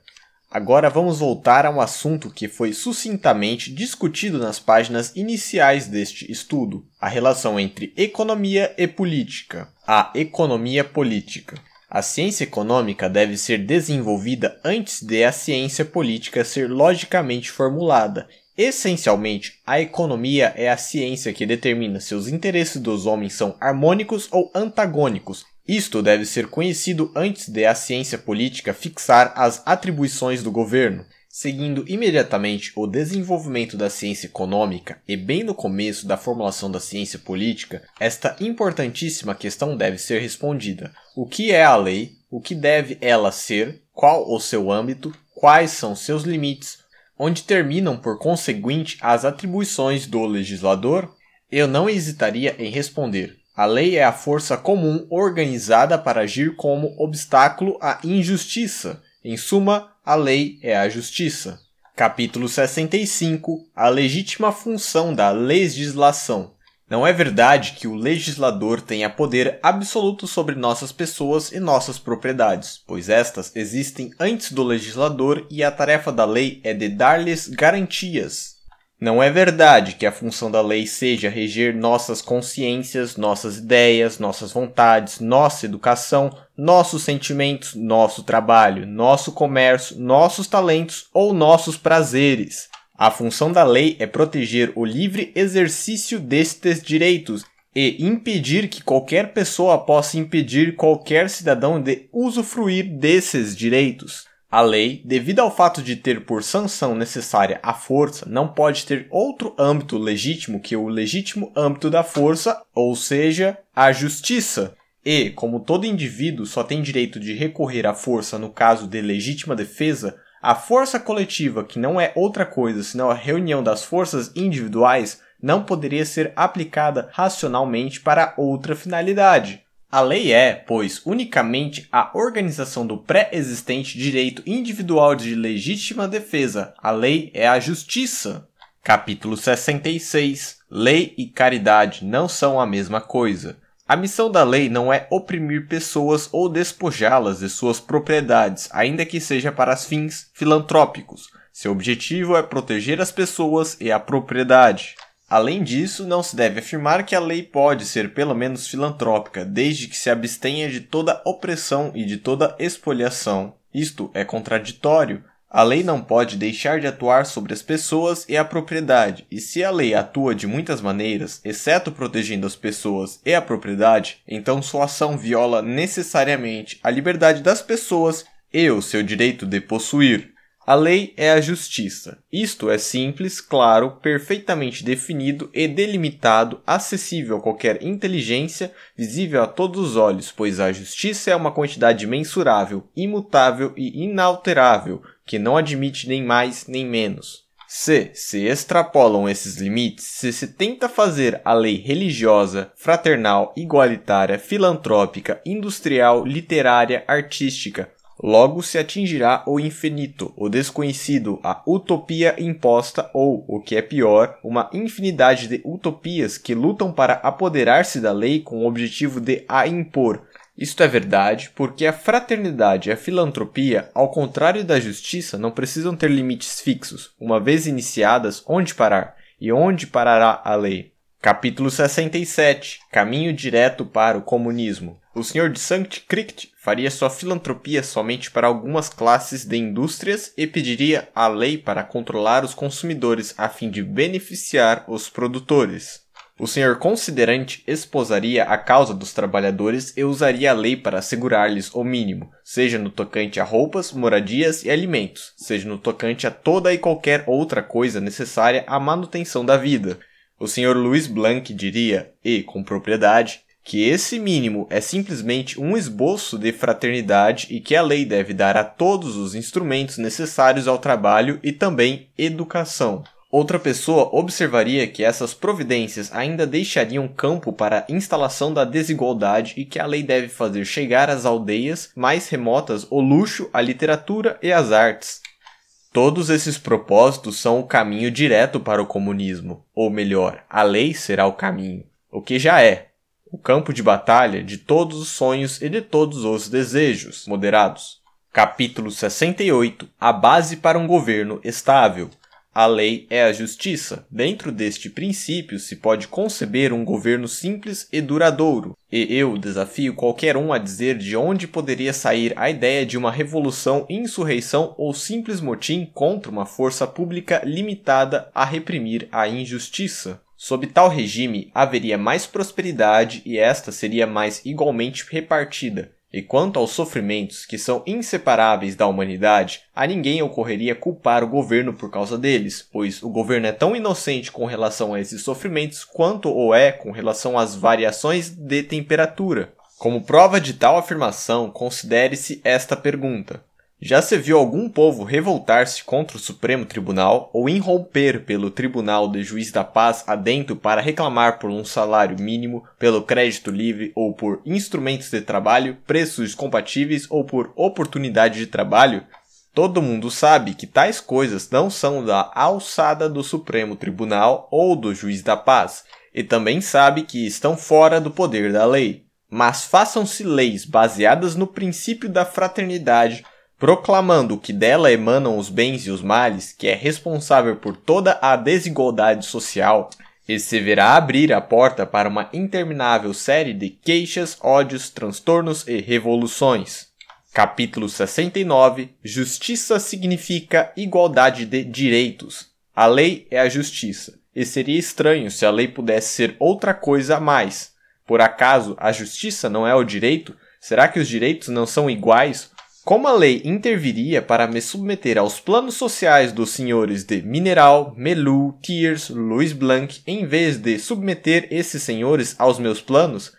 Agora vamos voltar a um assunto que foi sucintamente discutido nas páginas iniciais deste estudo: a relação entre economia e política, a economia política. A ciência econômica deve ser desenvolvida antes de a ciência política ser logicamente formulada. Essencialmente, a economia é a ciência que determina se os interesses dos homens são harmônicos ou antagônicos, isto deve ser conhecido antes de a ciência política fixar as atribuições do governo, seguindo imediatamente o desenvolvimento da ciência econômica e bem no começo da formulação da ciência política, esta importantíssima questão deve ser respondida. O que é a lei? O que deve ela ser? Qual o seu âmbito? Quais são seus limites? Onde terminam, por conseguinte, as atribuições do legislador? Eu não hesitaria em responder a lei é a força comum organizada para agir como obstáculo à injustiça. Em suma, a lei é a justiça. Capítulo 65 A legítima função da legislação. Não é verdade que o legislador tenha poder absoluto sobre nossas pessoas e nossas propriedades, pois estas existem antes do legislador e a tarefa da lei é de dar-lhes garantias, não é verdade que a função da lei seja reger nossas consciências, nossas ideias, nossas vontades, nossa educação, nossos sentimentos, nosso trabalho, nosso comércio, nossos talentos ou nossos prazeres. A função da lei é proteger o livre exercício destes direitos e impedir que qualquer pessoa possa impedir qualquer cidadão de usufruir desses direitos. A lei, devido ao fato de ter por sanção necessária a força, não pode ter outro âmbito legítimo que o legítimo âmbito da força, ou seja, a justiça. E, como todo indivíduo só tem direito de recorrer à força no caso de legítima defesa, a força coletiva, que não é outra coisa senão a reunião das forças individuais, não poderia ser aplicada racionalmente para outra finalidade. A lei é, pois, unicamente a organização do pré-existente direito individual de legítima defesa. A lei é a justiça. Capítulo 66. Lei e caridade não são a mesma coisa. A missão da lei não é oprimir pessoas ou despojá-las de suas propriedades, ainda que seja para fins filantrópicos. Seu objetivo é proteger as pessoas e a propriedade. Além disso, não se deve afirmar que a lei pode ser pelo menos filantrópica, desde que se abstenha de toda opressão e de toda espoliação. Isto é contraditório. A lei não pode deixar de atuar sobre as pessoas e a propriedade, e se a lei atua de muitas maneiras, exceto protegendo as pessoas e a propriedade, então sua ação viola necessariamente a liberdade das pessoas e o seu direito de possuir. A lei é a justiça. Isto é simples, claro, perfeitamente definido e delimitado, acessível a qualquer inteligência, visível a todos os olhos, pois a justiça é uma quantidade mensurável, imutável e inalterável, que não admite nem mais nem menos. Se se extrapolam esses limites, se se tenta fazer a lei religiosa, fraternal, igualitária, filantrópica, industrial, literária, artística, Logo se atingirá o infinito, o desconhecido, a utopia imposta ou, o que é pior, uma infinidade de utopias que lutam para apoderar-se da lei com o objetivo de a impor. Isto é verdade porque a fraternidade e a filantropia, ao contrário da justiça, não precisam ter limites fixos, uma vez iniciadas, onde parar e onde parará a lei. Capítulo 67 Caminho direto para o comunismo. O senhor de Sankt Kricht faria sua filantropia somente para algumas classes de indústrias e pediria a lei para controlar os consumidores a fim de beneficiar os produtores. O senhor considerante esposaria a causa dos trabalhadores e usaria a lei para assegurar-lhes o mínimo, seja no tocante a roupas, moradias e alimentos, seja no tocante a toda e qualquer outra coisa necessária à manutenção da vida. O senhor Luiz Blanc diria, e com propriedade, que esse mínimo é simplesmente um esboço de fraternidade e que a lei deve dar a todos os instrumentos necessários ao trabalho e também educação. Outra pessoa observaria que essas providências ainda deixariam campo para a instalação da desigualdade e que a lei deve fazer chegar às aldeias mais remotas o luxo, a literatura e as artes. Todos esses propósitos são o caminho direto para o comunismo, ou melhor, a lei será o caminho, o que já é, o campo de batalha de todos os sonhos e de todos os desejos moderados. Capítulo 68 A base para um governo estável. A lei é a justiça. Dentro deste princípio se pode conceber um governo simples e duradouro. E eu desafio qualquer um a dizer de onde poderia sair a ideia de uma revolução, insurreição ou simples motim contra uma força pública limitada a reprimir a injustiça. Sob tal regime, haveria mais prosperidade e esta seria mais igualmente repartida. E quanto aos sofrimentos que são inseparáveis da humanidade, a ninguém ocorreria culpar o governo por causa deles, pois o governo é tão inocente com relação a esses sofrimentos quanto o é com relação às variações de temperatura. Como prova de tal afirmação, considere-se esta pergunta: já se viu algum povo revoltar-se contra o Supremo Tribunal ou irromper pelo Tribunal de Juiz da Paz adentro para reclamar por um salário mínimo, pelo crédito livre ou por instrumentos de trabalho, preços compatíveis ou por oportunidade de trabalho? Todo mundo sabe que tais coisas não são da alçada do Supremo Tribunal ou do Juiz da Paz, e também sabe que estão fora do poder da lei. Mas façam-se leis baseadas no princípio da fraternidade proclamando que dela emanam os bens e os males, que é responsável por toda a desigualdade social, verá abrir a porta para uma interminável série de queixas, ódios, transtornos e revoluções. Capítulo 69 Justiça significa igualdade de direitos. A lei é a justiça, e seria estranho se a lei pudesse ser outra coisa a mais. Por acaso a justiça não é o direito? Será que os direitos não são iguais? Como a lei interviria para me submeter aos planos sociais dos senhores de Mineral, Melu, Tears, Louis Blanc, em vez de submeter esses senhores aos meus planos,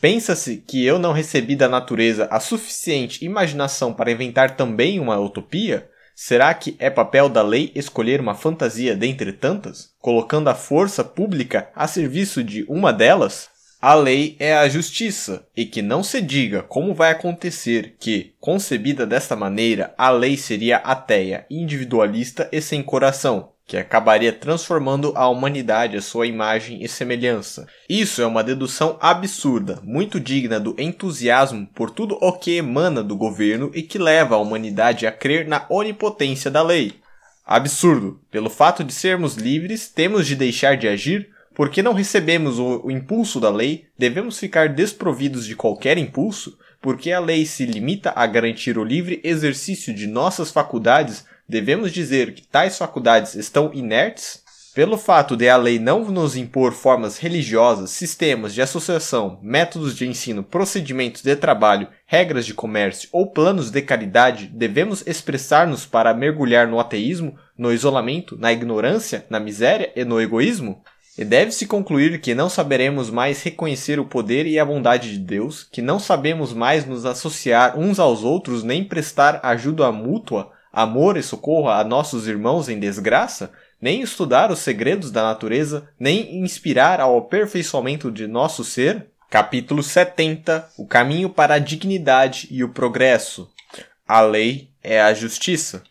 pensa-se que eu não recebi da natureza a suficiente imaginação para inventar também uma utopia? Será que é papel da lei escolher uma fantasia dentre tantas, colocando a força pública a serviço de uma delas? A lei é a justiça, e que não se diga como vai acontecer que, concebida desta maneira, a lei seria ateia, individualista e sem coração, que acabaria transformando a humanidade à sua imagem e semelhança. Isso é uma dedução absurda, muito digna do entusiasmo por tudo o que emana do governo e que leva a humanidade a crer na onipotência da lei. Absurdo, pelo fato de sermos livres, temos de deixar de agir porque não recebemos o, o impulso da lei, devemos ficar desprovidos de qualquer impulso, porque a lei se limita a garantir o livre exercício de nossas faculdades, devemos dizer que tais faculdades estão inertes? Pelo fato de a lei não nos impor formas religiosas, sistemas de associação, métodos de ensino, procedimentos de trabalho, regras de comércio ou planos de caridade, devemos expressar-nos para mergulhar no ateísmo, no isolamento, na ignorância, na miséria e no egoísmo? E deve-se concluir que não saberemos mais reconhecer o poder e a bondade de Deus, que não sabemos mais nos associar uns aos outros nem prestar ajuda mútua, amor e socorro a nossos irmãos em desgraça, nem estudar os segredos da natureza, nem inspirar ao aperfeiçoamento de nosso ser? Capítulo 70 O caminho para a dignidade e o progresso. A lei é a justiça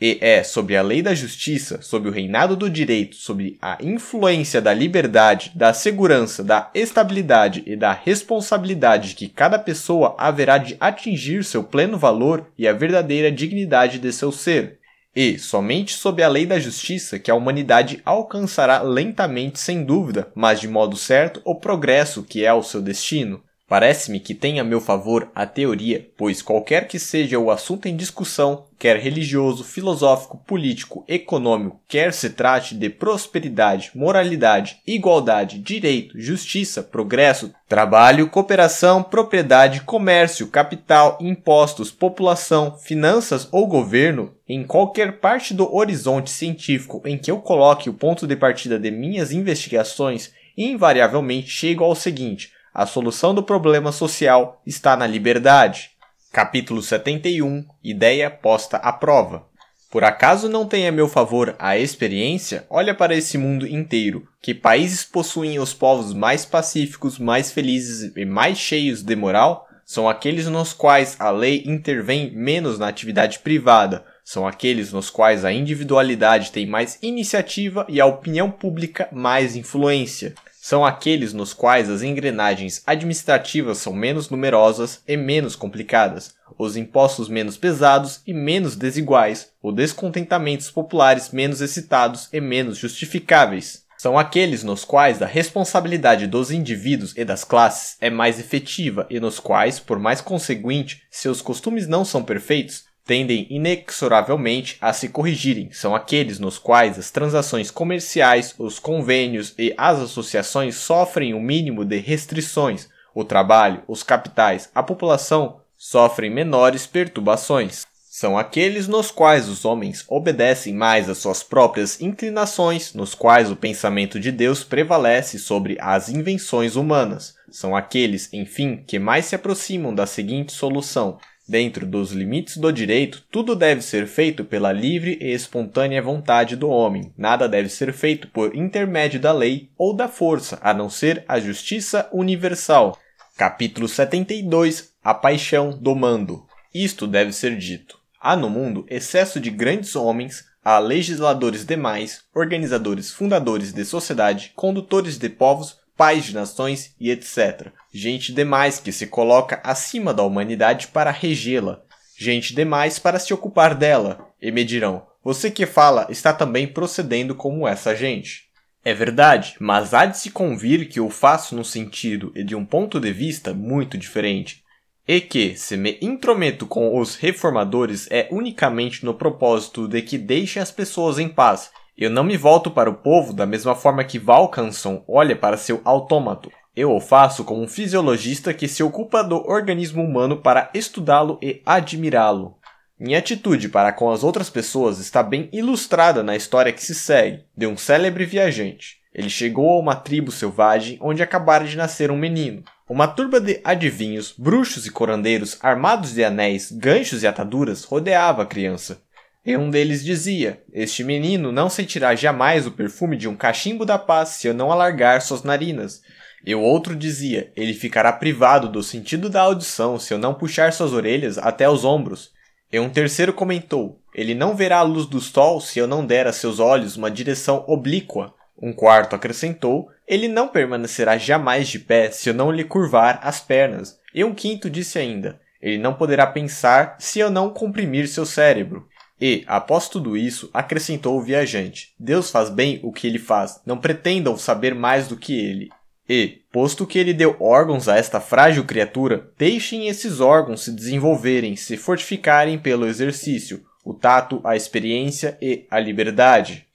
e é sobre a lei da justiça, sobre o reinado do direito, sobre a influência da liberdade, da segurança, da estabilidade e da responsabilidade que cada pessoa haverá de atingir seu pleno valor e a verdadeira dignidade de seu ser. E somente sob a lei da justiça que a humanidade alcançará lentamente, sem dúvida, mas de modo certo, o progresso que é o seu destino. Parece-me que tem a meu favor a teoria, pois qualquer que seja o assunto em discussão, quer religioso, filosófico, político, econômico, quer se trate de prosperidade, moralidade, igualdade, direito, justiça, progresso, trabalho, cooperação, propriedade, comércio, capital, impostos, população, finanças ou governo, em qualquer parte do horizonte científico em que eu coloque o ponto de partida de minhas investigações, invariavelmente chego ao seguinte a solução do problema social está na liberdade. Capítulo 71 Ideia posta à prova. Por acaso não tem a meu favor a experiência? Olha para esse mundo inteiro. Que países possuem os povos mais pacíficos, mais felizes e mais cheios de moral? São aqueles nos quais a lei intervém menos na atividade privada. São aqueles nos quais a individualidade tem mais iniciativa e a opinião pública mais influência são aqueles nos quais as engrenagens administrativas são menos numerosas e menos complicadas, os impostos menos pesados e menos desiguais, os descontentamentos populares menos excitados e menos justificáveis. São aqueles nos quais a responsabilidade dos indivíduos e das classes é mais efetiva e nos quais, por mais conseguinte, seus costumes não são perfeitos, tendem inexoravelmente a se corrigirem são aqueles nos quais as transações comerciais, os convênios e as associações sofrem o um mínimo de restrições. O trabalho, os capitais, a população sofrem menores perturbações. São aqueles nos quais os homens obedecem mais às suas próprias inclinações, nos quais o pensamento de Deus prevalece sobre as invenções humanas. São aqueles, enfim, que mais se aproximam da seguinte solução: Dentro dos limites do direito, tudo deve ser feito pela livre e espontânea vontade do homem. Nada deve ser feito por intermédio da lei ou da força, a não ser a justiça universal. Capítulo 72 A paixão do mando. Isto deve ser dito. Há no mundo excesso de grandes homens, há legisladores demais, organizadores, fundadores de sociedade, condutores de povos, pais de nações e etc. Gente demais que se coloca acima da humanidade para regê-la. Gente demais para se ocupar dela. E me dirão, você que fala está também procedendo como essa gente. É verdade, mas há de se convir que eu faço num sentido e de um ponto de vista muito diferente. E que, se me intrometo com os reformadores, é unicamente no propósito de que deixem as pessoas em paz eu não me volto para o povo da mesma forma que Valkanson olha para seu autômato. Eu o faço como um fisiologista que se ocupa do organismo humano para estudá-lo e admirá-lo. Minha atitude para com as outras pessoas está bem ilustrada na história que se segue de um célebre viajante. Ele chegou a uma tribo selvagem onde acabara de nascer um menino. Uma turba de adivinhos, bruxos e corandeiros armados de anéis, ganchos e ataduras rodeava a criança. E um deles dizia: Este menino não sentirá jamais o perfume de um cachimbo da paz se eu não alargar suas narinas. E o outro dizia: Ele ficará privado do sentido da audição se eu não puxar suas orelhas até os ombros. E um terceiro comentou: Ele não verá a luz do sol se eu não der a seus olhos uma direção oblíqua. Um quarto acrescentou: Ele não permanecerá jamais de pé se eu não lhe curvar as pernas. E um quinto disse ainda: Ele não poderá pensar se eu não comprimir seu cérebro. E, após tudo isso, acrescentou o viajante: Deus faz bem o que ele faz, não pretendam saber mais do que ele. E, posto que ele deu órgãos a esta frágil criatura, deixem esses órgãos se desenvolverem, se fortificarem pelo exercício, o tato, a experiência e a liberdade.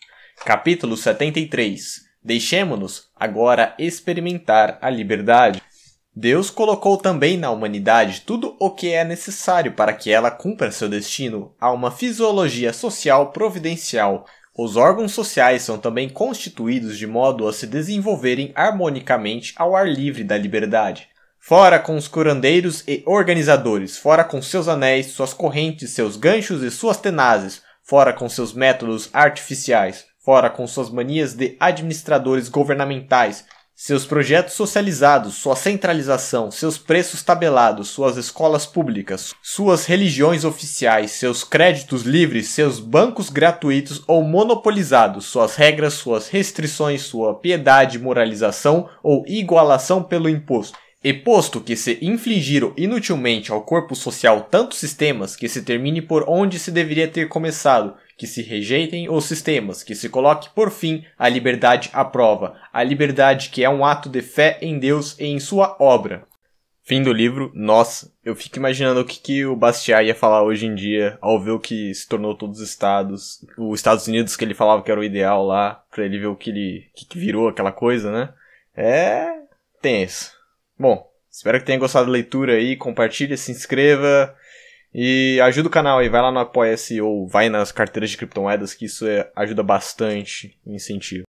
Capítulo 73 Deixemo-nos agora experimentar a liberdade. Deus colocou também na humanidade tudo o que é necessário para que ela cumpra seu destino a uma fisiologia social providencial. Os órgãos sociais são também constituídos de modo a se desenvolverem harmonicamente ao ar livre da liberdade. Fora com os curandeiros e organizadores, fora com seus anéis, suas correntes, seus ganchos e suas tenazes, fora com seus métodos artificiais, fora com suas manias de administradores governamentais, seus projetos socializados, sua centralização, seus preços tabelados, suas escolas públicas, suas religiões oficiais, seus créditos livres, seus bancos gratuitos ou monopolizados, suas regras, suas restrições, sua piedade, moralização ou igualação pelo imposto e posto que se infligiram inutilmente ao corpo social tantos sistemas que se termine por onde se deveria ter começado, que se rejeitem os sistemas, que se coloque por fim a liberdade à prova, a liberdade que é um ato de fé em Deus e em sua obra. Fim do livro, nossa, eu fico imaginando o que, que o Bastiat ia falar hoje em dia ao ver o que se tornou todos os estados, os Estados Unidos que ele falava que era o ideal lá, pra ele ver o que ele, que, que virou aquela coisa, né? É tenso. Bom, espero que tenha gostado da leitura aí, compartilha, se inscreva e ajuda o canal aí, vai lá no Apoia-se ou vai nas carteiras de criptomoedas que isso é, ajuda bastante, incentivo.